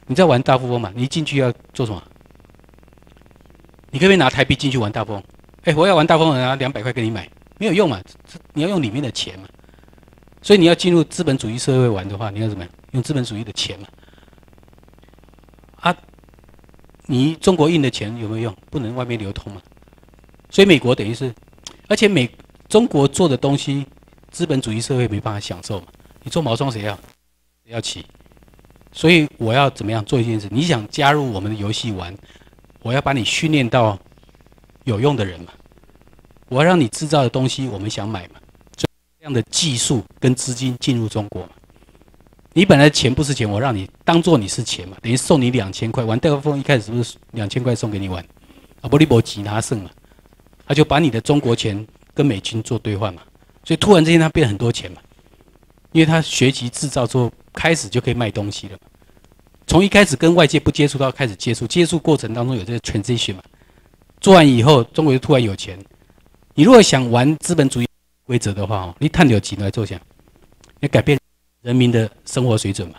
你在玩大富翁嘛，你一进去要做什么？你可不可以拿台币进去玩大富翁？哎，我要玩大富翁，拿两百块给你买，没有用嘛！你要用里面的钱嘛！所以你要进入资本主义社会玩的话，你要怎么样？用资本主义的钱嘛！啊，你中国印的钱有没有用？不能外面流通嘛！所以美国等于是，而且美中国做的东西。资本主义社会没办法享受嘛，你做毛装谁要，要起，所以我要怎么样做一件事？你想加入我们的游戏玩，我要把你训练到有用的人嘛，我要让你制造的东西我们想买嘛，这样的技术跟资金进入中国嘛，你本来钱不是钱，我让你当做你是钱嘛，等于送你两千块玩。戴高锋一开始不是两千块送给你玩，阿波利波吉拿胜了，他就把你的中国钱跟美军做兑换嘛。所以突然之间他变很多钱嘛，因为他学习制造之后开始就可以卖东西了，从一开始跟外界不接触到开始接触，接触过程当中有这个 transition 嘛，做完以后中国就突然有钱。你如果想玩资本主义规则的话哦，你探点几来做下，要改变人民的生活水准嘛，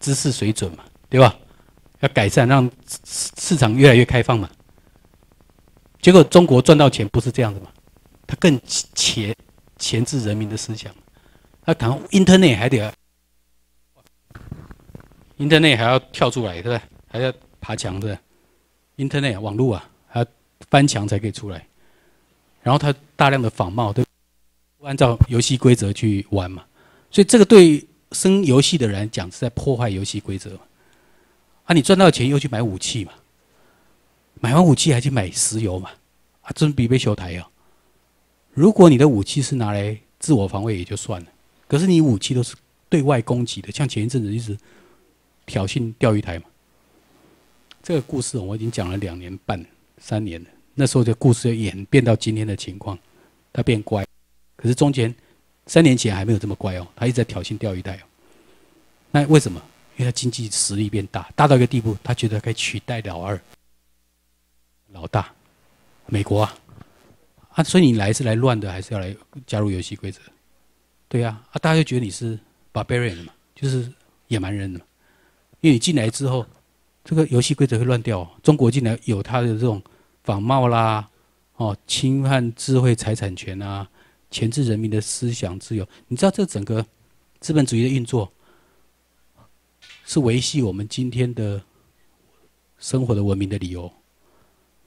知识水准嘛，对吧？要改善让市市场越来越开放嘛。结果中国赚到钱不是这样的嘛，他更钱。钳制人民的思想，他可能 Internet 还得，Internet 还要跳出来，对不对？还要爬墙的，Internet 网络啊，还要翻墙才可以出来。然后他大量的仿冒，对，按照游戏规则去玩嘛，所以这个对生游戏的人讲是在破坏游戏规则嘛。啊，你赚到钱又去买武器嘛，买完武器还去买石油嘛，啊，真比被修台哟。如果你的武器是拿来自我防卫也就算了，可是你武器都是对外攻击的，像前一阵子一直挑衅钓鱼台嘛。这个故事我已经讲了两年半、三年了。那时候的故事演变到今天的情况，他变乖，可是中间三年前还没有这么乖哦，他一直在挑衅钓鱼台哦。那为什么？因为他经济实力变大，大到一个地步，他觉得该取代老二、老大，美国啊。啊，所以你来是来乱的，还是要来加入游戏规则？对啊，啊，大家就觉得你是 barbarian 嘛，就是野蛮人了嘛，因为你进来之后，这个游戏规则会乱掉。中国进来有他的这种仿冒啦，哦，侵犯智慧财产权啊，钳制人民的思想自由。你知道这整个资本主义的运作，是维系我们今天的生活的文明的理由。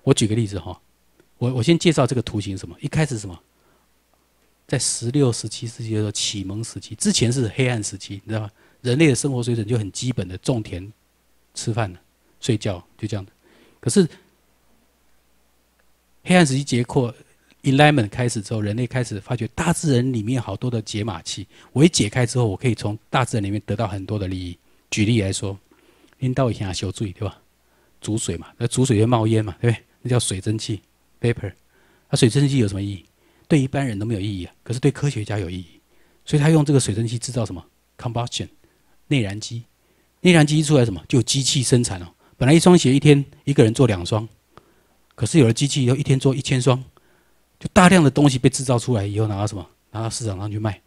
我举个例子哈。我我先介绍这个图形什么？一开始什么？在十六、十七世纪叫做启蒙时期，之前是黑暗时期，你知道吗？人类的生活水准就很基本的种田、吃饭、睡觉，就这样。可是黑暗时期结括，element 开始之后，人类开始发觉大自然里面好多的解码器，我一解开之后，我可以从大自然里面得到很多的利益。举例来说，拎到一箱修水对吧？煮水嘛，那煮水会冒烟嘛，对不对？那叫水蒸气。paper，那水蒸气有什么意义？对一般人都没有意义啊，可是对科学家有意义。所以他用这个水蒸气制造什么？Combustion，内燃机。内燃机一出来什么？就机器生产了。本来一双鞋一天一个人做两双，可是有了机器以后一天做一千双，就大量的东西被制造出来以后拿到什么？拿到市场上去卖。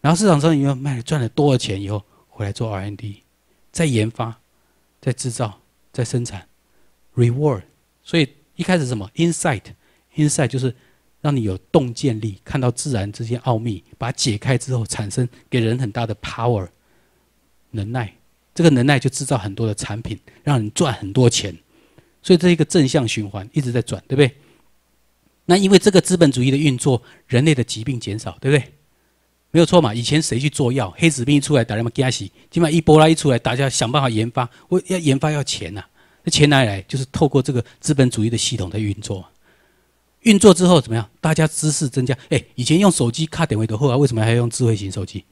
然后市场上以后卖赚了多少钱以后回来做 R&D，再研发、再制造、再生产，reward。所以。一开始什么？insight，insight 就是让你有洞见力，看到自然之间奥秘，把它解开之后，产生给人很大的 power 能耐。这个能耐就制造很多的产品，让人赚很多钱。所以这一个正向循环一直在转，对不对？那因为这个资本主义的运作，人类的疾病减少，对不对？没有错嘛。以前谁去做药？黑死病一出来，大家么加起；起码一波拉一出来，大家想办法研发。我要研发要钱呐。这钱哪里来？就是透过这个资本主义的系统在运作。运作之后怎么样？大家知识增加。哎，以前用手机卡点位的，后来为什么还要用智慧型手机？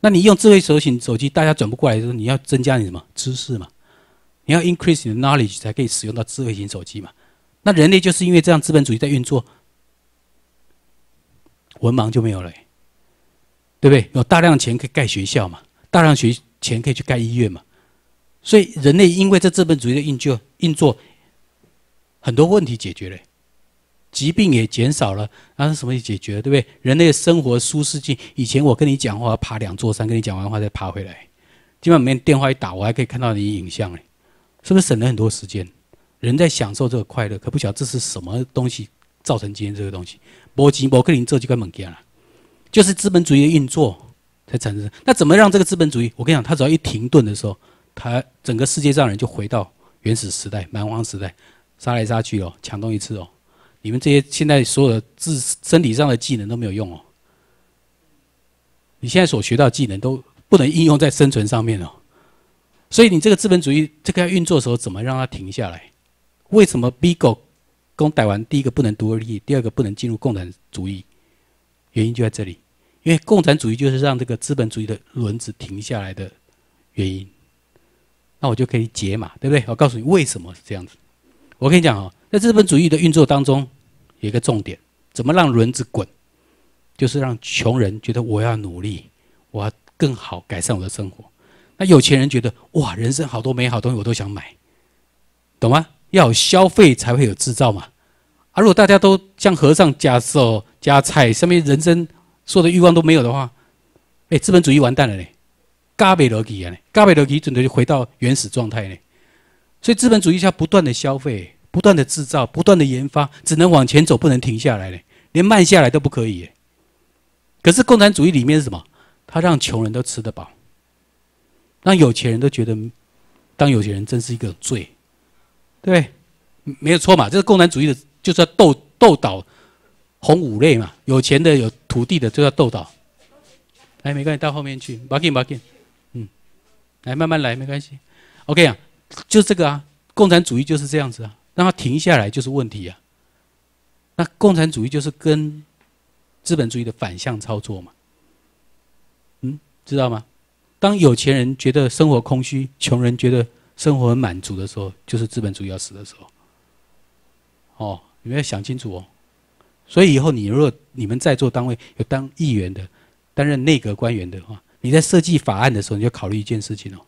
那你用智慧手型手机，大家转不过来的时候，你要增加你什么知识嘛？你要 increase 你的 knowledge 才可以使用到智慧型手机嘛？那人类就是因为这样资本主义在运作，文盲就没有了，对不对？有大量钱可以盖学校嘛？大量学钱可以去盖医院嘛？所以，人类因为这资本主义的运作，运作很多问题解决了，疾病也减少了，然后什么也解决，了，对不对？人类的生活舒适性，以前我跟你讲话爬两座山，跟你讲完话再爬回来。今晚没电话一打，我还可以看到你影像嘞，是不是省了很多时间？人在享受这个快乐，可不晓得这是什么东西造成今天这个东西？伯吉、伯克林这几块猛干了，就是资本主义的运作才产生。那怎么让这个资本主义？我跟你讲，它只要一停顿的时候。他整个世界上人就回到原始时代、蛮荒时代，杀来杀去哦，抢东西吃哦。你们这些现在所有的自身体上的技能都没有用哦。你现在所学到技能都不能应用在生存上面哦。所以你这个资本主义这个要运作的时候，怎么让它停下来？为什么 B o 公逮完第一个不能独立，第二个不能进入共产主义？原因就在这里，因为共产主义就是让这个资本主义的轮子停下来的原因。那我就可以解码，对不对？我告诉你为什么是这样子。我跟你讲哦，在资本主义的运作当中，有一个重点，怎么让轮子滚，就是让穷人觉得我要努力，我要更好改善我的生活。那有钱人觉得哇，人生好多美好东西我都想买，懂吗？要消费才会有制造嘛。啊，如果大家都像和尚加寿加菜，上面人生所有的欲望都没有的话，哎，资本主义完蛋了嘞。加倍逻辑呢？加倍逻辑，准备就回到原始状态呢。所以资本主义要不断的消费、不断的制造、不断的研发，只能往前走，不能停下来呢，连慢下来都不可以。可是共产主义里面是什么？他让穷人都吃得饱，让有钱人都觉得当有钱人真是一个罪。对，没有错嘛。这是共产主义的，就是要斗斗倒红五类嘛。有钱的、有土地的，就要斗倒。哎，没关系，到后面去，马金，马金。来慢慢来，没关系。OK 啊，就这个啊，共产主义就是这样子啊，让它停下来就是问题啊。那共产主义就是跟资本主义的反向操作嘛。嗯，知道吗？当有钱人觉得生活空虚，穷人觉得生活很满足的时候，就是资本主义要死的时候。哦，你们要想清楚哦。所以以后你若你们在座单位有当议员的，担任内阁官员的话。你在设计法案的时候，你就考虑一件事情哦。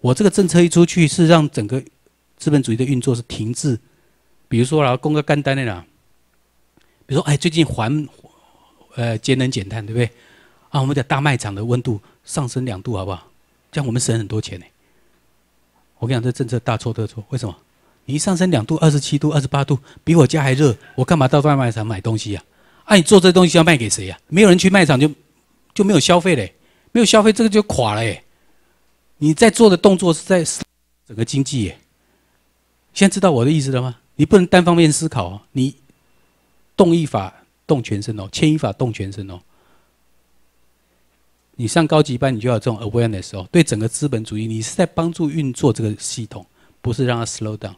我这个政策一出去，是让整个资本主义的运作是停滞。比如说啦，供个干单在啦，比如说，哎，最近环呃节能减碳，对不对？啊，我们的大卖场的温度上升两度，好不好？这样我们省很多钱呢。我跟你讲，这政策大错特错。为什么？你一上升两度，二十七度、二十八度，比我家还热，我干嘛到大卖场买东西呀？啊，你做这东西要卖给谁呀？没有人去卖场，就就没有消费嘞。没有消费，这个就垮了耶。你在做的动作是在整个经济耶。现在知道我的意思了吗？你不能单方面思考哦。你动一法动全身哦，牵一法动全身哦。你上高级班，你就要这种 Awareness 哦。对整个资本主义，你是在帮助运作这个系统，不是让它 Slow Down。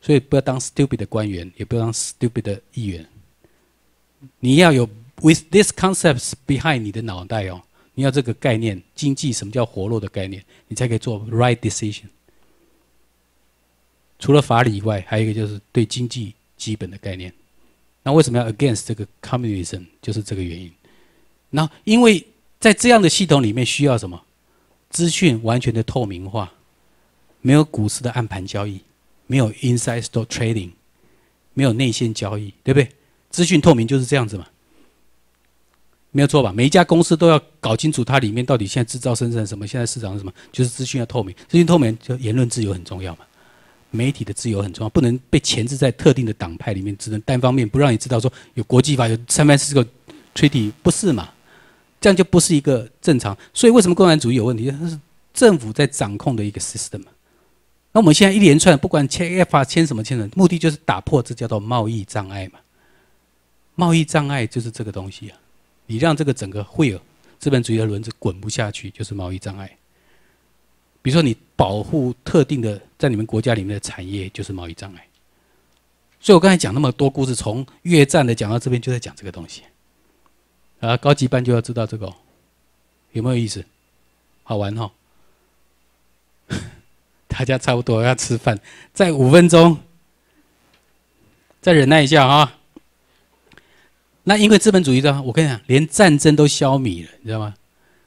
所以不要当 Stupid 的官员，也不要当 Stupid 的议员。你要有 With these concepts behind 你的脑袋哦。你要这个概念，经济什么叫活络的概念，你才可以做 right decision。除了法理以外，还有一个就是对经济基本的概念。那为什么要 against 这个 communism？就是这个原因。那因为在这样的系统里面需要什么？资讯完全的透明化，没有股市的暗盘交易，没有 inside s t o r e trading，没有内线交易，对不对？资讯透明就是这样子嘛。没有错吧？每一家公司都要搞清楚它里面到底现在制造生产什么，现在市场是什么？就是资讯要透明，资讯透明就言论自由很重要嘛。媒体的自由很重要，不能被钳制在特定的党派里面，只能单方面不让你知道说有国际法有三番四个 treaty 不是嘛？这样就不是一个正常。所以为什么共产主义有问题？它是政府在掌控的一个 system。那我们现在一连串不管签法签什么签的，目的就是打破这叫做贸易障碍嘛。贸易障碍就是这个东西啊。你让这个整个会尔资本主义的轮子滚不下去，就是贸易障碍。比如说，你保护特定的在你们国家里面的产业，就是贸易障碍。所以我刚才讲那么多故事，从越战的讲到这边，就在讲这个东西。啊，高级班就要知道这个，有没有意思？好玩哈！[laughs] 大家差不多要吃饭，再五分钟，再忍耐一下啊！那因为资本主义的，我跟你讲，连战争都消弭了，你知道吗？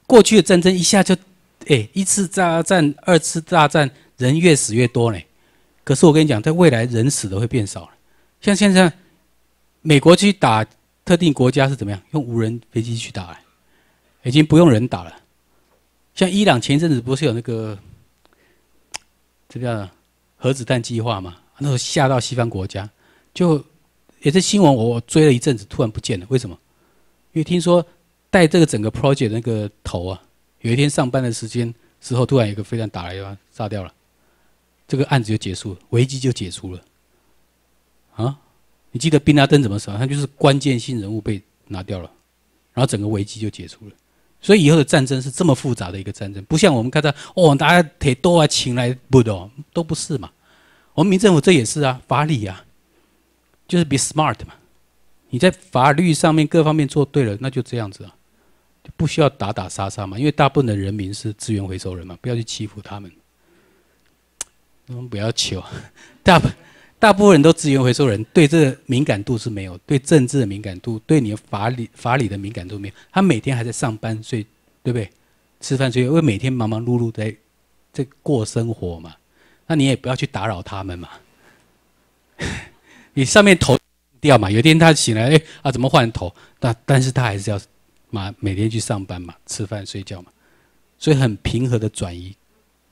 过去的战争一下就，哎，一次大战、二次大战，人越死越多呢。可是我跟你讲，在未来人死的会变少了。像现在，美国去打特定国家是怎么样？用无人飞机去打，已经不用人打了。像伊朗前阵子不是有那个，这个核子弹计划嘛？那时候吓到西方国家，就。也是新闻，我追了一阵子，突然不见了。为什么？因为听说带这个整个 project 那个头啊，有一天上班的时间之后，突然有个飞弹打来，啊，炸掉了。这个案子就结束了，危机就解除了。啊，你记得宾拉登怎么死？他就是关键性人物被拿掉了，然后整个危机就解除了。所以以后的战争是这么复杂的一个战争，不像我们刚才哦，大家铁多啊，请来不懂，都不是嘛。我们民政府这也是啊，法理啊。就是 be smart 嘛，你在法律上面各方面做对了，那就这样子啊，就不需要打打杀杀嘛。因为大部分的人民是资源回收人嘛，不要去欺负他们，我们不要求。大部大部分人都资源回收人，对这敏感度是没有，对政治的敏感度，对你的法理法理的敏感度没有。他每天还在上班睡，对不对？吃饭睡，因为每天忙忙碌碌在在过生活嘛，那你也不要去打扰他们嘛。你上面头掉嘛？有天他醒来，哎啊，怎么换头？那但是他还是要嘛，每天去上班嘛，吃饭睡觉嘛，所以很平和的转移，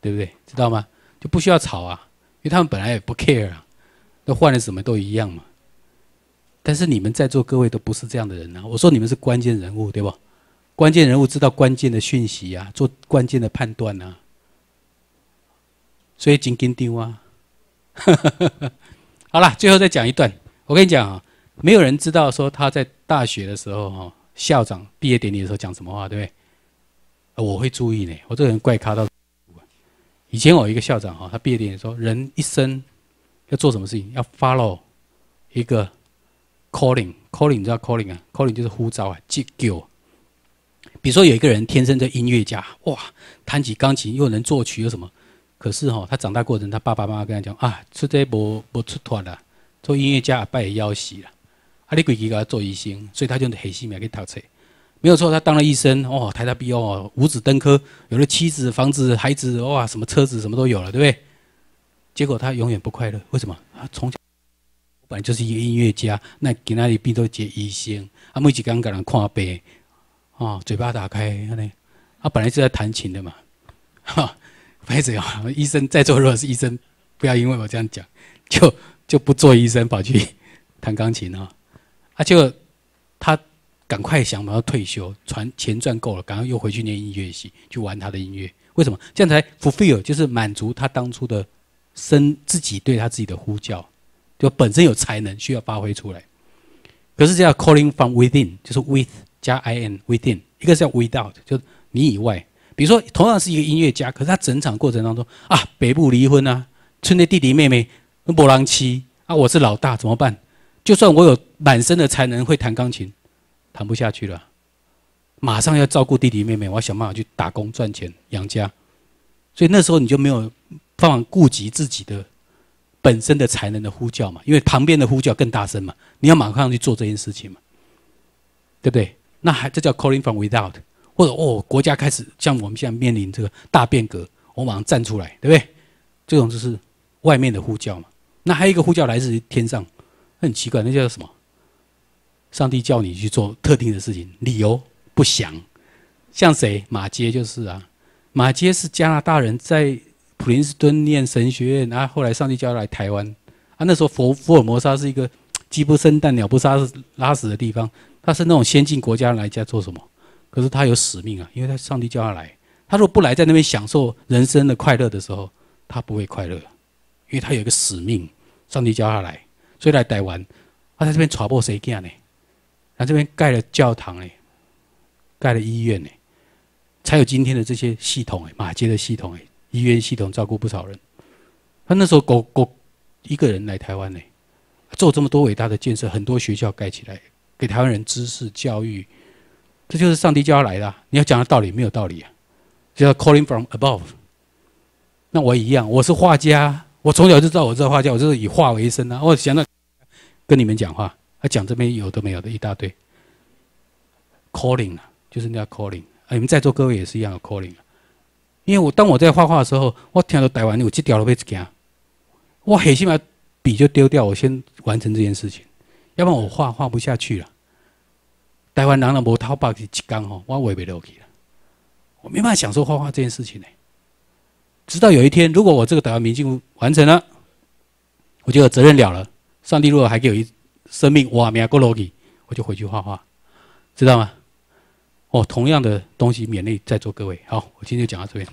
对不对？知道吗？就不需要吵啊，因为他们本来也不 care 啊，那换了什么都一样嘛。但是你们在座各位都不是这样的人啊！我说你们是关键人物，对不？关键人物知道关键的讯息啊，做关键的判断啊，所以紧紧丢啊！[laughs] 好了，最后再讲一段。我跟你讲啊，没有人知道说他在大学的时候哈，校长毕业典礼的时候讲什么话，对不对？我会注意呢。我这个人怪咖到。以前我一个校长哈，他毕业典礼说，人一生要做什么事情，要 follow 一个 calling，calling 你知道 calling 啊，calling 就是呼召啊，叫。比如说有一个人天生的音乐家，哇，弹起钢琴又能作曲又什么。可是哦，他长大过程，他爸爸妈妈跟他讲啊，出这不不出脱了，做音乐家也要死了，啊你鬼期给他做医生，所以他就很羡慕，给他逃出。没有错，他当了医生，哦，台台逼哦，五子登科，有了妻子、房子、孩子，哇，什么车子什么都有了，对不对？结果他永远不快乐，为什么？啊，从小我本来就是一个音乐家，那今仔日变做接医生，啊，每次刚给人看病，啊，嘴巴打开，他、呢，他本来是在弹琴的嘛，哈。只要，医生在做，如果是医生，不要因为我这样讲，就就不做医生跑去弹钢琴哦。他就他赶快想，我要退休，钱赚够了，赶快又回去念音乐系，去玩他的音乐。为什么？这样才 fulfill，就是满足他当初的生自己对他自己的呼叫，就本身有才能需要发挥出来。可是这叫 calling from within，就是 with 加 in within，一个是要 without，就你以外。比如说，同样是一个音乐家，可是他整场过程当中啊，北部离婚啊，村内弟弟妹妹波浪妻啊，我是老大怎么办？就算我有满身的才能，会弹钢琴，弹不下去了，马上要照顾弟弟妹妹，我要想办法去打工赚钱养家，所以那时候你就没有办法顾及自己的本身的才能的呼叫嘛，因为旁边的呼叫更大声嘛，你要马上去做这件事情嘛，对不对？那还这叫 calling from without。或者哦，国家开始像我们现在面临这个大变革，我马上站出来，对不对？这种就是外面的呼叫嘛。那还有一个呼叫来自于天上，很奇怪，那叫什么？上帝叫你去做特定的事情，理由不详。像谁？马杰就是啊。马杰是加拿大人，在普林斯顿念神学院，然后后来上帝叫他来台湾。啊，那时候佛佛尔摩沙是一个鸡不生蛋、鸟不拉屎拉屎的地方，他是那种先进国家来家做什么？可是他有使命啊，因为他上帝叫他来。他如果不来，在那边享受人生的快乐的时候，他不会快乐，因为他有一个使命，上帝叫他来，所以来台湾。他在这边传播谁干呢？他这边盖了教堂呢，盖了医院呢，才有今天的这些系统哎，马街的系统哎，医院系统照顾不少人。他那时候狗狗一个人来台湾呢，做这么多伟大的建设，很多学校盖起来，给台湾人知识教育。这就是上帝叫他来的。你要讲的道理没有道理啊，叫 calling from above。那我也一样，我是画家，我从小就知道我是画家，我就是以画为生啊。我想到跟你们讲话，他讲这边有都没有的一大堆 calling 啊，就是那 calling。哎，你们在座各位也是一样的 calling。因为我当我在画画的时候，我听到台湾有这条路会走，我很起码笔就丢掉，我先完成这件事情，要不然我画画不下去了。台湾人了无他爸是几刚吼，我未必落去啦，我没办法享受画画这件事情呢。直到有一天，如果我这个台湾民进完成了，我就有责任了了。上帝如果还给我一生命，哇，免过落去，我就回去画画，知道吗？哦，同样的东西勉励在座各位。好，我今天就讲到这边。